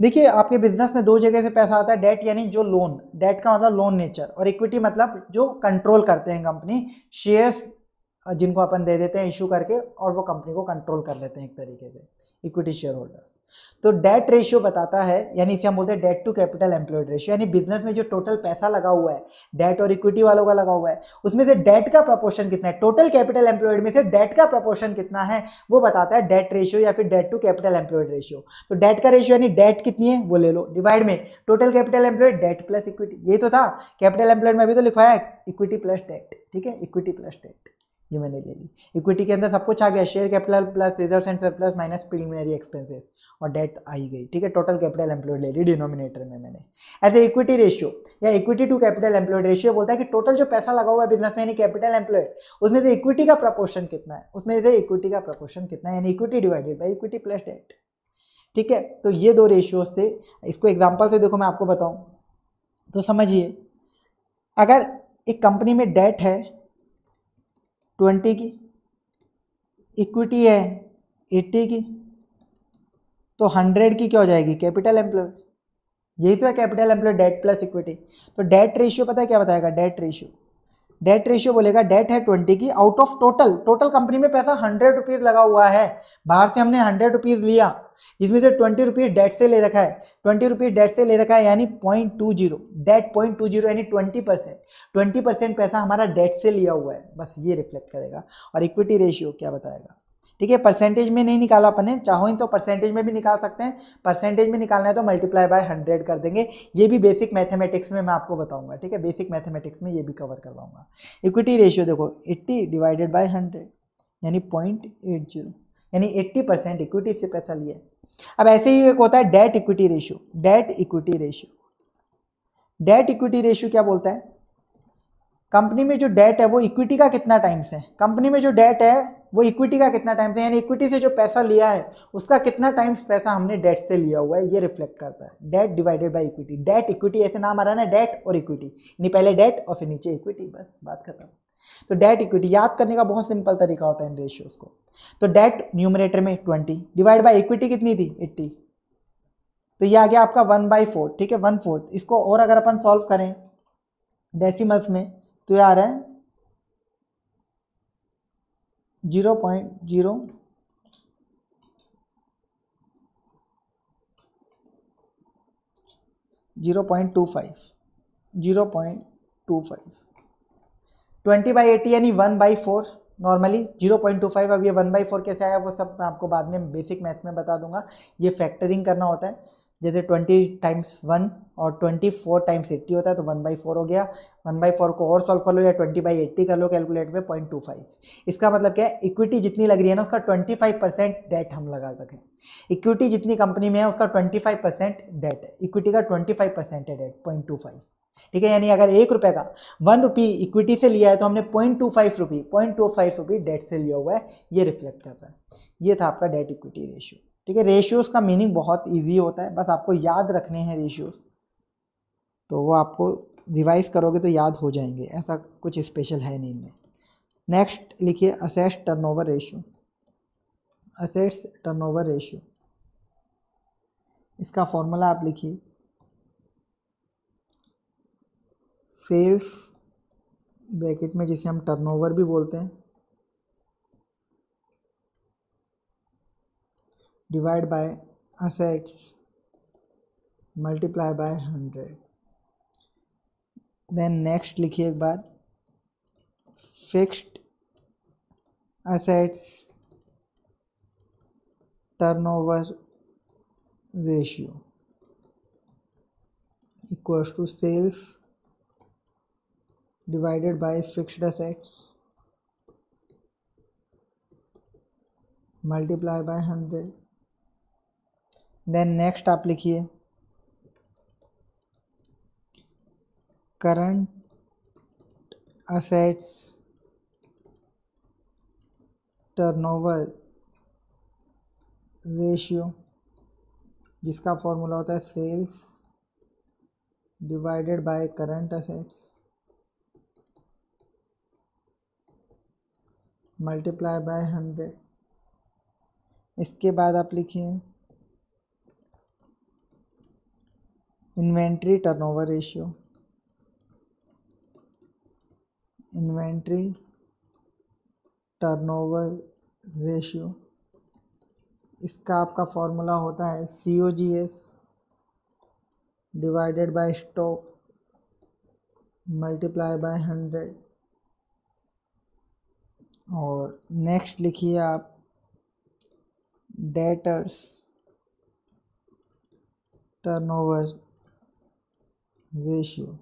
देखिए आपके बिजनेस में दो जगह से पैसा आता है डेट यानी जो लोन डेट का मतलब लोन नेचर और इक्विटी मतलब जो कंट्रोल करते हैं कंपनी शेयर्स जिनको अपन दे देते हैं इशू करके और वो कंपनी को कंट्रोल कर लेते हैं एक तरीके से इक्विटी शेयर होल्डर तो डेट रेशियो बताता है यानी इसे हम बोलते हैं debt to capital employed ratio यानी बिजनेस में जो टोटल पैसा लगा हुआ है डेट और इक्विटी वालों का लगा हुआ है उसमें से डेट का प्रपोर्शन कितना है टोटल कैपिटल एम्प्लॉयड में से डेट का प्रपोर्शन कितना है वो बताता है डेट रेशियो या फिर debt to capital employed ratio तो डेट का रेशियो यानी डेट कितनी है वो ले लो डिवाइड में total capital employed debt plus equity ये तो था कैपिटल एम्प्लॉयड में अभी तो लिखवाया इक्विटी प्लस डेट ठीक है इक्विटी प्लस डेट ये मैंने ले ली इक्विटी के अंदर सब कुछ आ गया share capital plus reserve and surplus minus preliminary expenses और डेट आई गई ठीक है टोटल कैपिटल एम्प्लॉयड ले ली डिनोमिनेटर में मैंने एज ए इक्विटी रेशियो या equity to capital employed ratio बोलता है कि टोटल जो पैसा लगा हुआ है बिजनेस में यानी कैपिटल एम्प्लॉयड उसमें से इक्विटी का प्रपोर्शन कितना है उसमें से इक्विटी का प्रपोर्शन कितना है यानी equity divided by equity plus debt ठीक है तो ये दो रेशियोज थे इसको एग्जाम्पल से देखो मैं आपको बताऊँ तो समझिए अगर एक कंपनी में डेट है ट्वेंटी की इक्विटी है एट्टी की तो हंड्रेड की क्या हो जाएगी कैपिटल एम्प्लॉय यही तो है capital employ debt plus equity तो डेट रेशियो पता है क्या बताएगा डेट रेशियो डेट रेशियो बोलेगा डेट है ट्वेंटी की out of total total company में पैसा हंड्रेड रुपीज़ लगा हुआ है बाहर से हमने हंड्रेड रुपीज़ लिया जिसमें से ट्वेंटी रुपीज़ डेट से ले रखा है ट्वेंटी रुपीज़ डेट से ले रखा है यानी point two zero debt point two zero यानी ट्वेंटी परसेंट ट्वेंटी परसेंट पैसा हमारा डेट से लिया हुआ है बस ये रिफ्लेक्ट करेगा और इक्विटी रेशियो क्या बताएगा ठीक है परसेंटेज में नहीं निकाला अपने चाहो ही तो परसेंटेज में भी निकाल सकते हैं परसेंटेज में निकालना है तो मल्टीप्लाई बाय हंड्रेड कर देंगे ये भी बेसिक मैथमेटिक्स में मैं आपको बताऊंगा ठीक है बेसिक मैथमेटिक्स में ये भी कवर करवाऊंगा इक्विटी रेशियो देखो एट्टी डिवाइडेड बाई हंड्रेड यानी पॉइंट एट जीरो यानी एट्टी परसेंट इक्विटी से पैसा लिया अब ऐसे ही एक होता है debt equity ratio debt equity ratio debt equity ratio क्या बोलता है कंपनी में जो डेट है वो इक्विटी का कितना टाइम्स है कंपनी में जो डेट है वो इक्विटी का कितना टाइम से यानी इक्विटी से जो पैसा लिया है उसका कितना टाइम्स पैसा हमने डेट से लिया हुआ है ये रिफ्लेक्ट करता है debt divided by equity debt equity ऐसे नाम आ रहा है ना डेट और इक्विटी यानी पहले डेट और फिर नीचे इक्विटी बस बात खत्म तो डेट इक्विटी याद करने का बहुत सिंपल तरीका होता है इन रेशियोज को तो डेट न्यूमरेटर में ट्वेंटी डिवाइड बाई इक्विटी कितनी थी एट्टी तो ये आ गया आपका वन बाई फोर ठीक है वन फोर्थ इसको और अगर अपन सॉल्व करें डेसीमल्स में तो ये आ रहा है zero point zero zero point two five zero point two five twenty by eighty यानी one by four normally zero point two five अब ये वन बाई फोर कैसे आया वो सब मैं आपको बाद में बेसिक मैथ में बता दूंगा ये फैक्टरिंग करना होता है जैसे ट्वेंटी टाइम्स वन और ट्वेंटी फोर टाइम्स एट्टी होता है तो वन बाई फोर हो गया वन बाई फोर को और सॉल्व कर लो या ट्वेंटी बाई एट्टी कर लो कैलकुलेट में पॉइंट टू फाइव इसका मतलब क्या है इक्विटी जितनी लग रही है ना उसका ट्वेंटी फाइव परसेंट डेट हम लगा सकें इक्विटी जितनी कंपनी में है उसका ट्वेंटी फाइव परसेंट डेट है इक्विटी का ट्वेंटी फाइव परसेंट है डेट पॉइंट टू फाइव ठीक है यानी अगर एक रुपये का वन रुपी इक्विटी से लिया है तो हमने point two five rupee point two five rupee debt से लिया हुआ है ये रिफ्लेक्ट कर रहा है ये था आपका डेट इक्विटी रेशियो ठीक है रेशियोज़ का मीनिंग बहुत ईजी होता है बस आपको याद रखने हैं रेशियोज़ तो वो आपको रिवाइज करोगे तो याद हो जाएंगे ऐसा कुछ स्पेशल है नहीं इनमें नेक्स्ट लिखिए assets turnover ratio assets turnover ratio इसका फॉर्मूला आप लिखिए सेल्स ब्रैकेट में जिसे हम टर्नओवर भी बोलते हैं divide by assets multiply by hundred then next लिखिए एक बार fixed assets turnover ratio equals to sales divided by fixed assets multiply by hundred then next आप लिखिए करंट असेट्स टर्नओवर रेशियो जिसका फॉर्मूला होता है sales divided by current assets multiply by hundred इसके बाद आप लिखिए inventory turnover ratio inventory turnover ratio इसका आपका फॉर्मूला होता है C O G S divided bye stock multiply by hundred और नेक्स्ट लिखिए आप डेटर्स टर्नओवर रेशियो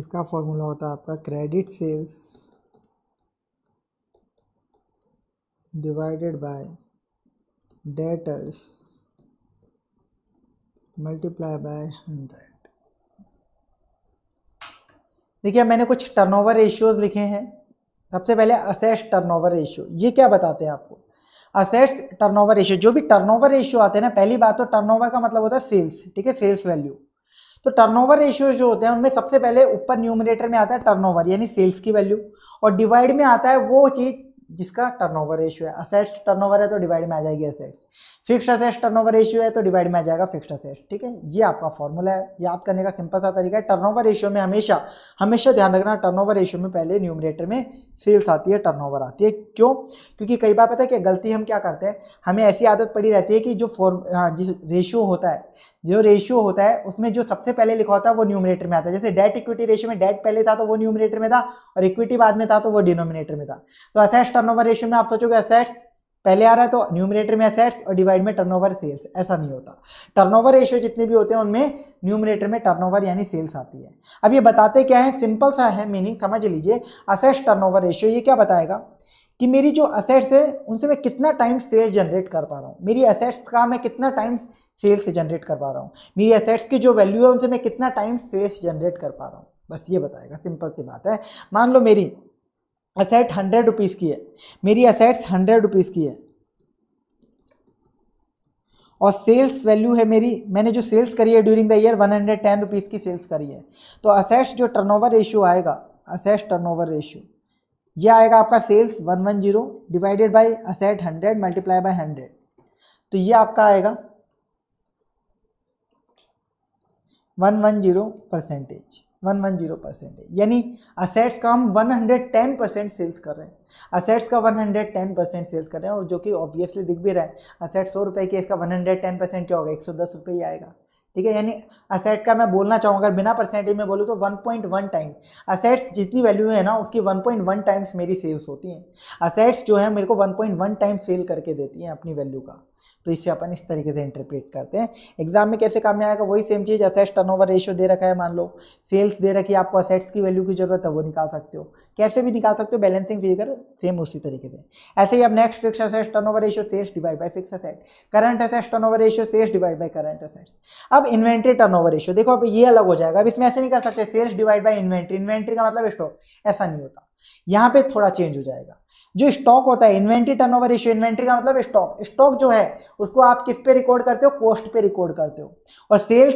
इसका फॉर्मूला होता है आपका credit sales divided by debtors multiply by hundred देखिए मैंने कुछ टर्नओवर रेशियोज लिखे हैं सबसे पहले असेस टर्नओवर रेशियो ये क्या बताते हैं आपको असेट्स टर्नओवर रेशियो जो भी टर्नओवर रेशियो आते हैं ना पहली बात तो टर्नओवर का मतलब होता है सेल्स ठीक है सेल्स वैल्यू तो टर्नओवर रेशियो जो होते हैं उनमें सबसे पहले ऊपर न्यूमिनेटर में आता है टर्नओवर यानी सेल्स की वैल्यू और डिवाइड में आता है वो चीज़ जिसका टर्नओवर रेशियो है असेट्स टर्नओवर है तो डिवाइड में आ जाएगी assets fixed assets turnover ratio है तो डिवाइड में आ जाएगा फिक्स्ड असेट्स ठीक है ये आपका फॉर्मूला है याद करने का सिंपल सा तरीका है टर्नओवर रेशियो में हमेशा हमेशा ध्यान रखना टर्नओवर रेशियो में पहले न्यूमिनेटर में सेल्स आती है टर्नओवर आती है क्यों क्योंकि कई बार पता है कि गलती हम क्या करते हैं हमें ऐसी आदत पड़ी रहती है कि जो फॉर्म हाँ, जिस रेशियो होता है जो रेशियो होता है उसमें जो सबसे पहले लिखा होता है वो न्यूमिनेटर में आता है जैसे डेट इक्विटी रेशियो में डेट पहले था तो वो न्यूमिनेटर में था और इक्विटी बाद में था तो वो डिनोमिनेटर में था तो असेट्स टर्नओवर रेशियो में आप सोचोगे असेट्स पहले आ रहा है तो न्यूमिनेटर में असेट्स और डिवाइड में टर्नओवर सेल्स ऐसा नहीं होता टर्नओवर रेशियो जितने भी होते हैं उनमें न्यूमिनेटर में टर्नओवर यानी सेल्स आती है अब ये बताते क्या है सिंपल सा है मीनिंग समझ लीजिए असेट्स टर्नओवर रेशियो ये क्या बताएगा कि मेरी जो असेट्स है उनसे मैं कितना टाइम सेल जनरेट कर पा रहा हूँ मेरी असेट्स का मैं कितना टाइम्स सेल्स जनरेट कर पा रहा हूँ मेरी एसेट्स की जो वैल्यू है उनसे मैं कितना टाइम सेल्स जनरेट कर पा रहा हूँ बस ये बताएगा सिंपल सी बात है मान लो मेरी असेट हंड्रेड रुपीज़ की है मेरी असेट्स हंड्रेड रुपीज़ की है और सेल्स वैल्यू है मेरी मैंने जो सेल्स करी है during the year one hundred ten rupees की सेल्स करी है तो असेट्स जो टर्नओवर रेशियो आएगा असेट्स टर्नओवर रेशियो ये आएगा आपका sales one one zero divided by asset hundred multiply by hundred तो ये आपका आएगा one one zero percentage one one zero percentage यानी असेट्स का हम one hundred ten percent sales कर रहे हैं असेट्स का one hundred ten percent sales कर रहे हैं और जो कि ऑब्वियसली दिख भी रहा है असेट सौ रुपये की इसका वन हंड्रेड टेन परसेंट क्या होगा एक सौ दस रुपये ही आएगा ठीक है यानी असेट का मैं बोलना चाहूँगा अगर बिना परसेंटेज में बोलूँ तो one point one time assets जितनी वैल्यू है ना उसकी वन पॉइंट वन टाइम्स मेरी सेल्स होती हैं असेट्स जो है मेरे को one point one time sale करके देती हैं अपनी वैल्यू का तो इसे अपन इस तरीके से इंटरप्रेट करते हैं एग्जाम में कैसे काम में आएगा वही सेम चीज़ असेट्स टर्नओवर रेशियो दे रखा है मान लो सेल्स दे रखी है आपको असेट्स की वैल्यू की जरूरत है वो निकाल सकते हो कैसे भी निकाल सकते हो बैलेंसिंग फिगर सेम उसी तरीके से ऐसे ही अब next fix assets over ratio sales divide by fix asset current assets over ratio sales divide by current assets अब इन्वेंट्री ओवर रेशियो देखो अब ये अलग हो जाएगा अब इसमें ऐसे नहीं कर सकते sales divide by inventory inventory का मतलब स्टॉक ऐसा नहीं होता यहाँ पे थोड़ा चेंज हो जाएगा जो स्टॉक होता है इन्वेंट्री टर्नओवर रेशियो इन्वेंट्री का मतलब स्टॉक स्टॉक जो है उसको आप किस पे रिकॉर्ड करते हो कॉस्ट पे रिकॉर्ड करते हो और सेल्स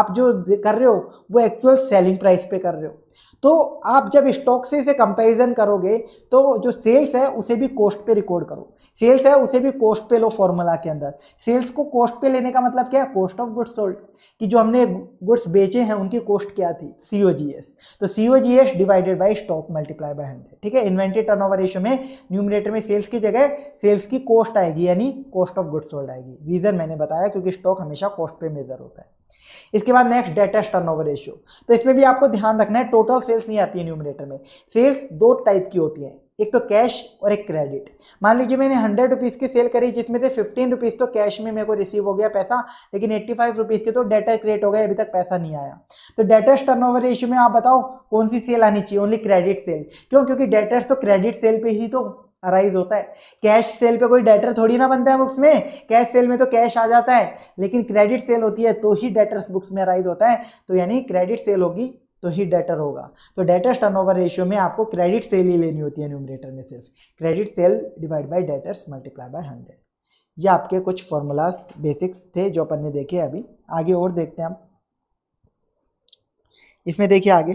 आप जो कर रहे हो वो एक्चुअल सेलिंग प्राइस पे कर रहे हो तो आप जब स्टॉक से इसे कंपैरिजन करोगे तो जो सेल्स है उसे भी कॉस्ट पे रिकॉर्ड करो सेल्स है उसे भी कॉस्ट पे लो फॉर्मूला के अंदर सेल्स को कॉस्ट पे लेने का मतलब क्या है कॉस्ट ऑफ गुड्स सोल्ड कि जो हमने गुड्स बेचे हैं उनकी कॉस्ट क्या थी सी जी एस तो C divided by stock multiply by hundred ठीक है इन्वेंट्री टर्न ओवर रेशियो में न्यूमिनेटर में सेल्स की जगह सेल्स की कॉस्ट आएगी यानी कॉस्ट ऑफ गुड्स सोल्ड आएगी रीज़न मैंने बताया क्योंकि स्टॉक हमेशा कॉस्ट पे मेजर होता है इसके बाद नेक्स्ट डेटेस्ट टर्न ओवर तो इसमें भी आपको ध्यान रखना है टोटल सेल्स नहीं आती है न्यूमिनेटर में सेल्स दो टाइप की होती है एक तो कैश और एक क्रेडिट मान लीजिए मैंने हंड्रेड रुपीज़ की सेल करी जिसमें से फिफ्टीन रुपीज़ तो कैश में मेरे को रिसीव हो गया पैसा लेकिन एट्टी फाइव रुपीज़ के तो डेटर क्रिएट हो गया अभी तक पैसा नहीं आया तो डेटर्स टर्न ओवर रेशियो में आप बताओ कौन सी सेल आनी चाहिए ओनली क्रेडिट सेल क्यों क्योंकि डेटर्स तो क्रेडिट सेल पे ही तो अराइज होता है कैश सेल पे कोई डेटर थोड़ी ना बनता है बुक्स में कैश सेल में तो कैश आ जाता है लेकिन क्रेडिट सेल होती है तो ही डेटर्स बुक्स में अराइज होता है तो यानी क्रेडिट सेल होगी तो ही डेटर होगा तो डेटर्स टर्नओवर रेशियो में आपको क्रेडिट सेल ही लेनी होती है न्यूमरेटर में सिर्फ credit sale divide by debtors multiply by hundred ये आपके कुछ फॉर्मूलाज बेसिक्स थे जो अपन ने देखे अभी आगे और देखते हैं हम इसमें देखिए आगे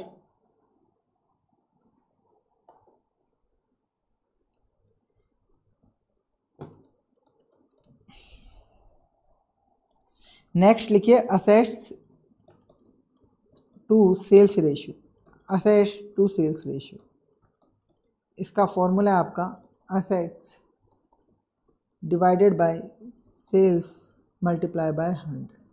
नेक्स्ट लिखिए assets to sales ratio assets to sales ratio इसका फॉर्मूला है आपका assets divided by sales multiply by hundred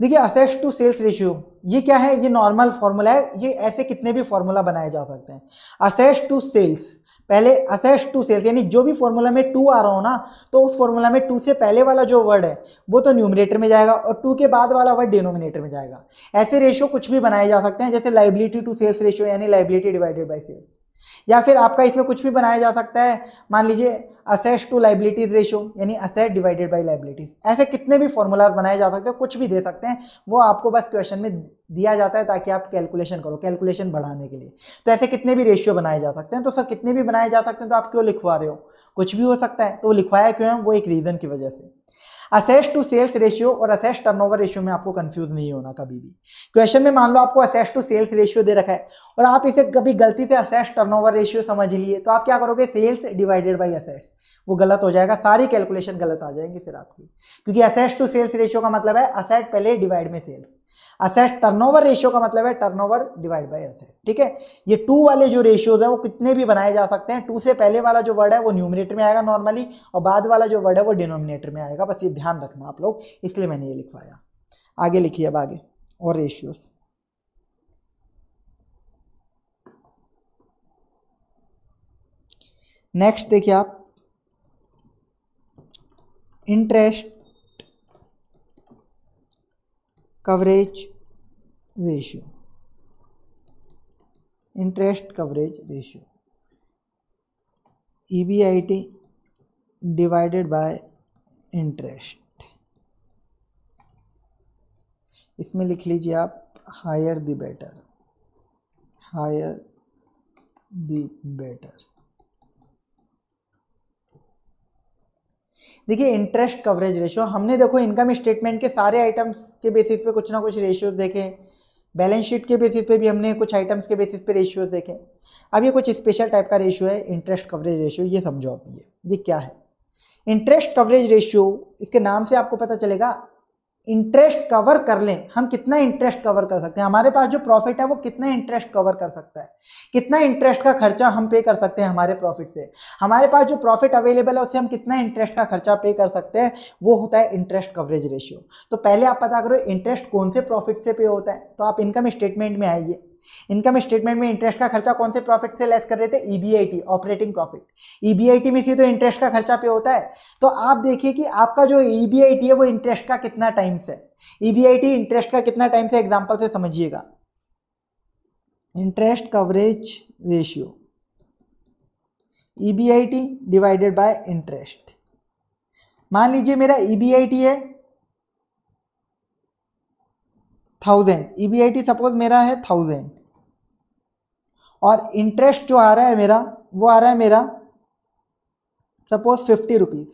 देखिए असेट्स टू सेल्स रेशियो ये क्या है ये नॉर्मल फॉर्मूला है ये ऐसे कितने भी फॉर्मूला बनाए जा सकते हैं असेट्स टू सेल्स पहले असेस टू सेल्स यानी जो भी फॉर्मूला में टू आ रहा हो ना तो उस फॉर्मूला में टू से पहले वाला जो वर्ड है वो तो न्यूमिनेटर में जाएगा और टू के बाद वाला वर्ड डिनोमिनेटर में जाएगा ऐसे रेशियो कुछ भी बनाए जा सकते हैं जैसे लाइबिलिटी टू सेल्स रेशियो यानी लाइबिलिटी डिवाइडेड बाई सेल्स या फिर आपका इसमें कुछ भी बनाया जा सकता है मान लीजिए असेट्स टू लाइबिलिटीज रेशियो यानी असेट डिवाइडेड बाई लाइबिलिटीज ऐसे कितने भी फॉर्मूलाज बनाए जा सकते हैं कुछ भी दे सकते हैं वो आपको बस क्वेश्चन में दिया जाता है ताकि आप कैलकुलेशन करो कैलकुलेशन बढ़ाने के लिए तो ऐसे कितने भी रेशियो बनाए जा सकते हैं तो सर कितने भी बनाए जा सकते हैं तो आप क्यों लिखवा रहे हो कुछ भी हो सकता है तो लिखवाया क्यों है वो एक रीज़न की वजह से असेस टू सेल्स रेशियो और असेस टर्नओवर रेशियो में आपको कंफ्यूज नहीं होना कभी भी क्वेश्चन में मान लो आपको असेस टू सेल्स रेशियो दे रखा है और आप इसे कभी गलती से असेस टर्नओवर रेशियो समझ लिए तो आप क्या करोगे सेल्स डिवाइडेड बाई असेट्स वो गलत हो जाएगा सारी कैलकुलेशन गलत आ जाएंगे फिर आपकी क्योंकि असेस टू सेल्स रेशियो का मतलब है असेट पहले डिवाइड में सेल्स असेट टर्नओवर रेशियो का मतलब है टर्नओवर डिवाइड बाय असेट ठीक है ये टू वाले जो रेशियोज हैं वो कितने भी बनाए जा सकते हैं टू से पहले वाला जो वर्ड है वो न्यूमिनेटर में आएगा नॉर्मली और बाद वाला जो वर्ड है वो डिनोमिनेटर में आएगा बस ये ध्यान रखना आप लोग इसलिए मैंने ये लिखवाया आगे लिखिए अब आगे और रेशियोज़ नेक्स्ट देखिए आप interest coverage ratio interest coverage ratio E divided by interest इसमें लिख लीजिए आप higher the better higher the better देखिए इंटरेस्ट कवरेज रेशियो हमने देखो इनकम स्टेटमेंट के सारे आइटम्स के बेसिस पे कुछ ना कुछ रेशियोज देखे बैलेंस शीट के बेसिस पे भी हमने कुछ आइटम्स के बेसिस पे रेशियोज देखे अब ये कुछ स्पेशल टाइप का रेशियो है इंटरेस्ट कवरेज रेशियो ये समझो आप ये ये क्या है इंटरेस्ट कवरेज रेशियो इसके नाम से आपको पता चलेगा इंटरेस्ट कवर कर लें हम कितना इंटरेस्ट कवर कर सकते हैं हमारे पास जो प्रॉफिट है वो कितना इंटरेस्ट कवर कर सकता है कितना इंटरेस्ट का खर्चा हम पे कर सकते हैं हमारे प्रॉफिट से हमारे पास जो प्रॉफिट अवेलेबल है उससे हम कितना इंटरेस्ट का खर्चा पे कर सकते हैं वो होता है इंटरेस्ट कवरेज रेशियो तो पहले आप पता करो इंटरेस्ट कौन से प्रॉफिट से पे होता है तो आप इनकम स्टेटमेंट में आइए इनकम स्टेटमेंट में इंटरेस्ट का खर्चा कौन से प्रॉफिट से लेस कर रहे थे ईबीआईटी ऑपरेटिंग प्रॉफिट ईबीआईटी में थी तो इंटरेस्ट का खर्चा पे होता है तो आप देखिए कि आपका जो ईबीआईटी e है वो इंटरेस्ट का कितना टाइम से ईबीआईटी इंटरेस्ट का कितना टाइम से एग्जाम्पल से समझिएगा interest coverage ratio EBIT divided by interest मान लीजिए मेरा ईबीआईटी e है thousand E B I T suppose मेरा है थाउजेंड और इंटरेस्ट जो आ रहा है मेरा वो आ रहा है मेरा suppose fifty rupees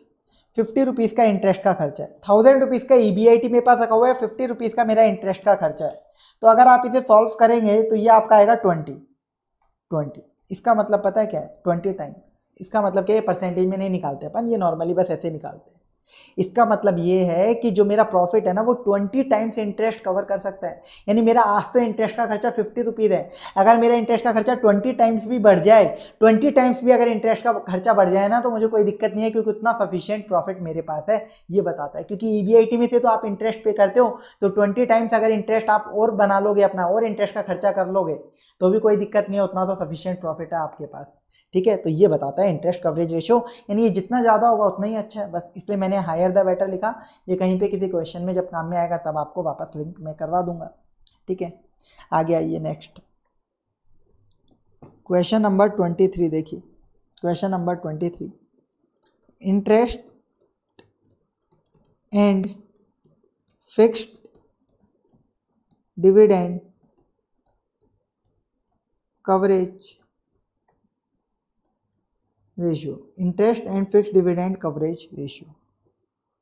fifty rupees का इंटरेस्ट का खर्चा है थाउजेंड रुपीज़ का ई बी आई टी मेरे पास रखा हुआ है फिफ्टी रुपीज़ का मेरा इंटरेस्ट का खर्चा है तो अगर आप इसे सॉल्व करेंगे तो ये आपका आएगा ट्वेंटी ट्वेंटी इसका मतलब पता है क्या है ट्वेंटी टाइम्स इसका मतलब क्या ये परसेंटेज में नहीं निकालते अपन ये नॉर्मली बस ऐसे निकालते हैं इसका मतलब ये है कि जो मेरा प्रॉफिट है ना वो ट्वेंटी टाइम्स इंटरेस्ट कवर कर सकता है यानी मेरा आज तो इंटरेस्ट का खर्चा फिफ्टी रुपीज़ है अगर मेरा इंटरेस्ट का खर्चा ट्वेंटी टाइम्स भी बढ़ जाए ट्वेंटी टाइम्स भी अगर इंटरेस्ट का खर्चा बढ़ जाए ना तो मुझे कोई दिक्कत नहीं है क्योंकि उतना सफिशियंट प्रॉफिट मेरे पास है ये बताता है क्योंकि ई e में से तो आप इंटरेस्ट पे करते हो तो ट्वेंटी टाइम्स अगर इंटरेस्ट आप और बना लोगे अपना और इंटरेस्ट का खर्चा कर लोगे तो भी कोई दिक्कत नहीं है उतना तो सफिशियंट प्रॉफिट है आपके पास ठीक है तो ये बताता है इंटरेस्ट कवरेज रेशियो यानी ये जितना ज़्यादा होगा उतना ही अच्छा है बस इसलिए मैंने हायर द बेटर लिखा ये कहीं पे किसी क्वेश्चन में जब काम में आएगा तब आपको वापस लिंक में करवा दूंगा ठीक है आगे आइए next question number twenty three देखिए question number twenty three interest and fixed dividend coverage ratio interest and fix dividend coverage ratio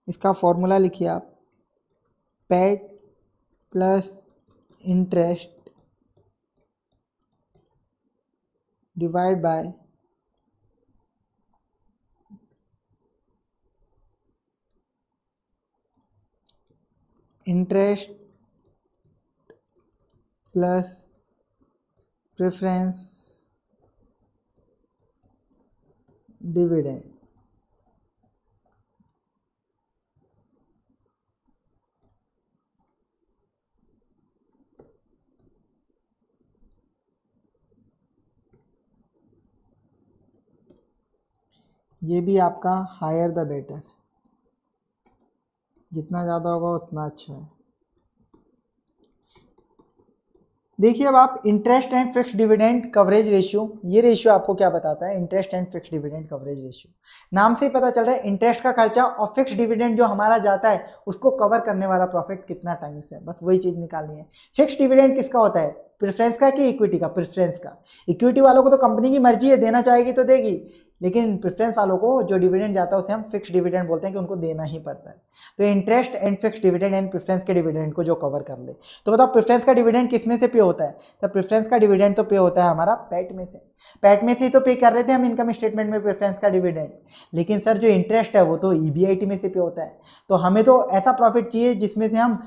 इसका फॉर्मूला लिखिए आप PAT plus interest divide by interest plus preference dividend ये भी आपका higher the better जितना ज़्यादा होगा उतना अच्छा है देखिए अब आप interest and fix dividend coverage ratio ये रेशियो आपको क्या बताता है interest and fix dividend coverage ratio नाम से ही पता चल रहा है इंटरेस्ट का खर्चा और फिक्स डिविडेंड जो हमारा जाता है उसको कवर करने वाला प्रॉफिट कितना टाइम से है बस वही चीज़ निकालनी है फिक्स डिविडेंड किसका होता है प्रेफरेंस का कि इक्विटी का प्रेफरेंस का इक्विटी वालों को तो कंपनी की मर्जी है देना चाहेगी तो देगी लेकिन प्रेफरेंस वालों को जो डिविडेंड जाता है उसे हम फिक्स डिविडेंड बोलते हैं कि उनको देना ही पड़ता है तो interest and fix dividend and preference के डिविडेंड को जो कवर कर ले तो बताओ प्रेफरेंस का डिविडेंड किस में से पे होता है तो प्रेफरेंस का डिविडेंड तो पे होता है हमारा पैट e में से पैट e में से ही तो पे कर रहे थे हम इनकम स्टेटमेंट में प्रेफरेंस का डिविडेंड लेकिन सर जो इंटरेस्ट है वो तो ई e में से पे होता है तो हमें तो ऐसा प्रॉफिट चाहिए जिसमें से हम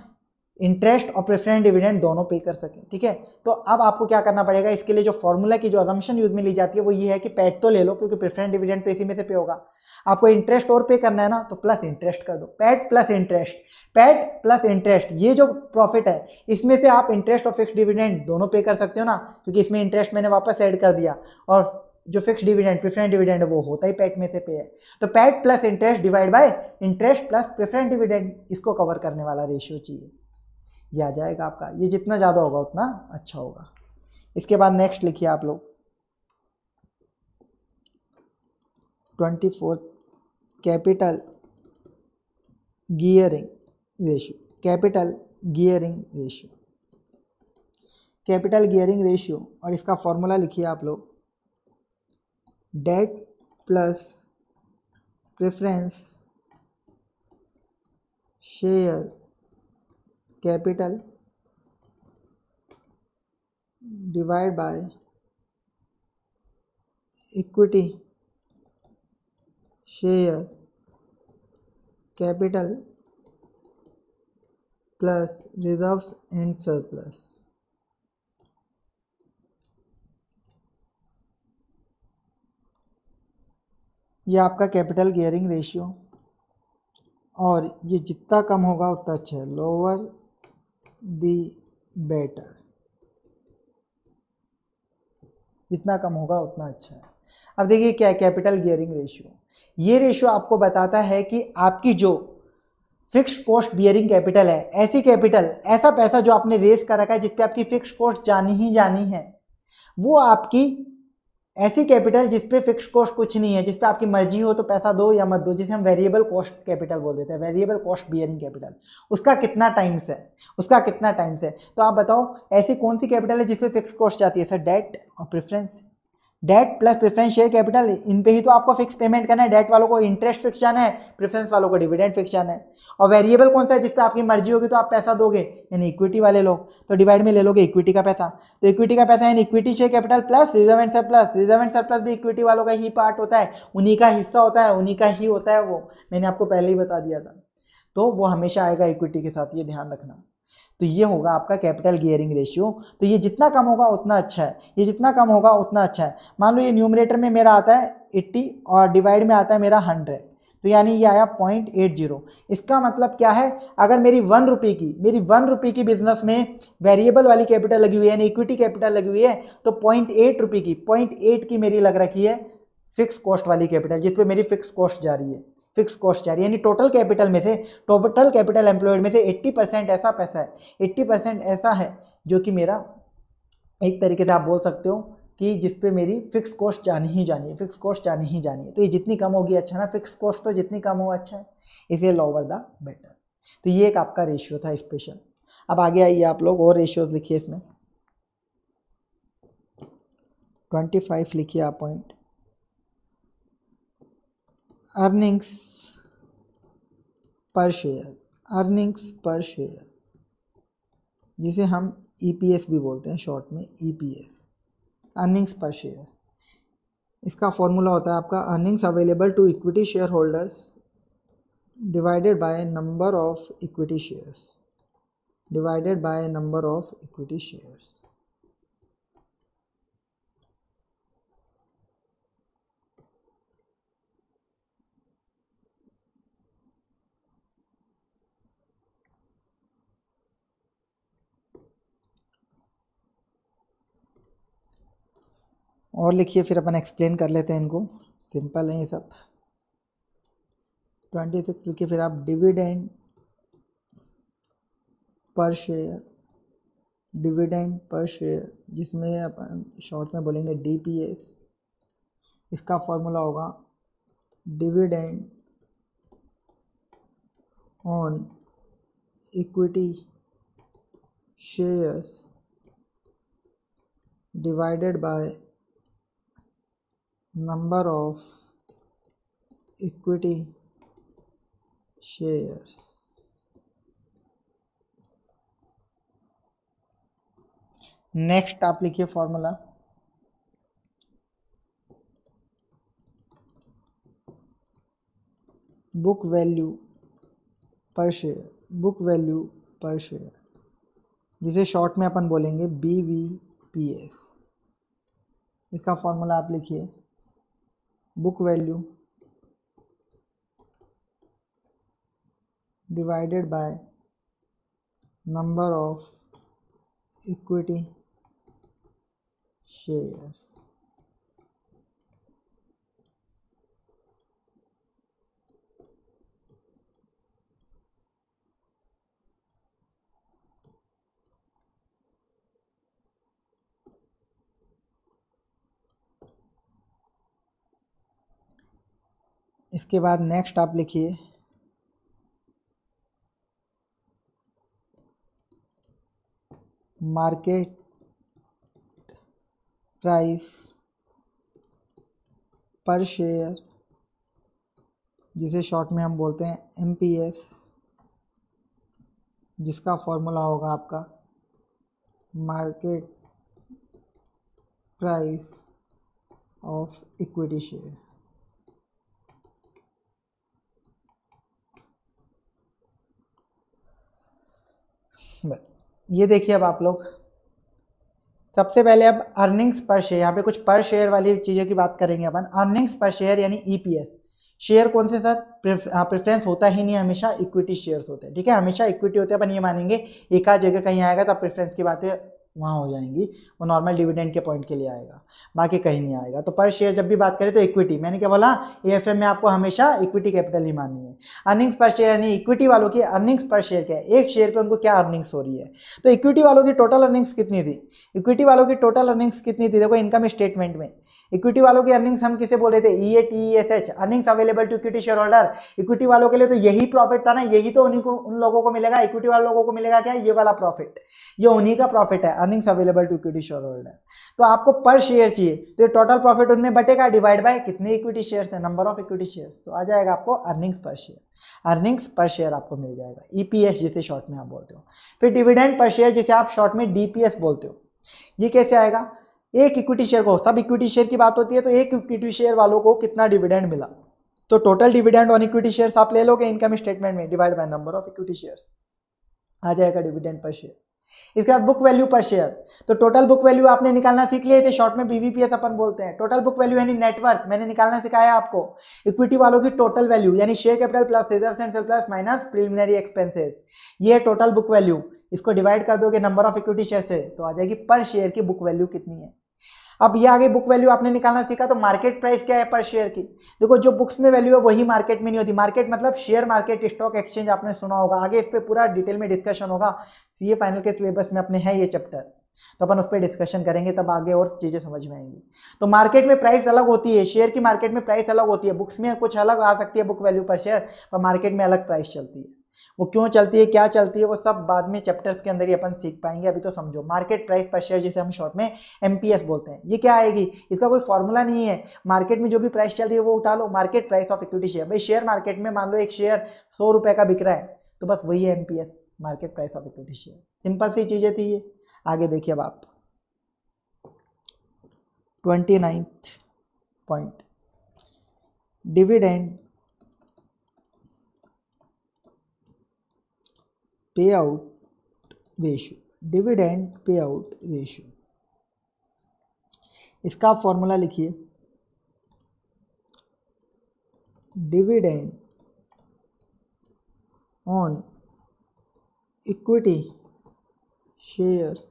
इंटरेस्ट और प्रेफरेंट डिविडेंड दोनों पे कर सकें ठीक है तो अब आपको क्या करना पड़ेगा इसके लिए जो फॉर्मूला की जो अजम्पन यूज में ली जाती है वो ये है कि पैट तो ले लो क्योंकि प्रेफरेंट डिविडेंड तो इसी में से पे होगा आपको इंटरेस्ट और पे करना है ना तो प्लस इंटरेस्ट कर दो PAT plus interest PAT plus interest ये जो प्रॉफिट है इसमें से आप इंटरेस्ट और फिक्स डिविडेंड दोनों पे कर सकते हो ना क्योंकि इसमें इंटरेस्ट मैंने वापस ऐड कर दिया और जो फिक्स डिविडेंड प्रेफरेंट डिविडेंड वो होता ही पैट में से पे है तो PAT plus interest divide by interest plus preference dividend इसको कवर करने वाला रेशियो चाहिए ये आ जाएगा आपका ये जितना ज़्यादा होगा उतना अच्छा होगा इसके बाद नेक्स्ट लिखिए आप लोग twenty fourth capital gearing ratio capital gearing ratio capital gearing ratio और इसका फॉर्मूला लिखिए आप लोग debt plus preference share capital divide by equity share capital plus reserve and surplus ये आपका कैपिटल गियरिंग रेशियो और ये जितना कम होगा उतना अच्छा है लोअर the better जितना कम होगा उतना अच्छा है अब देखिए क्या कैपिटल गियरिंग रेशियो ये रेशियो आपको बताता है कि आपकी जो फिक्स कॉस्ट बियरिंग कैपिटल है ऐसी कैपिटल ऐसा पैसा जो आपने रेस कर रखा है जिस पे आपकी फिक्स कॉस्ट जानी ही जानी है वो आपकी ऐसी कैपिटल जिसपे फिक्स कॉस्ट कुछ नहीं है जिसपे आपकी मर्जी हो तो पैसा दो या मत दो जिसे हम वेरिएबल कॉस्ट कैपिटल बोल देते हैं वेरिएबल कॉस्ट बियरिंग कैपिटल उसका कितना टाइम्स है उसका कितना टाइम्स है तो आप बताओ ऐसी कौन सी कैपिटल है जिसपे फिक्स कॉस्ट जाती है सर डेट और preference debt plus preference share capital इन पे ही तो आपको फिक्स पेमेंट करना है डेट वालों को इंटरेस्ट फिक्सन है प्रेफरेंस वालों को डिविडेंड फिक्सन है और वेरिएबल कौन सा है जिस पर आपकी मर्जी होगी तो आप पैसा दोगे यानी इक्विटी वाले लोग तो डिवाइड में ले लोगे इक्विटी का पैसा तो इक्विटी का पैसा यानी equity share capital plus reserve and surplus reserve and surplus भी इक्विटी वालों का ही पार्ट होता है उन्हीं का हिस्सा होता है उन्हीं का ही होता है वो मैंने आपको पहले ही बता दिया था तो वो हमेशा आएगा इक्विटी के साथ ये ध्यान रखना तो ये होगा आपका कैपिटल गियरिंग रेशियो तो ये जितना कम होगा उतना अच्छा है ये जितना कम होगा उतना अच्छा है मान लो ये न्यूमरेटर में मेरा आता है एट्टी और डिवाइड में आता है मेरा हंड्रेड तो यानी ये आया पॉइंट एट जीरो इसका मतलब क्या है अगर मेरी वन रुपये की मेरी वन रुपये की बिजनेस में वेरिएबल वाली कैपिटल लगी हुई है यानी इक्विटी कैपिटल लगी हुई है तो पॉइंट एट रुपये की पॉइंट एट की मेरी लग रखी है फिक्स कॉस्ट वाली कैपिटल जिस पर मेरी फिक्स कॉस्ट जा रही है फिक्स कॉस्ट जा यानी टोटल कैपिटल में से टोटल कैपिटल एम्प्लॉयड में से 80 परसेंट ऐसा पैसा है 80 परसेंट ऐसा है जो कि मेरा एक तरीके से आप बोल सकते हो कि जिस पे मेरी फिक्स कॉस्ट जानी ही जानी है फिक्स कॉस्ट जानी ही जानी है तो ये जितनी कम होगी अच्छा ना फिक्स कॉस्ट तो जितनी कम हो अच्छा है इसे लोअर द बेटर तो ये एक आपका रेशियो था स्पेशल अब आगे आइए आप लोग और रेशियोज लिखिए इसमें ट्वेंटी फाइव लिखिए आप point earnings per share earnings per share जिसे हम ई e भी बोलते हैं शॉर्ट में E P F earnings per share इसका फॉर्मूला होता है आपका earnings available to equity share holders divided by number of equity shares divided by number of equity shares और लिखिए फिर अपन एक्सप्लेन कर लेते हैं इनको सिंपल है ये सब ट्वेंटी सिक्स लिखिए फिर आप dividend per share dividend per share जिसमें अपन शॉर्ट में बोलेंगे डीपीएस इसका फॉर्मूला होगा dividend on equity shares divided by number of equity shares next आप लिखिए formula book value per share book value per share जिसे शॉर्ट में अपन बोलेंगे बी वी पी एस इसका फॉर्मूला आप लिखिए book value divided by number of equity shares इसके बाद नेक्स्ट आप लिखिए मार्केट प्राइस पर शेयर जिसे शॉर्ट में हम बोलते हैं एम पी एस जिसका फॉर्मूला होगा आपका market price of equity share ये देखिए अब आप लोग सबसे पहले अब अर्निंग्स पर शेयर यहाँ पे कुछ पर शेयर वाली चीज़ों की बात करेंगे अपन अर्निंग्स पर शेयर यानी ईपीएस e शेयर कौन से सर प्रेफरेंस हाँ, होता ही नहीं हमेशा इक्विटी शेयर्स होते हैं ठीक है हमेशा इक्विटी होते हैं अपन ये मानेंगे एक आध जगह कहीं आएगा तो प्रेफरेंस की बातें वहाँ हो जाएंगी वो नॉर्मल डिविडेंड के पॉइंट के लिए आएगा बाकी कहीं नहीं आएगा तो पर शेयर जब भी बात करें तो इक्विटी मैंने क्या बोला ए में आपको हमेशा इक्विटी कैपिटल ही माननी है अर्निंग्स पर शेयर यानी इक्विटी वालों की अर्निंग्स पर शेयर क्या है एक शेयर पर उनको क्या अर्निंग्स हो रही है तो इक्विटी वालों की टोटल अर्निंग्स कितनी थी इक्विटी वालों की टोटल अर्निंग्स कितनी थी देखो इनकम स्टेटमेंट में इक्विटी वालों की अर्निंग्स हम किसे बोल रहे थे E A T S H earnings available to equity share holder equity वालों के लिए तो यही प्रॉफिट था ना यही तो उन्हीं को उन लोगों को मिलेगा इक्विटी वाले लोगों को मिलेगा क्या ये वाला प्रॉफिट ये उन्हीं का प्रॉफिट है earnings available to equity share holder तो आपको पर शेयर चाहिए तो टोटल प्रॉफिट उनमें बटेगा डिवाइड बाय कितने इक्विटी शेयर है नंबर ऑफ इक्विटी शेयर तो आ जाएगा आपको earnings per share earnings per share आपको मिल जाएगा ईपीएस e जिसे शॉर्ट में आप बोलते हो फिर डिविडेंड पर शेयर जिसे आप शॉर्ट में डीपीएस बोलते हो ये कैसे आएगा एक इक्विटी शेयर को तब इक्विटी शेयर की बात होती है तो एक इक्विटी शेयर वालों को कितना डिविडेंड मिला तो total dividend on equity shares आप ले लोगे इनकम स्टेटमेंट में divide by number of equity shares आ जाएगा डिविडेंड पर शेयर इसके बाद बुक वैल्यू पर शेयर तो टोटल बुक वैल्यू आपने निकालना सीख लिया थे शॉर्ट में बीवीपीएस अपन बोलते हैं टोटल बुक वैल्यू यानी नेटवर्थ मैंने निकालना सिखाया आपको इक्विटी वालों की टोटल वैल्यू यानी share capital plus reserve and surplus minus preliminary expenses ये टोटल बुक वैल्यू इसको डिवाइड कर दोगे नंबर ऑफ इक्विटी शेयर से तो आ जाएगी पर शेयर की बुक वैल्यू कितनी है अब ये आगे बुक वैल्यू आपने निकालना सीखा तो मार्केट प्राइस क्या है पर शेयर की देखो जो बुक्स में वैल्यू है वही मार्केट में नहीं होती मार्केट मतलब शेयर मार्केट स्टॉक एक्सचेंज आपने सुना होगा आगे इस पर पूरा डिटेल में डिस्कशन होगा सीए फाइनल के सिलेबस में अपने है ये चैप्टर तो अपन उस पर डिस्कशन करेंगे तब आगे और चीज़ें समझ में आएंगी तो मार्केट में प्राइस अलग होती है शेयर की मार्केट में प्राइस अलग होती है बुक्स में कुछ अलग आ सकती है बुक वैल्यू पर शेयर पर मार्केट में अलग प्राइस चलती है वो क्यों चलती है क्या चलती है वो सब बाद में चैप्टर्स के अंदर ही अपन सीख पाएंगे अभी तो समझो मार्केट प्राइस पर शेयर जिसे हम शॉर्ट में एम बोलते हैं ये क्या आएगी इसका कोई फॉर्मूला नहीं है मार्केट में जो भी प्राइस चल रही है वो उठा लो market price of equity share भाई शेयर मार्केट में मान लो एक शेयर सौ रुपये का बिक रहा है तो बस वही है M market price of equity share simple सी चीज़ें थी तो ये आगे देखिए अब आप twenty ninth point dividend payout dividend पे आउट ratio इसका फॉर्मूला लिखिए dividend on equity shares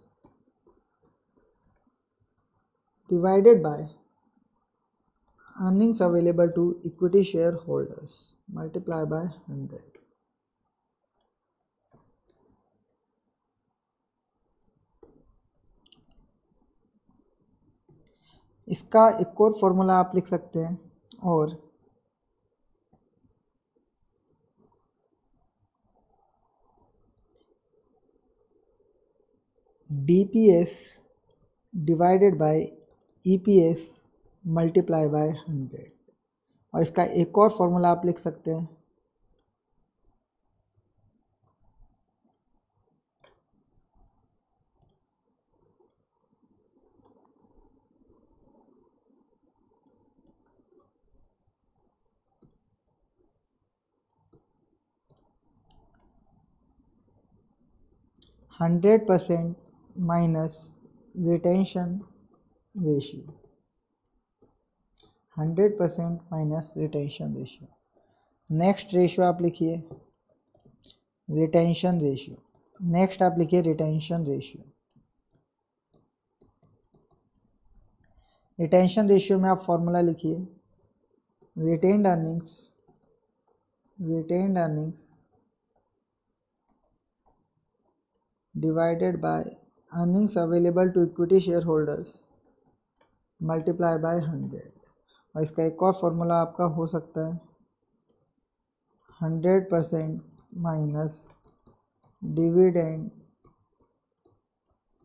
divided by earnings available to equity share holders multiply by hundred इसका एक और फॉर्मूला आप लिख सकते हैं और D P S divided by E P S multiply by hundred और इसका एक और फॉर्मूला आप लिख सकते हैं hundred percent minus retention ratio hundred percent minus retention ratio next ratio आप लिखिए रिटेंशन रेशियो नेक्स्ट आप लिखिए रिटेंशन रेशियो रिटेंशन रेशियो में आप फॉर्मूला लिखिए retained earnings retained earnings divided by earnings available to equity shareholders multiply by 100 और इसका एक और फार्मूला आपका हो सकता है 100 परसेंट माइनस डिविडेंड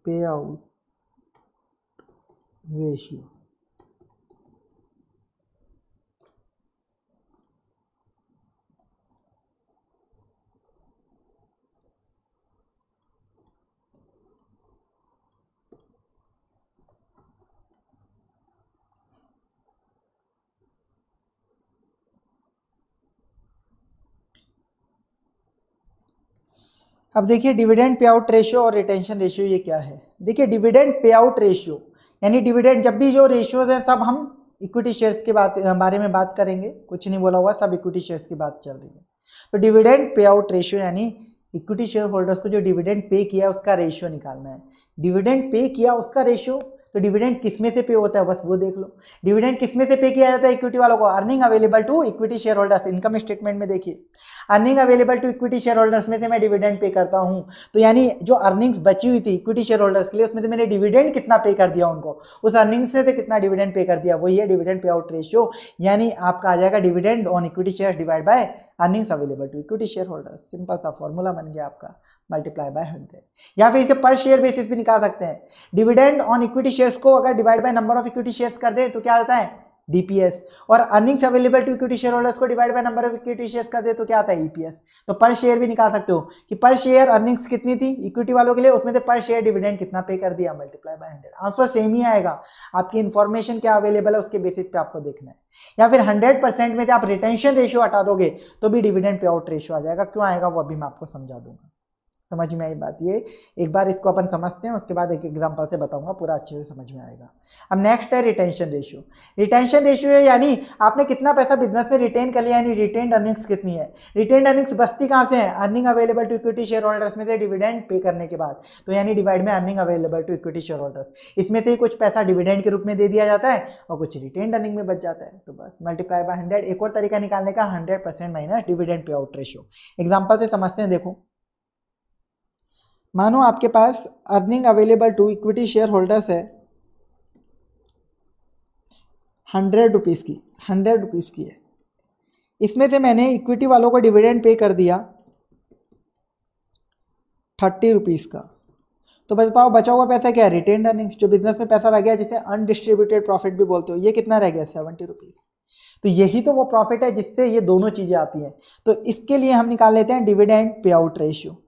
पे आउट रेशियो अब देखिए डिविडेंड पे आउट रेशियो और रिटेंशन रेशियो ये क्या है देखिए डिविडेंड पे आउट रेशियो यानी डिविडेंड जब भी जो रेशियोज हैं सब हम इक्विटी शेयर्स के बात बारे में बात करेंगे कुछ नहीं बोला हुआ सब इक्विटी शेयर्स की बात चल रही है तो डिविडेंड पे आउट रेशियो यानी इक्विटी शेयर होल्डर्स को जो डिविडेंड पे किया उसका रेशियो निकालना है डिविडेंड पे किया उसका रेशियो तो डिविडेंड किस में से पे होता है बस वो देख लो डिविडेंड किस में से पे किया जाता है इक्विटी वालों को earning available to equity share holders income statement में देखिए earning available to equity share holders में से मैं डिविडेंड पे करता हूँ तो यानी जो अर्निंग्स बची हुई थी इक्विटी शेयर होल्डर्स के लिए उसमें से मैंने डिविडेंड कितना पे कर दिया उनको उस अर्निंग से तो कितना डिविडेंड पे कर दिया वही है डिविडेंड पे आउट रेशियो यानी आपका आ जाएगा dividend on equity share divide by earnings available to equity share holders simple सा फॉर्मूला बन गया आपका मल्टीप्लाई बाय हंड्रेड या फिर इसे पर शेयर बेसिस भी निकाल सकते हैं डिविडेंड ऑन इक्विटी शेयर्स को अगर divide by number of equity shares कर दें तो क्या आता है डीपीएस और earnings available to equity share holders को divide by number of equity shares कर दे तो क्या आता है ईपीएस तो पर शेयर e तो भी निकाल सकते हो कि पर शेयर अर्निंग्स कितनी थी इक्विटी वालों के लिए उसमें से पर शेयर डिविडेंड कितना पे कर दिया multiply by hundred answer same ही आएगा आपकी इन्फॉर्मेशन क्या अवेलेबल है उसके बेसिस पे आपको देखना है या फिर हंड्रेड परसेंट में आप रिटेंशन रेशियो हटा दोगे तो भी डिविडेंड पे आउट रेशियो आ जाएगा क्यों आएगा वो अभी मैं आपको समझा दूंगा समझ में आई बात ये एक बार इसको अपन समझते हैं उसके बाद एक एग्जांपल से बताऊंगा पूरा अच्छे से समझ में आएगा अब नेक्स्ट है रिटेंशन रेशियो रिटेंशन रेशियो है यानी आपने कितना पैसा बिजनेस में रिटेन कर लिया यानी रिटेन अर्निंग्स कितनी है रिटेन अर्निंग्स बस्ती कहाँ से है earning available to equity share holders में से डिविडेंड पे करने के बाद तो यानी डिवाइड में earning available to equity share holders इसमें से ही कुछ पैसा डिविडेंड के रूप में दे दिया जाता है और कुछ रिटेन अर्निंग में बच जाता है तो बस मल्टीप्लाई बाय हंड्रेड एक और तरीका निकालने का हंड्रेड परसेंट माइनस डिविडेंड पे आउट रेशियो एग्जाम्पल से समझते हैं देखो मानो आपके पास earning available to equity share holders है हंड्रेड रुपीज़ की हंड्रेड रुपीज़ की है इसमें से मैंने इक्विटी वालों को डिविडेंड पे कर दिया थर्टी रुपीज़ का तो बताओ बचा हुआ पैसा क्या है रिटेन अर्निंग्स जो बिजनेस में पैसा रह गया जिसे अनडिस्ट्रीब्यूटेड प्रॉफिट भी बोलते हो ये कितना रह गया सेवेंटी रुपीज़ तो यही तो वो प्रॉफिट है जिससे ये दोनों चीज़ें आती हैं तो इसके लिए हम निकाल लेते हैं डिविडेंड पे आउट रेशियो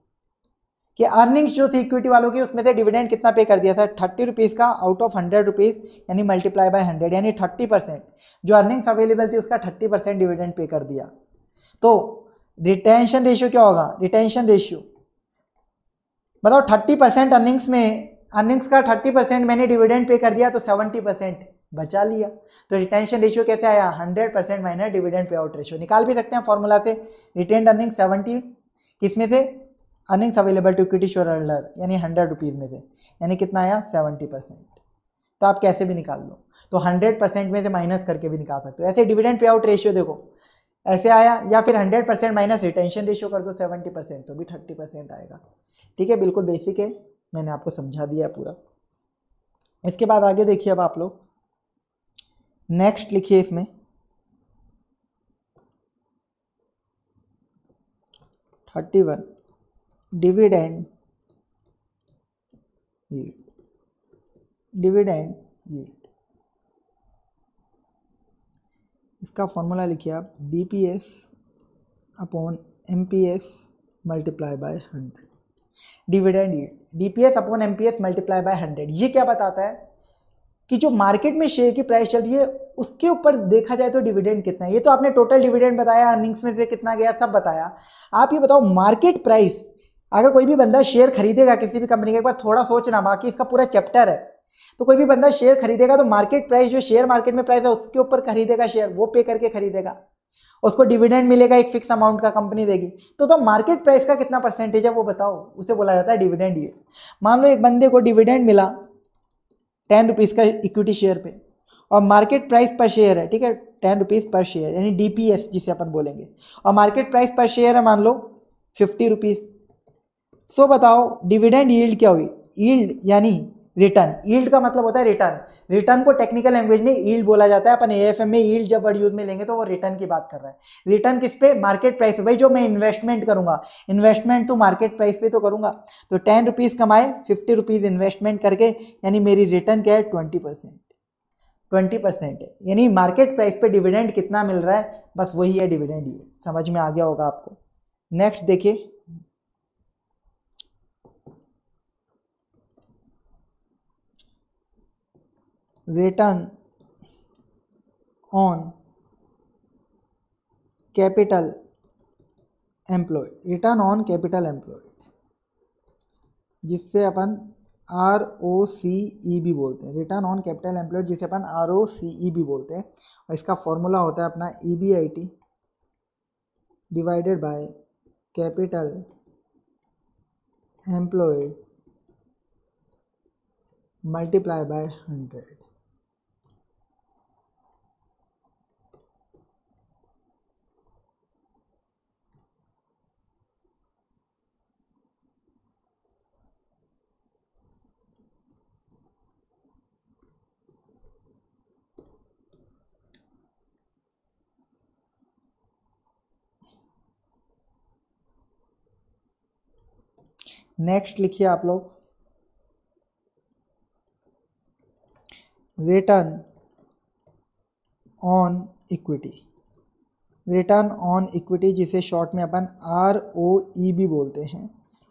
कि अर्निंग्स जो थी इक्विटी वालों की उसमें से डिविडेंड कितना पे कर दिया था थर्टी रुपीज़ का आउट ऑफ हंड्रेड रुपीज़ यानी मल्टीप्लाई बाय हंड्रेड यानी थर्टी परसेंट जो अर्निंग्स अवेलेबल थी उसका थर्टी परसेंट डिविडेंड पे कर दिया तो रिटेंशन रेशियो क्या होगा रिटेंशन रेशियो मतलब थर्टी परसेंट अर्निंग्स में अर्निंग्स का थर्टी परसेंट मैंने डिविडेंड पे कर दिया तो सेवेंटी परसेंट बचा लिया तो रिटेंशन रेशियो कैसे आया हंड्रेड परसेंट माइनस डिविडेंड पे आउट रेशियो निकाल भी सकते हैं फॉर्मूला से रिटेन अर्निंग सेवेंटी किसमें से earnings available to equity share holder यानी हंड्रेड रुपीज़ में से यानी कितना आया सेवेंटी परसेंट तो आप कैसे भी निकाल लो तो हंड्रेड परसेंट में से माइनस करके भी निकाल सकते हो ऐसे डिविडेंड पे आउट रेशियो देखो ऐसे आया या फिर hundred percent minus retention ratio कर दो सेवेंटी परसेंट तो भी थर्टी परसेंट आएगा ठीक है बिल्कुल बेसिक है मैंने आपको समझा दिया पूरा इसके बाद आगे देखिए अब आप लोग नेक्स्ट लिखिए इसमें thirty one dividend yield dividend yield इसका फॉर्मूला लिखिए आप D P S upon M P S multiply by hundred dividend multiply by 100 upon M multiply by hundred ये क्या बताता है कि जो मार्केट में शेयर की प्राइस चल रही है उसके ऊपर देखा जाए तो डिविडेंड कितना है ये तो आपने टोटल डिविडेंड बताया अर्निंग्स में से कितना गया सब बताया आप ये बताओ मार्केट प्राइस अगर कोई भी बंदा शेयर खरीदेगा किसी भी कंपनी का एक बार थोड़ा सोचना बाकी इसका पूरा चैप्टर है तो कोई भी बंदा शेयर खरीदेगा तो मार्केट प्राइस जो शेयर मार्केट में प्राइस है उसके ऊपर खरीदेगा शेयर वो पे करके खरीदेगा उसको डिविडेंड मिलेगा एक फिक्स अमाउंट का कंपनी देगी तो तो मार्केट प्राइस का कितना परसेंटेज है वो बताओ उसे बोला जाता है डिविडेंड ये मान लो एक बंदे को डिविडेंड मिला टेन रुपीज़ का इक्विटी शेयर पे और मार्केट प्राइस पर शेयर है ठीक है टेन रुपीज़ पर शेयर यानी डी जिसे अपन बोलेंगे और मार्केट प्राइस पर शेयर है मान लो फिफ्टी रुपीज़ सो बताओ डिविडेंड यील्ड क्या हुई यील्ड यानी रिटर्न यील्ड का मतलब होता है रिटर्न रिटर्न को टेक्निकल लैंग्वेज में यील्ड बोला जाता है अपन ए में यील्ड जब वर्ड यूज में लेंगे तो वो रिटर्न की बात कर रहा है रिटर्न किस पे मार्केट प्राइस पे भाई जो मैं इन्वेस्टमेंट करूंगा इन्वेस्टमेंट तो मार्केट प्राइस पे तो करूंगा तो टेन रुपीज़ कमाए फिफ्टी रुपीज़ इन्वेस्टमेंट करके यानी मेरी रिटर्न क्या है ट्वेंटी परसेंट ट्वेंटी परसेंट है यानी मार्केट प्राइस पे डिविडेंड कितना मिल रहा है बस वही है डिविडेंड ये समझ में आ गया होगा आपको नेक्स्ट देखिए return on capital employ return on capital employ जिससे अपन आर ओ सी ई भी बोलते हैं रिटर्न ऑन कैपिटल एम्प्लॉयड जिसे अपन आर ओ सी ई भी बोलते हैं और इसका फॉर्मूला होता है अपना E B I T divided by capital employ multiply by hundred next लिखिए आप लोग return on equity return on equity जिसे शॉर्ट में अपन आर ओ ई भी बोलते हैं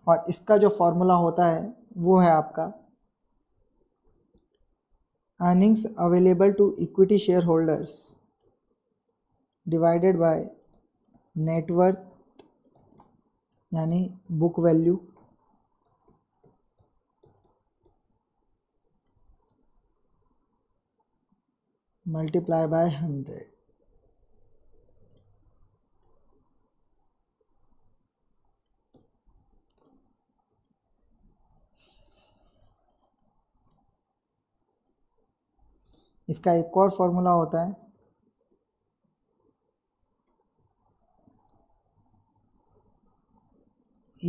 और इसका जो फॉर्मूला होता है वो है आपका earnings available to equity share holders divided by net worth यानी book value multiply by hundred इसका एक और फॉर्मूला होता है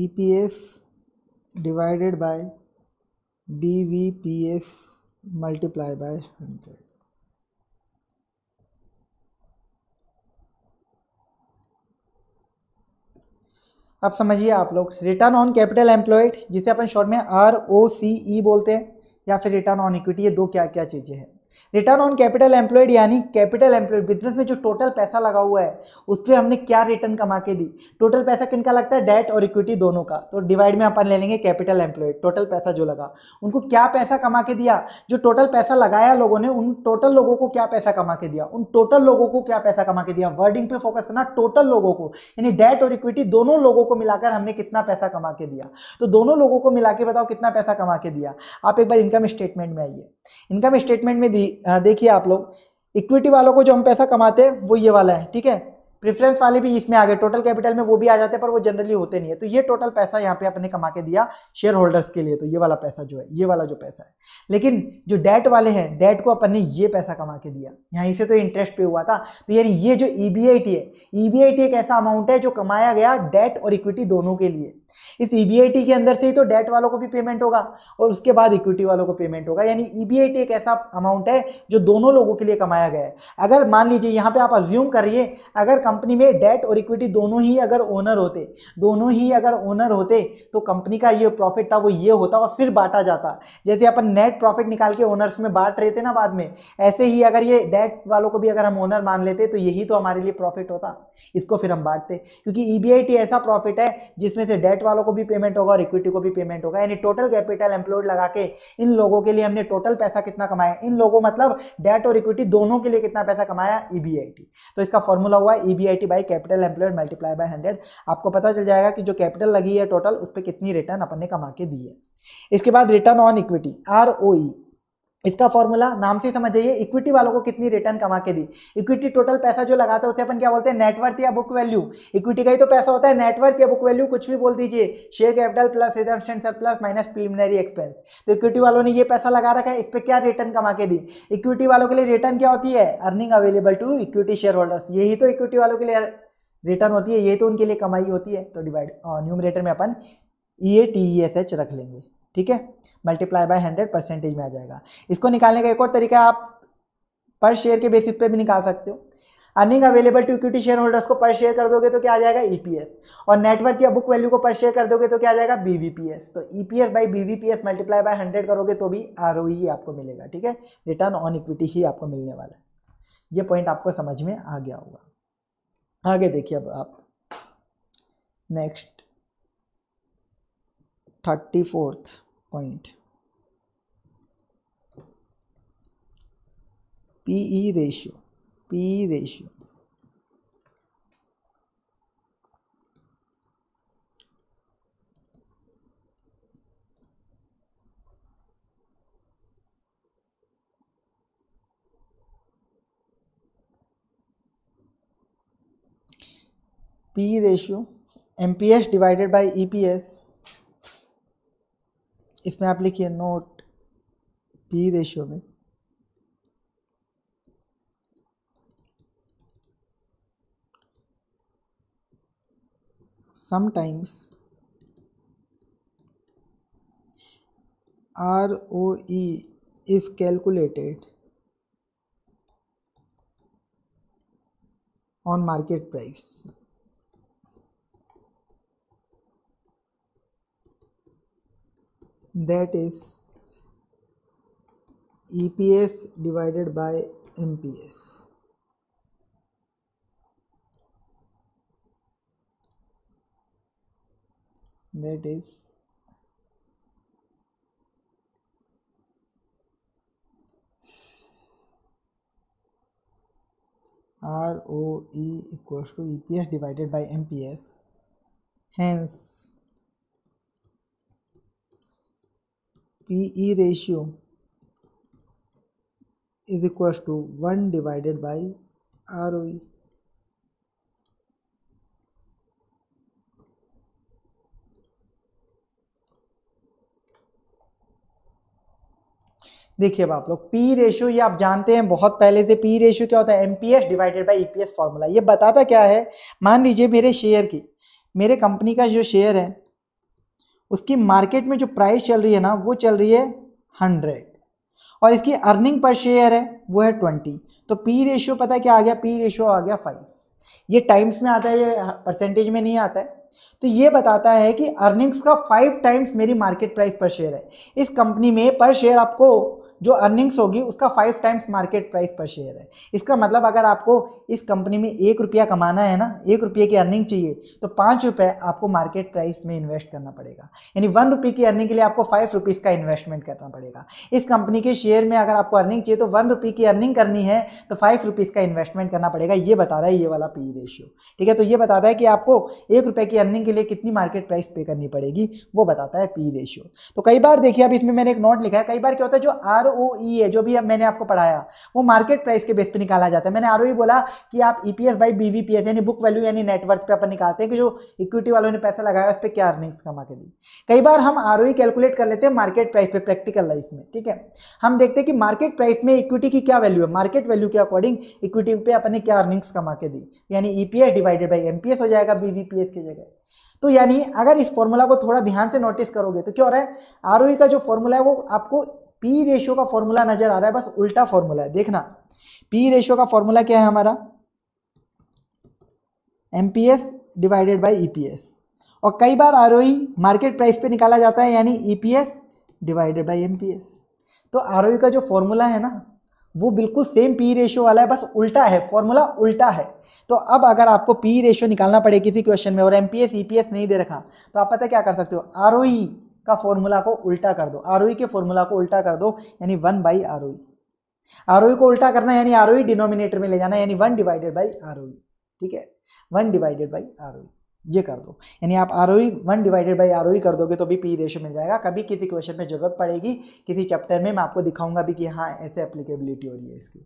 E P divided by B V P multiply by hundred अब समझिए आप लोग रिटर्न ऑन कैपिटल एम्प्लॉयड जिसे अपन शॉर्ट में आर ओ सी ई बोलते हैं या फिर रिटर्न ऑन इक्विटी ये दो क्या क्या चीज़ें हैं रिटर्न ऑन कैपिटल एम्प्लॉयड यानी कैपिटल एम्प्लॉयड बिजनेस में जो टोटल पैसा लगा हुआ है उस पर हमने क्या रिटर्न कमा के दी टोटल पैसा किनका लगता है डेट और इक्विटी दोनों का तो डिवाइड में अपन ले लेंगे कैपिटल एम्प्लॉयड टोटल पैसा जो लगा उनको क्या पैसा कमा के दिया जो टोटल पैसा लगाया लोगों ने उन टोटल लोगों को क्या पैसा कमा के दिया उन टोटल लोगों को क्या पैसा कमा के दिया वर्डिंग पे फोकस करना टोटल लोगों को यानी डेट और इक्विटी दोनों लोगों को मिलाकर हमने कितना पैसा कमा के दिया तो दोनों लोगों को मिला के बताओ कितना पैसा कमा के दिया आप एक बार इनकम स्टेटमेंट में आइए इनकम स्टेटमेंट में दी देखिए आप लोग इक्विटी वालों को जो हम पैसा कमाते हैं वो ये वाला है ठीक है प्रिफ्रेंस वाले भी इसमें आ गए टोटल कैपिटल में वो भी आ जाते हैं पर वो जनरली होते नहीं है तो ये टोटल पैसा यहाँ पे आपने कमा के दिया शेयर होल्डर्स के लिए तो ये वाला पैसा जो है ये वाला जो पैसा है लेकिन जो डेट वाले हैं डेट को अपन ने ये पैसा कमा के दिया यहाँ इसे तो इंटरेस्ट पे हुआ था तो यानी ये जो ई बी आई टी है ई बी आई टी एक ऐसा अमाउंट है जो कमाया गया डेट और इक्विटी दोनों के लिए इस ई बी आई टी के अंदर से ही तो डेट वालों को भी पेमेंट होगा और उसके बाद इक्विटी वालों को पेमेंट होगा यानी ई बी आई टी एक ऐसा अमाउंट है जो दोनों लोगों के लिए कमाया गया है अगर मान लीजिए यहाँ पे आप अज्यूम करिए अगर कंपनी में डेट और इक्विटी दोनों ही अगर ओनर होते दोनों ही अगर ओनर होते तो कंपनी का ये प्रॉफिट था वो ये होता और फिर बांटा जाता जैसे अपन नेट प्रॉफिट निकाल के ओनर्स में बांट रहे थे ना बाद में ऐसे ही अगर ये डेट वालों को भी अगर हम ओनर मान लेते तो यही तो हमारे लिए प्रॉफिट होता इसको फिर हम बांटते क्योंकि ई e ऐसा प्रॉफिट है जिसमें से डेट वालों को भी पेमेंट होगा और इक्विटी को भी पेमेंट होगा यानी टोटल कैपिटल एम्प्लॉयड लगा के इन लोगों के लिए हमने टोटल पैसा कितना कमाया इन लोगों मतलब डेट और इक्विटी दोनों के लिए कितना पैसा कमाया ई e तो इसका फॉर्मूला हुआ E e PBIT by capital employed multiply by hundred आपको पता चल जाएगा कि जो कैपिटल लगी है टोटल उस पर कितनी रिटर्न अपन ने कमा के दी है इसके बाद return on equity R O E इसका फॉर्मूला नाम से समझ जाइए इक्विटी वालों को कितनी रिटर्न कमा के दी इक्विटी टोटल पैसा जो लगाता है उसे अपन क्या बोलते हैं नेटवर्थ या बुक वैल्यू इक्विटी का ही तो पैसा होता है नेटवर्थ या बुक वैल्यू कुछ भी बोल दीजिए share capital plus reservation plus minus preliminary expense तो इक्विटी वालों ने ये पैसा लगा रखा है इस पर क्या रिटर्न कमा के दी इक्विटी वालों के लिए रिटर्न क्या होती है earning available to equity share holders यही तो इक्विटी वालों के लिए रिटर्न होती है यही तो उनके लिए कमाई होती है तो डिवाइड न्यूमरेटर में अपन E A T E S H रख लेंगे ठीक है मल्टीप्लाई बाय हंड्रेड परसेंटेज में आ जाएगा इसको निकालने का एक और तरीका आप पर शेयर के बेसिस पे भी निकाल सकते हो earning available to equity share holders को पर शेयर कर दोगे तो क्या आ जाएगा ईपीएस e और नेटवर्क या बुक वैल्यू को पर शेयर कर दोगे तो क्या आ जाएगा बीवीपीएस तो EPS by BVPS multiply by hundred करोगे तो भी आर e ही आपको मिलेगा ठीक है रिटर्न ऑन इक्विटी ही आपको मिलने वाला है ये पॉइंट आपको समझ में आ गया होगा आगे देखिए अब आप next thirty fourth point PE ratio PE ratio PE ratio MPS divided by EPS if मैं आप लिखिए नोट पी रेशियो में sometimes R O E is calculated on market price that is EPS divided by MPS. That is ROE equals to EPS divided by MPS. Hence, P E ratio is equals to one divided by R O देखिए अब आप लोग P ratio ये आप जानते हैं बहुत पहले से पी रेशियो क्या होता है MPS divided by EPS formula ये बताता क्या है मान लीजिए मेरे शेयर की मेरे कंपनी का जो शेयर है उसकी मार्केट में जो प्राइस चल रही है ना वो चल रही है हंड्रेड और इसकी अर्निंग पर शेयर है वो है ट्वेंटी तो पी रेशियो पता है क्या आ गया पी रेशियो आ गया फाइव ये टाइम्स में आता है ये परसेंटेज में नहीं आता है तो ये बताता है कि अर्निंग्स का फाइव टाइम्स मेरी मार्केट प्राइस पर शेयर है इस कंपनी में पर शेयर आपको जो अर्निंग्स होगी उसका five times market price per share है इसका मतलब अगर आपको इस कंपनी में एक रुपया कमाना है ना एक रुपये की अर्निंग चाहिए तो पाँच रुपये आपको मार्केट प्राइस में इन्वेस्ट करना पड़ेगा यानी वन रुपये की अर्निंग के लिए आपको फाइव रुपीज़ का इन्वेस्टमेंट करना पड़ेगा इस कंपनी के शेयर में अगर आपको अर्निंग चाहिए तो वन रुपये की अर्निंग करनी है तो फाइव रुपीज़ का इन्वेस्टमेंट करना पड़ेगा ये बता रहा है ये वाला पी रेशियो ठीक है तो ये बताता है कि आपको एक रुपये की अर्निंग के लिए कितनी मार्केट प्राइस पे करनी पड़ेगी वो बताता है पी रेशियो तो कई बार देखिए अब इसमें मैंने एक नोट लिखा है कई बार क्या होता है जो आर आर ओ ई ए जो भी मैंने आपको पढ़ाया वो मार्केट प्राइस के बेस पे निकाला जाता है मैंने आर ओ ई बोला कि आप E P S by B V P S यानी बुक वैल्यू यानी नेटवर्थ पे अपन निकालते हैं कि जो इक्विटी वालों ने पैसा लगाया उस पर क्या अर्निंग्स कमा के दी कई बार हम आर ओ ई कैलकुलेट कर लेते हैं मार्केट प्राइस पे प्रैक्टिकल लाइफ में ठीक है हम देखते हैं कि मार्केट प्राइस में इक्विटी की क्या वैल्यू है मार्केट वैल्यू के अकॉर्डिंग इक्विटी पे अपने क्या अर्निंग्स कमा के दी यानी E P S divided by M P S हो जाएगा बी वी पी एस की जगह तो यानी अगर इस फॉर्मूला को थोड़ा ध्यान से नोटिस करोगे तो क्या हो रहा है आर e का जो फॉर्मूला है वो आपको पी रेशियो का फॉर्मूला नजर आ रहा है बस उल्टा फॉर्मूला है देखना पी रेशियो का फॉर्मूला क्या है हमारा एम डिवाइडेड बाई ई और कई बार आर मार्केट प्राइस पे निकाला जाता है यानी ई डिवाइडेड बाई एम तो आर e का जो फॉर्मूला है ना वो बिल्कुल सेम पी रेशियो वाला है बस उल्टा है फॉर्मूला उल्टा है तो अब अगर आपको पी रेशियो निकालना पड़े किसी क्वेश्चन में और एम पी e नहीं दे रखा तो आप पता क्या कर सकते हो आर का फॉर्मूला को उल्टा कर दो आर e के फॉर्मूला को उल्टा कर दो यानी वन बाई आर आर को उल्टा करना यानी आर डिनोमिनेटर e में ले जाना यानी वन डिवाइडेड बाई आर ठीक है वन डिवाइडेड बाई आर ये कर दो यानी आप R O one divided by R कर दोगे तो भी पी रेशो मिल जाएगा कभी किसी क्वेश्चन में जरूरत पड़ेगी किसी चैप्टर में मैं आपको दिखाऊंगा भी कि हाँ ऐसे एप्लीकेबिलिटी हो रही है इसकी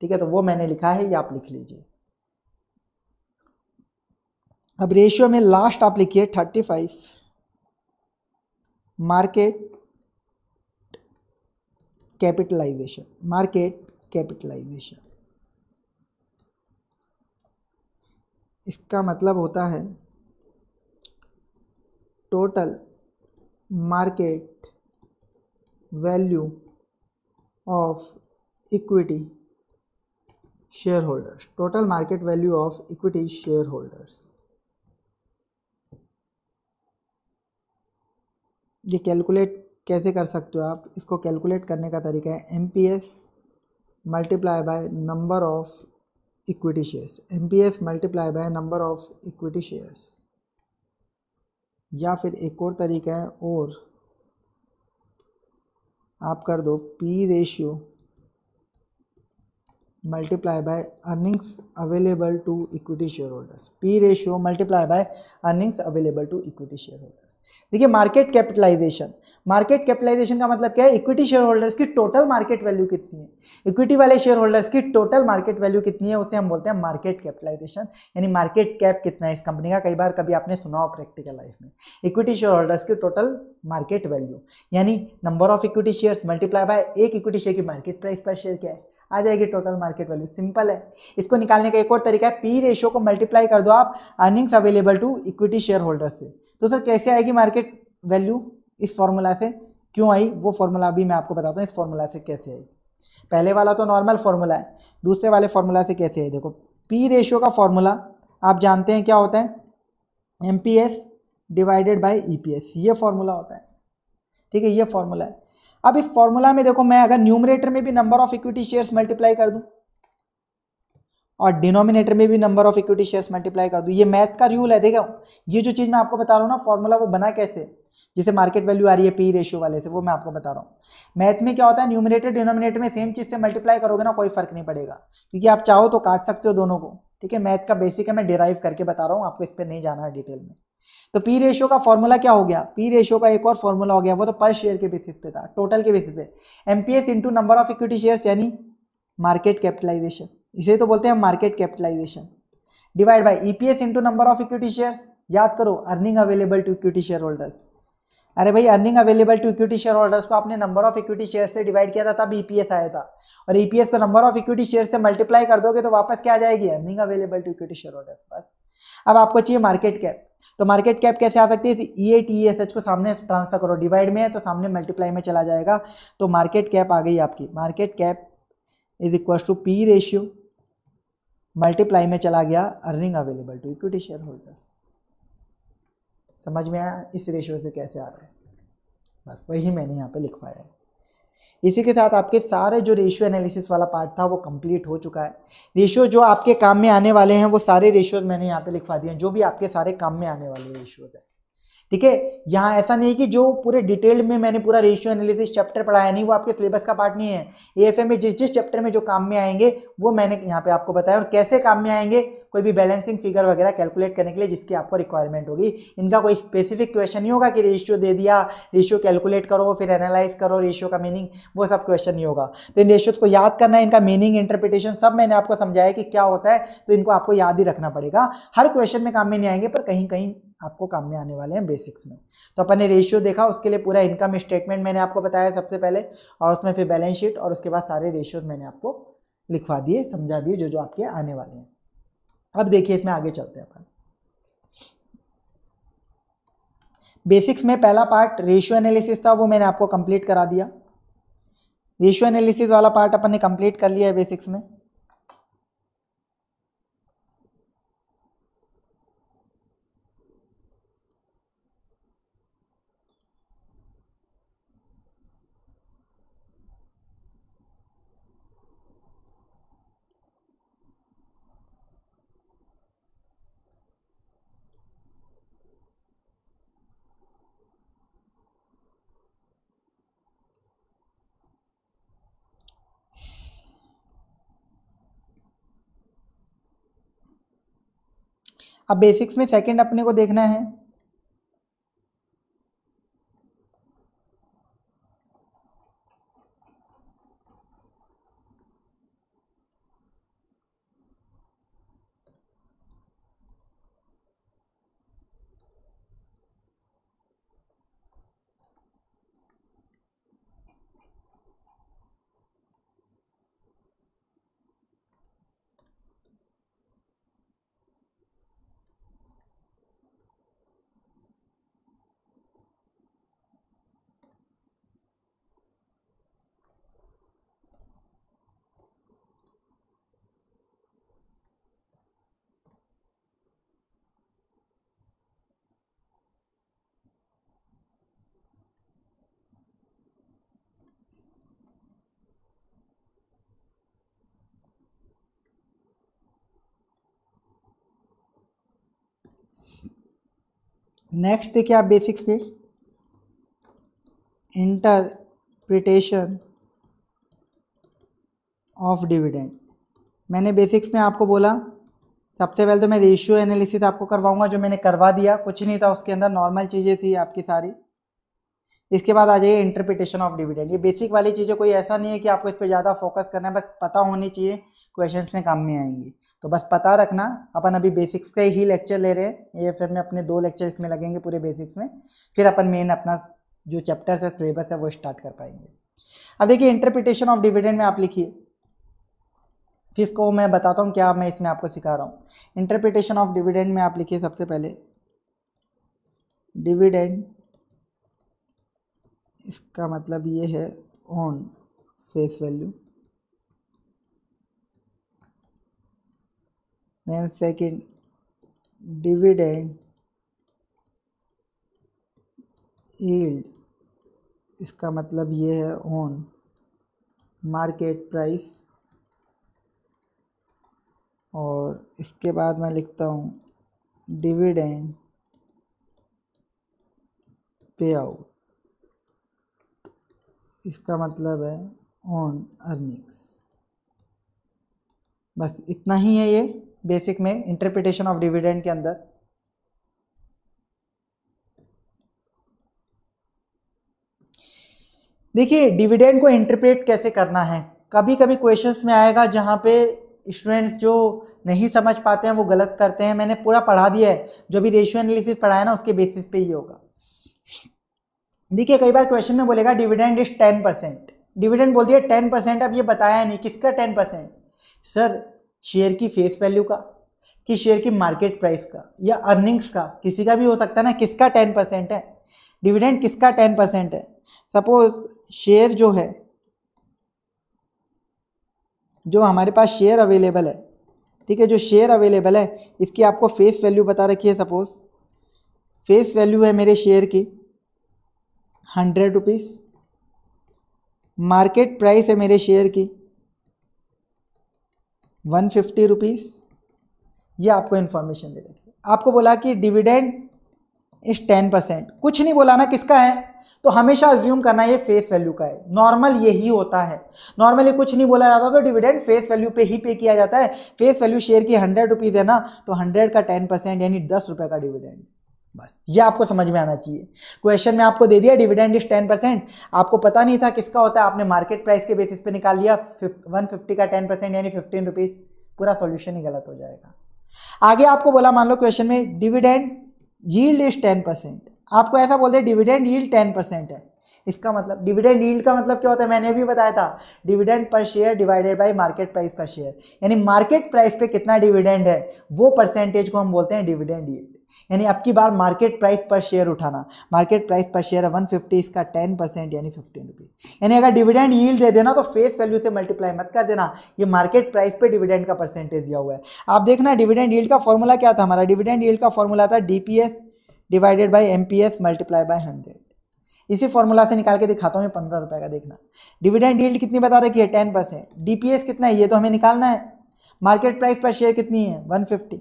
ठीक है तो वो मैंने लिखा है ये आप लिख लीजिए अब रेशियो में लास्ट आप लिखिए thirty five market capitalization market capitalization इसका मतलब होता है total market value of equity share holders total market value of equity share holders ये कैलकुलेट कैसे कर सकते हो आप इसको कैलकुलेट करने का तरीका है M P S multiply by number of equity shares M P S multiply by number of equity shares या फिर एक और तरीका है और आप कर दो P ratio multiply by earnings available to equity share holders P ratio multiply by earnings available to equity share holders देखिए मार्केट कैपिटलाइजेशन मार्केट कैपिटलाइजेशन का मतलब क्या है इक्विटी शेयर होल्डर्स की टोटल मार्केट वैल्यू कितनी है इक्विटी वाले share holders की टोटल मार्केट वैल्यू कितनी है उसे हम बोलते हैं मार्केट कैपिटलाइजेशन यानी मार्केट कैप कितना है इस कंपनी का कई बार कभी आपने सुना हो प्रैक्टिकल लाइफ में इक्विटी शेयर होल्डर्स की टोटल मार्केट वैल्यू यानी number of equity shares multiply by एक इक्विटी शेयर की मार्केट प्राइस पर शेयर क्या है आ जाएगी टोटल मार्केट वैल्यू सिंपल है इसको निकालने का एक और तरीका है पी रेशो को मल्टीप्लाई कर दो आप earnings available to equity share holder से तो सर कैसे आएगी मार्केट वैल्यू इस फॉर्मूला से क्यों आई वो फॉर्मूला भी मैं आपको बताता हूँ इस फॉर्मूला से कैसे आई पहले वाला तो नॉर्मल फॉर्मूला है दूसरे वाले फार्मूला से कैसे है देखो पी रेशियो का फार्मूला आप जानते हैं क्या होता है M P S divided by E P S ये फार्मूला होता है ठीक है ये फार्मूला है अब इस फार्मूला में देखो मैं अगर न्यूमरेटर में भी number of equity shares multiply कर दूँ और डिनोमिनेटर में भी number of equity shares multiply कर दो ये मैथ का रूल है देखा ये जो चीज़ मैं आपको बता रहा हूँ ना फॉर्मूला वो बना कैसे जैसे मार्केट वैल्यू आ रही है पी रेशियो वाले से वो मैं आपको बता रहा हूँ मैथ में क्या होता है न्यूमिनेटर डिनोमिनेटर में सेम चीज़ से मल्टीप्लाई करोगे ना कोई फर्क नहीं पड़ेगा क्योंकि आप चाहो तो काट सकते हो दोनों को ठीक है मैथ का बेसिक है मैं डिराइव करके बता रहा हूँ आपको इस पर नहीं जाना है डिटेल में तो पी रेशियो का फॉर्मूला क्या हो गया पी रेशियो का एक और फॉर्मूला हो गया वो तो पर शेयर के बेसिस पे था टोटल के बेसिस पे M P S into number of equity shares यानी मार्केट कैपिटलाइजेशन इसे तो बोलते हैं market capitalization divide by EPS into into number of equity shares याद करो earning available to equity share holders अरे भाई earning available to equity share holders को आपने नंबर ऑफ इक्विटी शेयर से डिवाइड किया था तब ईपीएस e आया था और ईपीएस e को नंबर ऑफ इक्विटी शेयर से मल्टीप्लाई कर दोगे तो वापस क्या आ जाएगी earning available to equity share holders पास अब आपको चाहिए मार्केट कैप तो मार्केट कैप कैसे आ सकती है E A T S H को सामने ट्रांसफर करो डिवाइड में है तो सामने मल्टीप्लाई में चला जाएगा तो मार्केट कैप आ गई आपकी market cap is equal to P ratio multiply में चला गया earning available to equity share holders समझ में आया इस रेशियो से कैसे आ रहा है बस वही मैंने यहाँ पे लिखवाया है इसी के साथ आपके सारे जो रेशियो एनालिसिस वाला पार्ट था वो कंप्लीट हो चुका है रेशियो जो आपके काम में आने वाले हैं वो सारे रेशियोज मैंने यहाँ पे लिखवा दिए हैं जो भी आपके सारे काम में आने वाले रेशियोज हैं ठीक है यहाँ ऐसा नहीं कि जो पूरे डिटेल में मैंने पूरा रेशियो एनालिसिस चैप्टर पढ़ाया नहीं वो आपके सिलेबस का पार्ट नहीं है ए में जिस जिस चैप्टर में जो काम में आएंगे वो मैंने यहाँ पे आपको बताया और कैसे काम में आएंगे कोई भी बैलेंसिंग फिगर वगैरह कैलकुलेट करने के लिए जिसकी आपको रिक्वायरमेंट होगी इनका कोई स्पेसिफिक क्वेश्चन नहीं होगा कि रेशियो दे दिया रेशियो कैलकुलेट करो फिर एनालाइज करो रेशियो का मीनिंग वो सब क्वेश्चन नहीं होगा तो इन रेशियोज को याद करना इनका मीनिंग इंटरप्रिटेशन सब मैंने आपको समझाया कि क्या होता है तो इनको आपको याद ही रखना पड़ेगा हर क्वेश्चन में काम में नहीं आएंगे पर कहीं कहीं आपको काम में आने वाले हैं बेसिक्स में तो अपन ने रेशियो देखा उसके लिए पूरा इनकम स्टेटमेंट मैंने आपको बताया सबसे पहले और उसमें फिर बैलेंस शीट और उसके बाद सारे रेशियोज मैंने आपको लिखवा दिए समझा दिए जो जो आपके आने वाले हैं अब देखिए इसमें आगे चलते हैं अपन बेसिक्स में पहला पार्ट रेशियो एनालिसिस था वो मैंने आपको कंप्लीट करा दिया रेशियो एनालिसिस वाला पार्ट अपन ने कंप्लीट कर लिया है बेसिक्स में अब बेसिक्स में सेकेंड अपने को देखना है नेक्स्ट देखिए आप बेसिक्स पे इंटरप्रिटेशन ऑफ डिविडेंड मैंने बेसिक्स में आपको बोला सबसे पहले तो मैं रेशियो एनालिसिस आपको करवाऊंगा जो मैंने करवा दिया कुछ नहीं था उसके अंदर नॉर्मल चीज़ें थी आपकी सारी इसके बाद आ जाइए इंटरप्रिटेशन ऑफ डिविडेंड ये बेसिक वाली चीज़ें कोई ऐसा नहीं है कि आपको इस पर ज़्यादा फोकस करना है बस पता होनी चाहिए क्वेश्चंस में काम में आएंगी तो बस पता रखना अपन अभी बेसिक्स के ही लेक्चर ले रहे हैं या फिर में अपने दो लेक्चर इसमें लगेंगे पूरे बेसिक्स में फिर अपन मेन अपना जो चैप्टर्स है सिलेबस है वो स्टार्ट कर पाएंगे अब देखिए इंटरप्रिटेशन ऑफ डिविडेंड में आप लिखिए इसको मैं बताता हूँ क्या मैं इसमें आपको सिखा रहा हूँ इंटरप्रिटेशन ऑफ डिविडेंड में आप लिखिए सबसे पहले डिविडेंड इसका मतलब ये है on face value then second dividend yield इसका मतलब ये है ऑन मार्केट प्राइस और इसके बाद मैं लिखता हूँ डिविडेंड पे आउट इसका मतलब है ऑन अर्निंग्स बस इतना ही है ये बेसिक में इंटरप्रिटेशन ऑफ डिविडेंड के अंदर देखिए डिविडेंड को इंटरप्रेट कैसे करना है कभी कभी क्वेश्चंस में आएगा जहां पे स्टूडेंट्स जो नहीं समझ पाते हैं वो गलत करते हैं मैंने पूरा पढ़ा दिया है जो भी रेशियो एनालिसिस पढ़ाया ना उसके बेसिस पे ही होगा देखिए कई बार क्वेश्चन में बोलेगा dividend is ten percent dividend बोल दिया टेन परसेंट अब ये बताया नहीं किसका टेन परसेंट सर शेयर की फेस वैल्यू का कि शेयर की मार्केट प्राइस का या अर्निंग्स का किसी का भी हो सकता है ना किसका टेन परसेंट है डिविडेंड किसका टेन परसेंट है सपोज शेयर जो है जो हमारे पास शेयर अवेलेबल है ठीक है जो शेयर अवेलेबल है इसकी आपको फेस वैल्यू बता रखी है सपोज फेस वैल्यू है मेरे शेयर की हंड्रेड रुपीज़ मार्केट प्राइस है मेरे शेयर की वन फिफ्टी रुपीज़ ये आपको इन्फॉर्मेशन दे देगी आपको बोला कि डिविडेंड इस टेन परसेंट कुछ नहीं बोला ना किसका है तो हमेशा अज्यूम करना ये फेस वैल्यू का है नॉर्मल यही होता है नॉर्मली कुछ नहीं बोला जाता तो डिविडेंड फेस वैल्यू पे ही पे किया जाता है फेस वैल्यू शेयर की हंड्रेड रुपीज़ है ना तो हंड्रेड का टेन परसेंट यानी दस रुपये का डिविडेंड बस ये आपको समझ में आना चाहिए क्वेश्चन में आपको दे दिया डिविडेंड इज टेन परसेंट आपको पता नहीं था किसका होता है आपने मार्केट प्राइस के बेसिस पे निकाल लिया वन फिफ्टी का टेन परसेंट यानी फिफ्टीन रुपीज़ पूरा सॉल्यूशन ही गलत हो जाएगा आगे आपको बोला मान लो क्वेश्चन में dividend yield is ten percent आपको ऐसा बोलते हैं डिविडेंड यील्ड टेन परसेंट है इसका मतलब डिविडेंड यील्ड का मतलब क्या होता है मैंने भी बताया था dividend per share divided by market price per share यानी मार्केट प्राइस पे कितना डिविडेंड है वो परसेंटेज को हम बोलते हैं डिविडेंड यील्ड यानी अब की बार मार्केट प्राइस पर शेयर उठाना मार्केट प्राइस पर शेयर है वन फिफ्टी इसका टेन परसेंट यानी फिफ्टीन रुपीज़ यानी अगर डिविडेंड यील्ड दे देना तो फेस वैल्यू से मल्टीप्लाई मत कर देना ये मार्केट प्राइस पे डिविडेंड का परसेंटेज दिया हुआ है आप देखना डिविडेंड यील्ड का फॉर्मूला क्या था हमारा डिविडेंड यील्ड का फॉर्मूला था D divided by M multiply by hundred इसी फॉर्मूला से निकाल के दिखाता हूँ पंद्रह रुपये का देखना डिविडेंड डील्ड कितनी बता रखी है टेन परसेंट डी कितना है ये तो हमें निकालना है मार्केट प्राइस पर शेयर कितनी है one fifty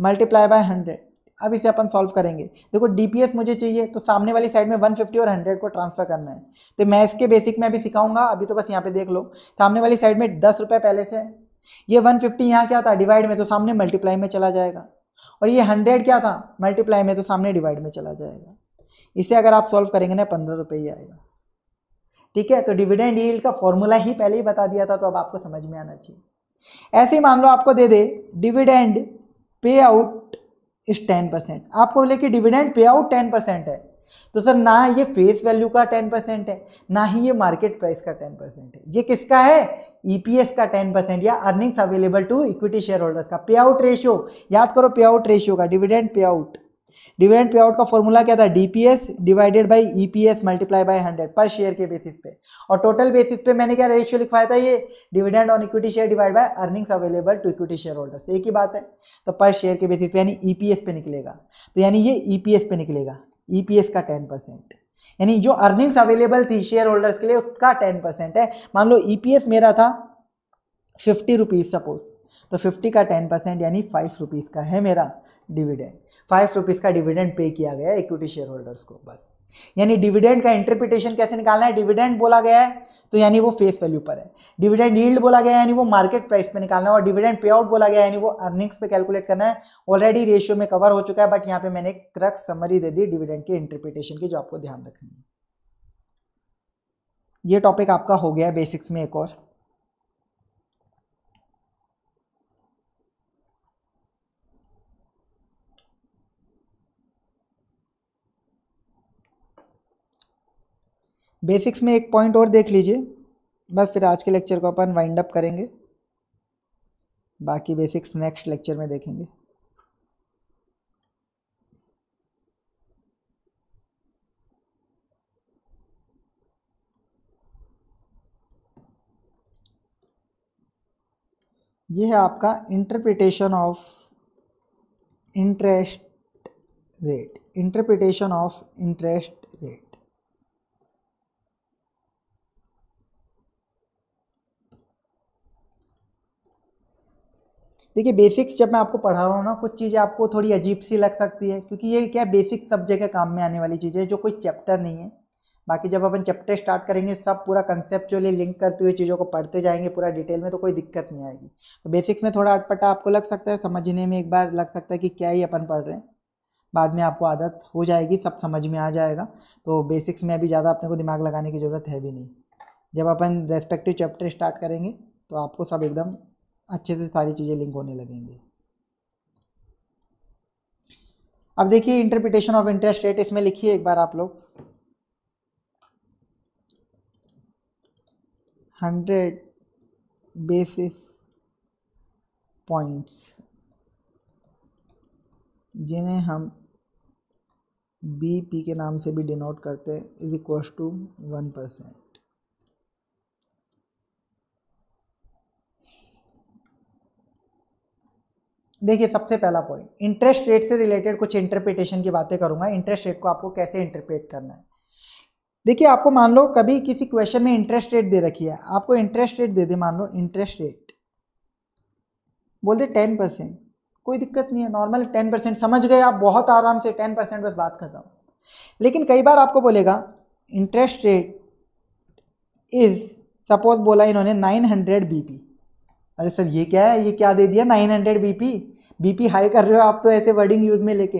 multiply by hundred अब इसे अपन सॉल्व करेंगे देखो डीपीएस मुझे चाहिए तो सामने वाली साइड में 150 और 100 को ट्रांसफर करना है तो मैं इसके बेसिक में अभी सिखाऊंगा अभी तो बस यहाँ पे देख लो सामने वाली साइड में दस रुपये पहले से है ये 150 फिफ्टी यहाँ क्या था डिवाइड में तो सामने मल्टीप्लाई में चला जाएगा और ये हंड्रेड क्या था मल्टीप्लाई में तो सामने डिवाइड में चला जाएगा इसे अगर आप सॉल्व करेंगे ना पंद्रह रुपये ही आएगा ठीक है तो डिविडेंड ईल्ड का फॉर्मूला ही पहले ही बता दिया था तो अब आपको समझ में आना चाहिए ऐसे ही मान लो आपको दे दे डिविडेंड पे आउट इज टेन परसेंट आपको बोले कि dividend pay out ten percent है तो सर ना ये फेस वैल्यू का टेन परसेंट है ना ही ये मार्केट प्राइस का टेन परसेंट है ये किसका है ईपीएस e का टेन परसेंट या earnings available to equity share holders का पे आउट रेशियो याद करो पे आउट रेशियो का डिविडेंड पे आउट डिविडेंड पे आउट का फॉर्मूला क्या था DPS divided by EPS multiply by hundred per share के बेसिस पे और टोटल बेसिस पे मैंने क्या रेशियो लिखवाया था ये dividend on equity share divide by earnings available to equity share holders एक ही बात है तो पर शेयर के बेसिस पे यानी ईपीएस e पे निकलेगा तो यानी ये ईपीएस e पे निकलेगा ईपीएस e का टेन परसेंट यानी जो अर्निंग्स अवेलेबल थी शेयर होल्डर्स के लिए उसका टेन परसेंट है मान लो ईपीएस मेरा था फिफ्टी रुपीज़ सपोज तो फिफ्टी का टेन परसेंट यानी फाइव रुपीज़ का है मेरा डिविडेंड फाइव रुपीज़ का डिविडेंड पे किया गया है इक्विटी शेयर होल्डर्स को बस यानी डिविडेंड का इंटरप्रिटेशन कैसे निकालना है डिविडेंड बोला गया है तो यानी वो फेस वैल्यू पर है डिविडेंड यील्ड बोला गया है यानी वो मार्केट प्राइस पे निकालना है और डिविडेंड पे आउट बोला गया है यानी वो अर्निंग्स पे कैलकुलेट करना है ऑलरेडी रेशियो में कवर हो चुका है बट यहाँ पे मैंने एक क्रक समरी दे दी डिविडेंड के इंटरप्रिटेशन की जो आपको ध्यान रखनी है ये टॉपिक आपका हो गया है बेसिक्स में एक और बेसिक्स में एक पॉइंट और देख लीजिए बस फिर आज के लेक्चर को अपन वाइंड अप करेंगे बाकी बेसिक्स नेक्स्ट लेक्चर में देखेंगे ये है आपका interpretation of interest rate interpretation of interest देखिए बेसिक्स जब मैं आपको पढ़ा रहा हूँ ना कुछ चीज़ें आपको थोड़ी अजीब सी लग सकती है क्योंकि ये क्या बेसिक सब्जेक्ट के काम में आने वाली चीज़ें है जो कोई चैप्टर नहीं है बाकी जब अपन चैप्टर स्टार्ट करेंगे सब पूरा कंसेप्चुअली लिंक करते हुए चीज़ों को पढ़ते जाएंगे पूरा डिटेल में तो कोई दिक्कत नहीं आएगी तो बेसिक्स में थोड़ा अटपटा आपको लग सकता है समझने में एक बार लग सकता है कि क्या ही अपन पढ़ रहे हैं बाद में आपको आदत हो जाएगी सब समझ में आ जाएगा तो बेसिक्स में अभी ज़्यादा अपने को दिमाग लगाने की ज़रूरत है भी नहीं जब अपन रेस्पेक्टिव चैप्टर स्टार्ट करेंगे तो आपको सब एकदम अच्छे से सारी चीज़ें लिंक होने लगेंगी अब देखिए इंटरप्रिटेशन ऑफ इंटरेस्ट रेट इसमें लिखिए एक बार आप लोग हंड्रेड बेसिस पॉइंट्स जिन्हें हम बी पी के नाम से भी डिनोट करते हैं is equals to one percent देखिए सबसे पहला पॉइंट इंटरेस्ट रेट से रिलेटेड कुछ इंटरप्रिटेशन की बातें करूंगा इंटरेस्ट रेट को आपको कैसे इंटरप्रेट करना है देखिए आपको मान लो कभी किसी क्वेश्चन में इंटरेस्ट रेट दे रखी है आपको इंटरेस्ट रेट दे दे मान लो इंटरेस्ट रेट बोल दे टेन परसेंट कोई दिक्कत नहीं है नॉर्मल टेन परसेंट समझ गए आप बहुत आराम से टेन परसेंट बस बात खत्म लेकिन कई बार आपको बोलेगा इंटरेस्ट रेट इज सपोज बोला इन्होंने नाइन हंड्रेड बी अरे सर ये क्या है ये क्या दे दिया nine hundred B BP high कर रहे हो आप तो ऐसे वर्डिंग यूज़ में लेके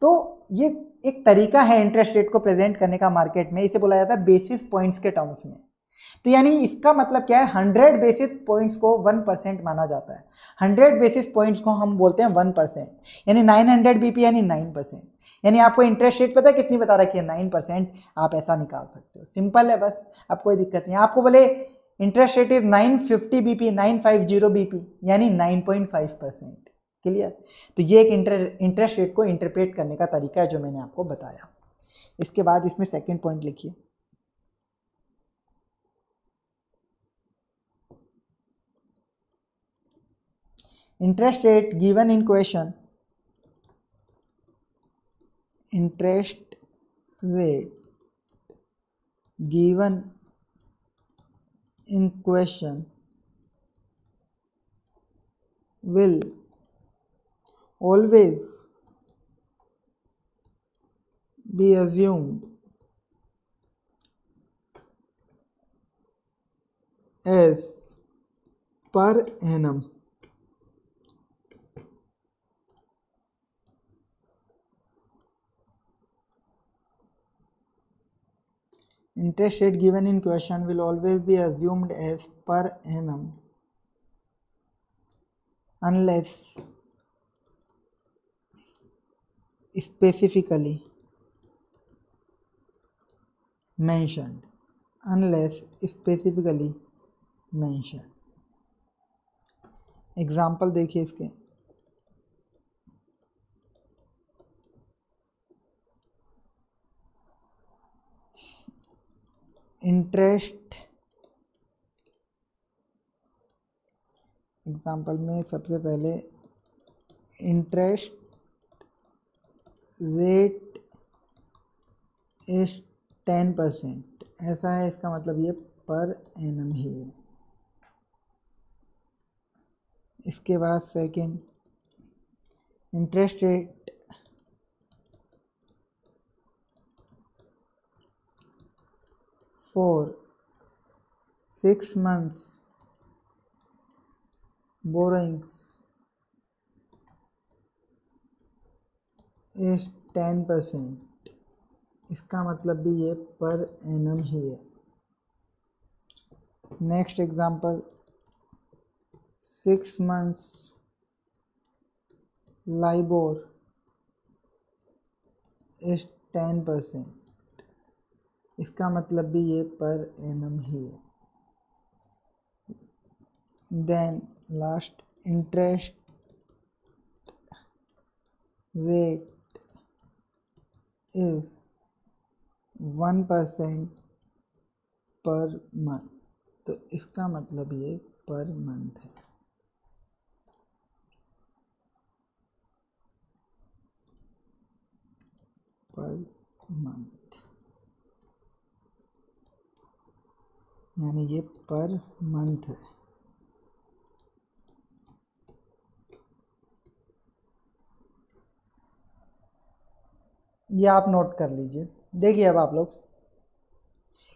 तो ये एक तरीका है इंटरेस्ट रेट को प्रेजेंट करने का मार्केट में इसे बोला जाता है बेसिस पॉइंट्स के टर्म्स में तो यानी इसका मतलब क्या है हंड्रेड बेसिस पॉइंट्स को वन परसेंट माना जाता है हंड्रेड बेसिस पॉइंट्स को हम बोलते हैं वन परसेंट यानी नाइन हंड्रेड बी पी यानी नाइन परसेंट यानी आपको इंटरेस्ट रेट पता है कितनी बता रखी है नाइन परसेंट आप ऐसा निकाल सकते हो सिंपल है बस अब कोई दिक्कत नहीं आपको बोले interest rate is nine fifty B P nine five zero B P यानी nine point five percent clear तो ये एक इंटरेस्ट रेट को इंटरप्रेट करने का तरीका है जो मैंने आपको बताया इसके बाद इसमें सेकेंड पॉइंट लिखिए interest rate given in question interest rate given in question will always be assumed as per annum interest rate given in question will always be assumed as per annum unless specifically mentioned unless specifically mentioned example देखिए इसके interest example में सबसे पहले interest rate is ten percent ऐसा है इसका मतलब ये पर एनम ही है इसके बाद second interest rate for six months borrowings is ten percent इसका मतलब भी ये पर एनम ही है next example six months LIBOR is ten percent इसका मतलब भी ये पर एनम ही है then last interest rate is 1% per month तो इसका मतलब ये पर मंथ है पर मंथ यानी ये पर मंथ है ये आप नोट कर लीजिए देखिए अब आप लोग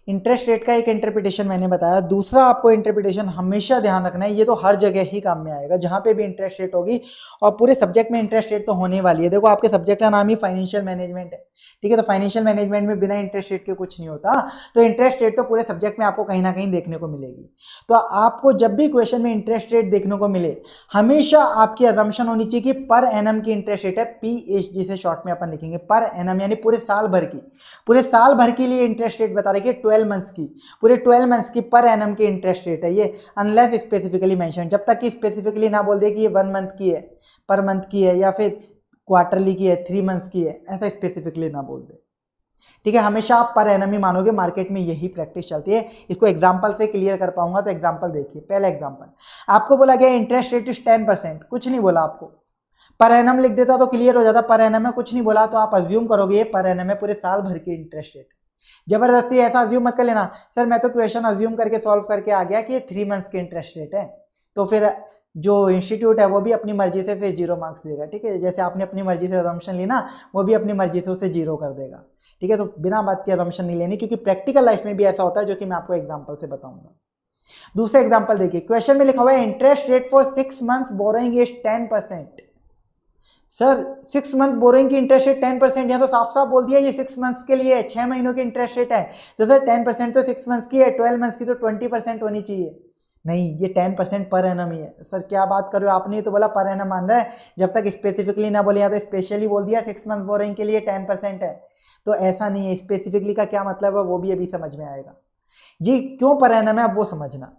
इंटरेस्ट रेट का एक इंटरप्रिटेशन मैंने बताया दूसरा आपको इंटरप्रिटेशन हमेशा ध्यान रखना है ये तो हर जगह ही काम में आएगा जहाँ पे भी इंटरेस्ट रेट होगी और पूरे सब्जेक्ट में इंटरेस्ट रेट तो होने वाली है देखो आपके सब्जेक्ट का नाम ही फाइनेंशियल मैनेजमेंट है ठीक है तो फाइनेंशियल मैनेजमेंट में बिना इंटरेस्ट रेट के कुछ नहीं होता तो इंटरेस्ट रेट तो पूरे सब्जेक्ट में आपको कहीं ना कहीं देखने को मिलेगी तो आपको जब भी क्वेश्चन में इंटरेस्ट रेट देखने को मिले हमेशा आपकी अजम्पन होनी चाहिए कि पर एन की इंटरेस्ट रेट है पी एच डी से शॉर्ट में अपन लिखेंगे पर एन यानी पूरे साल भर की पूरे साल भर के लिए इंटरेस्ट रेट बता रही है ट्वेल्व मंथ्स की पूरे ट्वेल्व मंथ्स की पर एन की इंटरेस्ट रेट है ये अनलेस स्पेसिफिकली मैंशन जब तक कि स्पेसिफिकली ना बोल दे कि ये वन मंथ की है पर मंथ की है या फिर क्वार्टरली की है थ्री मंथ्स की है ऐसा स्पेसिफिकली ना बोल दे ठीक है हमेशा आप पर एनमी मानोगे मार्केट में यही प्रैक्टिस चलती है इसको एग्जाम्पल से क्लियर कर पाऊंगा तो एग्जाम्पल देखिए पहला एग्जाम्पल आपको बोला गया interest rate is ten percent कुछ नहीं बोला आपको पर एनम लिख देता तो क्लियर हो जाता पर एनम है कुछ नहीं बोला तो आप अज्यूम करोगे ये पर एनम है पूरे साल भर की इंटरेस्ट रेट जबरदस्ती ऐसा अज्यूम मत कर लेना सर मैं तो क्वेश्चन अज्यूम करके सॉल्व करके आ गया कि ये थ्री मंथ्स की इंटरेस्ट रेट है तो फिर जो इंस्टीट्यूट है वो भी अपनी मर्जी से फिर जीरो मार्क्स देगा ठीक है जैसे आपने अपनी मर्जी से अजम्पन ली ना वो भी अपनी मर्जी से उसे जीरो कर देगा ठीक है तो बिना बात की अजम्पन नहीं लेनी क्योंकि प्रैक्टिकल लाइफ में भी ऐसा होता है जो कि मैं आपको एग्जाम्पल से बताऊंगा दूसरा एग्जाम्पल देखिए क्वेश्चन में लिखा हुआ है interest rate for six month borrowing is ten percent sir six month borrowing की इंटरेस्ट रेट टेन परसेंट यहाँ तो साफ साफ बोल दिया ये सिक्स मंथ्स के लिए छः महीनों की इंटरेस्ट रेट है तो सर टेन परसेंट तो सिक्स मंथ्स की है ट्वेल्व मंथ्स की तो ट्वेंटी परसेंट होनी चाहिए नहीं ये टेन परसेंट पर एनम ही है सर क्या बात कर रहे हो आपने तो बोला पर एनम मान रहा है जब तक स्पेसिफिकली ना बोले या तो स्पेशली बोल दिया सिक्स मंथ बोरिंग के लिए टेन परसेंट है तो ऐसा नहीं है स्पेसिफिकली का क्या मतलब है वो भी अभी समझ में आएगा ये क्यों पर एनम है अब वो समझना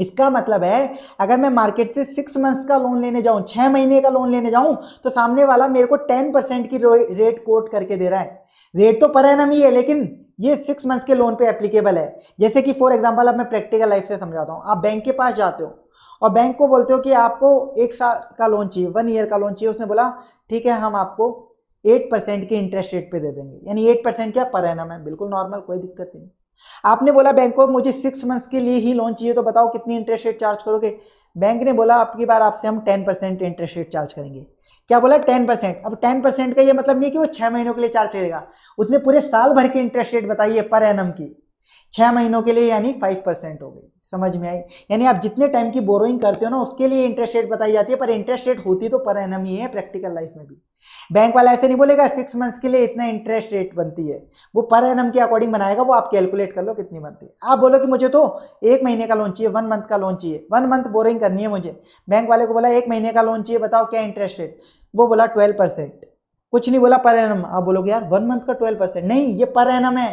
इसका मतलब है अगर मैं मार्केट से सिक्स मंथ्स का लोन लेने जाऊं छः महीने का लोन लेने जाऊं तो सामने वाला मेरे को टेन परसेंट की रेट कोट करके दे रहा है रेट तो पर एनम ही है लेकिन ये सिक्स मंथ्स के लोन पे एप्लीकेबल है जैसे कि फॉर एग्जांपल अब मैं प्रैक्टिकल लाइफ से समझाता हूँ आप बैंक के पास जाते हो और बैंक को बोलते हो कि आपको एक साल का लोन चाहिए वन ईयर का लोन चाहिए उसने बोला ठीक है हम आपको एट परसेंट की इंटरेस्ट रेट पे दे देंगे यानी एट परसेंट क्या पर एनम है बिल्कुल नॉर्मल कोई दिक्कत नहीं आपने बोला बैंक को मुझे सिक्स मंथ्स के लिए ही लोन चाहिए तो बताओ कितनी इंटरेस्ट रेट चार्ज करोगे बैंक ने बोला आपकी बार आपसे हम ten percent interest rate charge करेंगे क्या बोला टेन परसेंट अब टेन परसेंट का ये मतलब नहीं कि वो छः महीनों के लिए चार्ज करेगा उसने पूरे साल भर की इंटरेस्ट रेट बताई है पर एनम की छः महीनों के लिए यानी फाइव परसेंट हो गई समझ में आई यानी आप जितने टाइम की बोरोइंग करते हो ना उसके लिए इंटरेस्ट रेट बताई जाती है पर इंटरेस्ट रेट होती तो पर एनम ही है प्रैक्टिकल लाइफ में भी बैंक वाला ऐसे नहीं बोलेगा सिक्स मंथ्स के लिए इतना इंटरेस्ट रेट बनती है वो पर एनम के अकॉर्डिंग बनाएगा वो आप कैलकुलेट कर लो कितनी बनती है आप बोलो कि मुझे तो एक महीने का लोन चाहिए वन मंथ का लोन चाहिए वन मंथ बोरिंग करनी है मुझे बैंक वाले को बोला एक महीने का लोन चाहिए बताओ क्या इंटरेस्ट रेट वो बोला ट्वेल्व परसेंट कुछ नहीं बोला पर एनम आप बोलोगे यार वन मंथ का ट्वेल्व परसेंट नहीं ये पर एनम है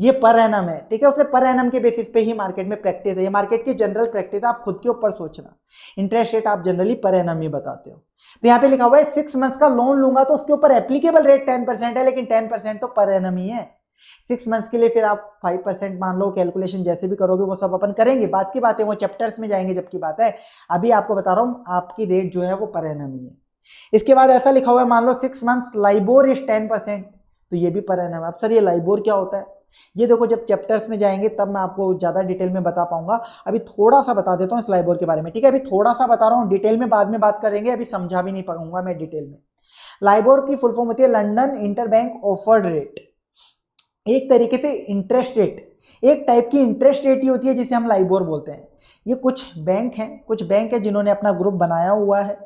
ये पर एनम है ठीक है उसने पर एनम के बेसिस पे ही मार्केट में प्रैक्टिस है ये मार्केट की जनरल प्रैक्टिस है आप खुद के ऊपर सोचना इंटरेस्ट रेट आप जनरली पर एनम ही बताते हो तो यहाँ पे लिखा हुआ है सिक्स मंथ का लोन लूंगा तो उसके ऊपर एप्लीकेबल रेट टेन परसेंट है लेकिन टेन परसेंट तो पर एनम ही है सिक्स मंथ्स के लिए फिर आप फाइव परसेंट मान लो कैलकुलेशन जैसे भी करोगे वो सब अपन करेंगे बात की बात है वो चैप्टर्स में जाएंगे जबकि बात है अभी आपको बता रहा हूँ आपकी रेट जो है वो पर एनम ही है इसके बाद ऐसा लिखा हुआ है मान लो six month LIBOR is ten percent तो ये भी परिणाम है अब सर ये लाइबोर क्या होता है ये देखो जब चैप्टर्स में जाएंगे तब मैं आपको ज़्यादा डिटेल में बता पाऊंगा अभी थोड़ा सा बता देता हूँ इस लाइबोर के बारे में ठीक है अभी थोड़ा सा बता रहा हूँ डिटेल में बाद में बात करेंगे अभी समझा भी नहीं पाऊंगा मैं डिटेल में लाइबोर की फुल फॉर्म होती है लंडन इंटर बैंक रेट एक तरीके से इंटरेस्ट रेट एक टाइप की इंटरेस्ट रेट ही होती है जिसे हम लाइबोर बोलते हैं ये कुछ बैंक हैं कुछ बैंक है जिन्होंने अपना ग्रुप बनाया हुआ है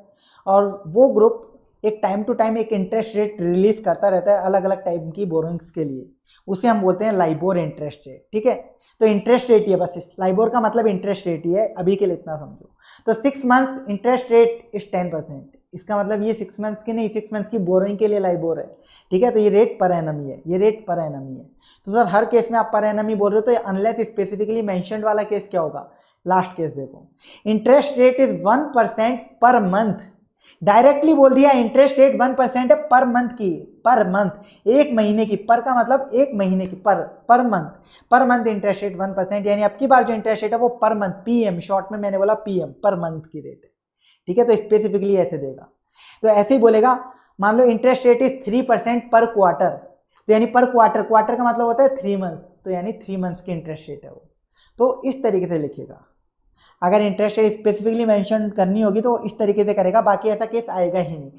और वो ग्रुप एक टाइम टू टाइम एक इंटरेस्ट रेट रिलीज करता रहता है अलग अलग टाइप की बोरोइंग्स के लिए उसे हम बोलते हैं लाइबोर इंटरेस्ट रेट ठीक है तो इंटरेस्ट रेट ही है बस लाइबोर का मतलब इंटरेस्ट रेट ही है अभी के लिए इतना समझो तो six months interest rate is ten percent इसका मतलब ये सिक्स मंथ्स की नहीं सिक्स मंथ्स की बोरिंग के लिए लाइबोर है ठीक है तो ये रेट पर एम ई है ये रेट पर एम ई है तो सर हर केस में आप पर एम ई बोल रहे हो तो अनलेस स्पेसिफिकली मैंशन वाला केस क्या होगा लास्ट केस देखो interest rate is one percent per month directly बोल दिया इंटरेस्ट रेट वन परसेंट है पर मंथ की पर मंथ एक महीने की पर का मतलब एक महीने की पर per month per month interest rate one percent यानी अब की बार जो इंटरेस्ट रेट है वो पर मंथ पीएम शॉर्ट में मैंने बोला पीएम पर मंथ की रेट है ठीक है तो स्पेसिफिकली ऐसे देगा तो ऐसे ही बोलेगा मान लो interest rate is three percent per quarter तो यानी पर क्वार्टर क्वार्टर का मतलब होता है थ्री मंथ तो यानी थ्री मंथ्स की इंटरेस्ट रेट है वो तो इस तरीके से लिखेगा अगर इंटरेस्ट रेट स्पेसिफिकली मेंशन करनी होगी तो इस तरीके से करेगा बाकी ऐसा केस आएगा ही नहीं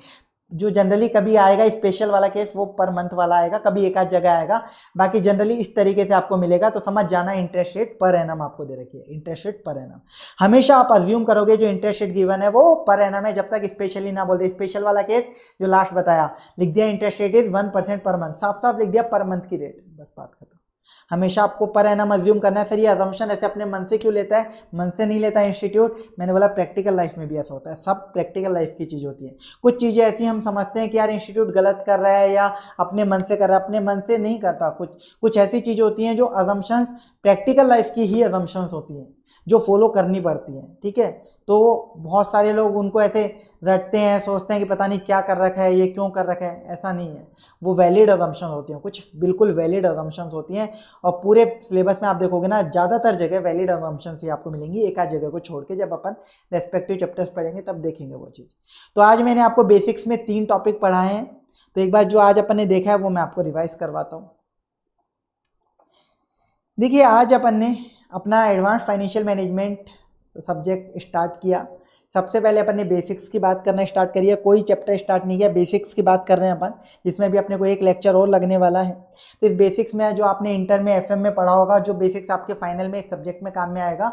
जो जनरली कभी आएगा स्पेशल वाला केस वो पर मंथ वाला आएगा कभी एक आध जगह आएगा बाकी जनरली इस तरीके से आपको मिलेगा तो समझ जाना इंटरेस्ट रेट पर एनम आपको दे रखी है इंटरेस्ट रेट पर एनम हमेशा आप अज्यूम करोगे जो इंटरेस्ट रेट गिवन है वो पर एनम है जब तक स्पेशली ना बोलते स्पेशल वाला केस जो लास्ट बताया लिख दिया interest rate is one percent per month साफ साफ लिख दिया पर मंथ की रेट बस बात खत्म हमेशा आपको पर है ना मज्यूम करना है सर ये अजम्पन ऐसे अपने मन से क्यों लेता है मन से नहीं लेता है इंस्टीट्यूट मैंने बोला प्रैक्टिकल लाइफ में भी ऐसा होता है सब प्रैक्टिकल लाइफ की चीज़ होती है कुछ चीज़ें ऐसी हम समझते हैं कि यार इंस्टीट्यूट गलत कर रहा है या अपने मन से कर रहा है अपने मन से नहीं करता कुछ कुछ ऐसी चीज़ें होती हैं जो अजम्पन्स प्रैक्टिकल लाइफ की ही अजम्पन्स होती हैं जो फॉलो करनी पड़ती हैं ठीक है तो बहुत सारे लोग उनको ऐसे रटते हैं सोचते हैं कि पता नहीं क्या कर रखा है ये क्यों कर रखा है ऐसा नहीं है वो वैलिड अजम्पन होती हैं कुछ बिल्कुल वैलिड अजम्पन्स होती हैं और पूरे सिलेबस में आप देखोगे ना ज़्यादातर जगह वैलिड अजम्पन्स ही आपको मिलेंगी एक आध जगह को छोड़ के जब अपन रेस्पेक्टिव चैप्टर्स पढ़ेंगे तब देखेंगे वो चीज़ तो आज मैंने आपको बेसिक्स में तीन टॉपिक पढ़ाए हैं तो एक बार जो आज अपन ने देखा है वो मैं आपको रिवाइज करवाता हूँ देखिए आज अपन ने अपना advance financial management subject start किया सबसे पहले अपन ने बेसिक्स की बात करना स्टार्ट करिए कोई चैप्टर स्टार्ट नहीं किया बेसिक्स की बात कर रहे हैं अपन इसमें भी अपने को एक लेक्चर और लगने वाला है तो इस बेसिक्स में जो आपने इंटर में एफ में पढ़ा होगा जो बेसिक्स आपके फाइनल में इस सब्जेक्ट में काम में आएगा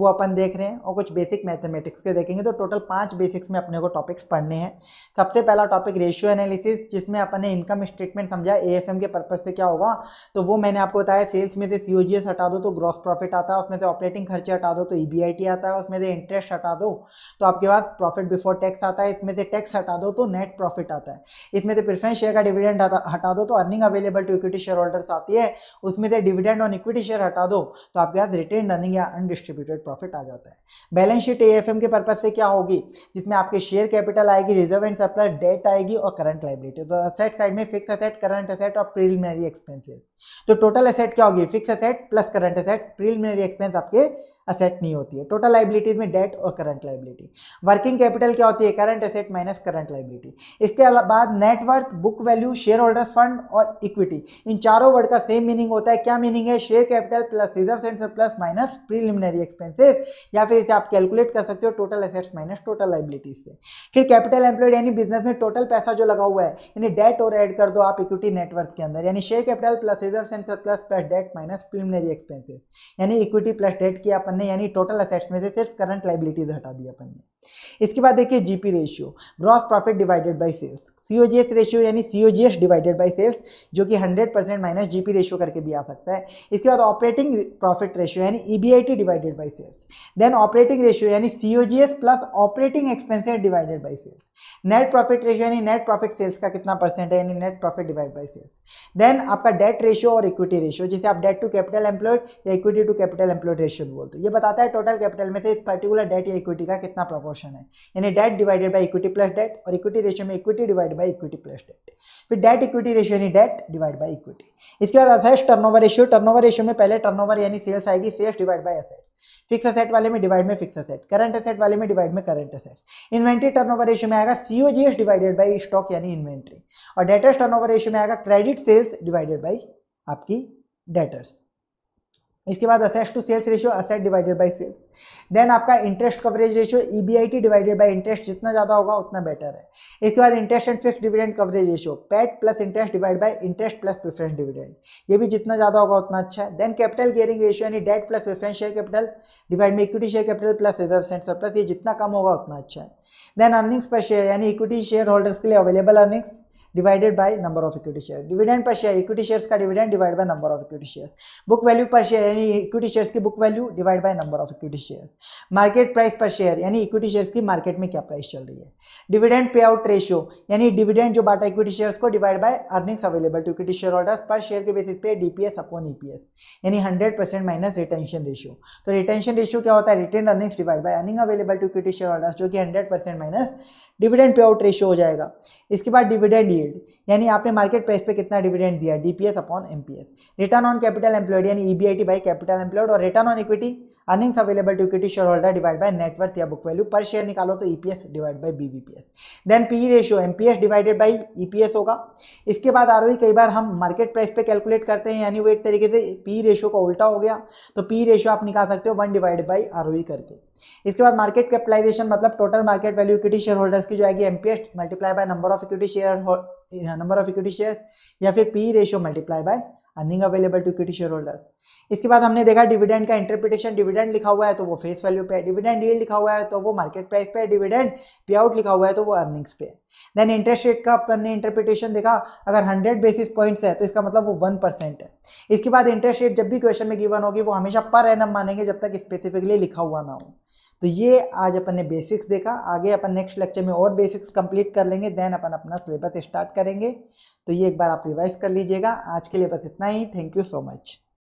वो अपन देख रहे हैं और कुछ बेसिक मैथमेटिक्स के देखेंगे तो टोटल पाँच बेसिक्स में अपने को टॉपिक्स पढ़ने हैं सबसे पहला टॉपिक रेशियो एनालिसिस जिसमें अपन ने इनकम स्टेटमेंट समझा ए के पर्पज़ से क्या होगा तो वो मैंने आपको बताया सेल्स में से सी हटा दो तो ग्रॉस प्रॉफिट आता है उसमें से ऑपरेटिंग खर्चे हटा दो तो ई e आता है उसमें से इंटरेस्ट हटा दो तो तो आपके पास प्रॉफिट बिफोर टैक्स आता है इसमें से टैक्स हटा दो तो नेट प्रॉफिट आता है इसमें से प्रिफरेंस शेयर का डिविडेंड हटा दो तो earning available to equity share holders आती है उसमें से डिविडेंड ऑन इक्विटी शेयर हटा दो तो आपके पास रिटेन अर्निंग या अनडिस्ट्रीब्यूटेड प्रॉफिट आ जाता है बैलेंस शीट ए के पर्पज से क्या होगी जिसमें आपके शेयर कैपिटल आएगी रिजर्व एंड सरप्लस डेट आएगी और करंट लाइबिलिटी तो असेट साइड में फिक्स असेट करंट असेट और प्रीलिमिनरी एक्सपेंसेस तो टोटल असेट क्या होगी fix asset plus current asset preliminary expense आपके असेट नहीं होती है टोटल लाइबिलिटीज में डेट और करंट लाइबिलिटी वर्किंग कैपिटल क्या होती है current asset minus current liability इसके बाद net worth book value share holders fund और इक्विटी इन चारों वर्ड का सेम मीनिंग होता है क्या मीनिंग है share capital plus reserve and plus minus preliminary expenses या फिर इसे आप कैलकुलेट कर सकते हो total assets minus total liabilities से फिर कैपिटल एम्प्लॉयड यानी बिजनेस में टोटल पैसा जो लगा हुआ है यानी डेट और एड कर दो आप इक्विटी नेटवर्क के अंदर यानी share capital plus reserve and plus plus debt minus preliminary expenses यानी इक्विटी प्लस डेट की अपन अपन ने यानी टोटल असेट्स में से सिर्फ करंट लाइबिलिटीज हटा दी अपन ने इसके बाद देखिए GP ratio gross profit divided by sales COGS ratio यानी COGS S divided by sales जो कि hundred percent minus GP ratio करके भी आ सकता है इसके बाद ऑपरेटिंग प्रॉफिट रेशियो यानी E B I T divided by sales then operating ratio यानी COGS plus operating expenses divided by sales net profit ratio यानी नेट प्रॉफिट सेल्स का कितना परसेंट है यानी net profit divide by sales then आपका debt ratio और equity ratio जिसे आप डेट टू कैपिटल एम्प्लॉयड या equity to capital employed ratio भी बोलते हो ये बताता है टोटल कैपिटल में से इस पर्टिकुलर डेट या इक्विटी का कितना प्रपोर्शन है यानी debt divided by equity plus debt और इक्विटी रेशियो में equity divide divide by equity plus debt फिर डेट इक्विटी रेशियो यानी डेट डिवाइड बाई इक्विटी इसके बाद असेट्स है टर्नओवर रेशियो टर्नओवर रेशियो में पहले टर्नओवर यानी सेल्स आएगी sales divide by asset fix asset वाले में डिवाइड में फिक्स असेट करंट असेट वाले में डिवाइड में current asset inventory turnover ratio में आएगा सीओजीएस डिवाइडेड बाई स्टॉक यानी इन्वेंट्री और डेटर्स टर्नओवर रेशियो में आएगा क्रेडिट सेल्स डिवाइडेड बाई आपकी डेटर्स इसके बाद assets to sales ratio asset divided by sales then आपका interest coverage ratio EBIT divided by interest जितना ज़्यादा होगा उतना बेटर है इसके बाद interest and fix dividend coverage ratio PAT plus interest divide by interest plus preference dividend ये भी जितना ज़्यादा होगा उतना अच्छा है देन कैपिटल गेयरिंग रेशियो यानी debt plus preference share capital divide में equity share capital plus reserve surplus ये जितना कम होगा उतना अच्छा है देन अर्निंग्स पर शेयर यानी इक्विटी शेयर होल्डर्स के लिए available earnings divided by number of equity share dividend per share equity shares का dividend divide by number of equity shares book value per share यानी equity shares की book value divide by number of equity shares market price per share यानी equity shares की market में क्या price चल रही है डिविडेंड पे आउट रेशियो यानी डिविडेंड जो बाटा इक्विटी शेयर्स को divide by earnings available to equity share holders per share के बेसिस पे डीपीएस अपॉन ईपीएस यानी 100 परसेंट माइनस रिटेंशन रेशियो तो रिटेंशन रेशियो क्या होता है retained earnings divide by earning available to equity share holders जो कि 100 परसेंट माइनस डिविडेंड पे आउट रेशियो हो जाएगा इसके बाद डिविडेंड यील्ड यानी आपने मार्केट प्राइस पे कितना डिविडेंड दिया DPS upon MPS return on capital employed यानी ईबीआईटी बाई कैपिटल एम्प्लॉयड और return on equity earnings available to equity share holder divide by net worth या बुक वैल्यू पर शेयर निकालो तो EPS divide by BBPS then P ratio MPS divided by EPS होगा इसके बाद are e कई बार हम market price पे calculate करते हैं यानी वो एक तरीके से पी रेशियो e का उल्टा हो गया तो पी रेशियो e आप निकाल सकते हो वन डिवाइड बाई आर करके इसके बाद मार्केट कैपिटलाइजेशन मतलब total market value equity share holders की जो आएगी MPS multiply by number of equity share number of equity share या फिर P ratio multiply by earning available to equity share holders इसके बाद हमने देखा डिविडेंड का इंटरप्रिटेशन डिविडेंड लिखा हुआ है तो वो फेस वैल्यू पे है डिविडेंड यील्ड लिखा हुआ है तो वो मार्केट प्राइस पे है डिविडेंड पे आउट लिखा हुआ है तो वो अर्निंग्स पे है देन इंटरेस्ट रेट का अपने इंटरप्रिटेशन देखा अगर हंड्रेड बेसिस पॉइंट्स है तो इसका मतलब वो वन परसेंट है इसके बाद इंटरेस्ट रेट जब भी क्वेश्चन में गिवन होगी वो हमेशा पर एन मानेंगे जब तक स्पेसिफिकली लिखा हुआ ना हो तो ये आज अपन ने बेसिक्स देखा आगे अपन नेक्स्ट लेक्चर में और बेसिक्स कंप्लीट कर लेंगे देन अपन अपना सिलेबस स्टार्ट करेंगे तो ये एक बार आप रिवाइज कर लीजिएगा आज के लिए बस इतना ही थैंक यू सो मच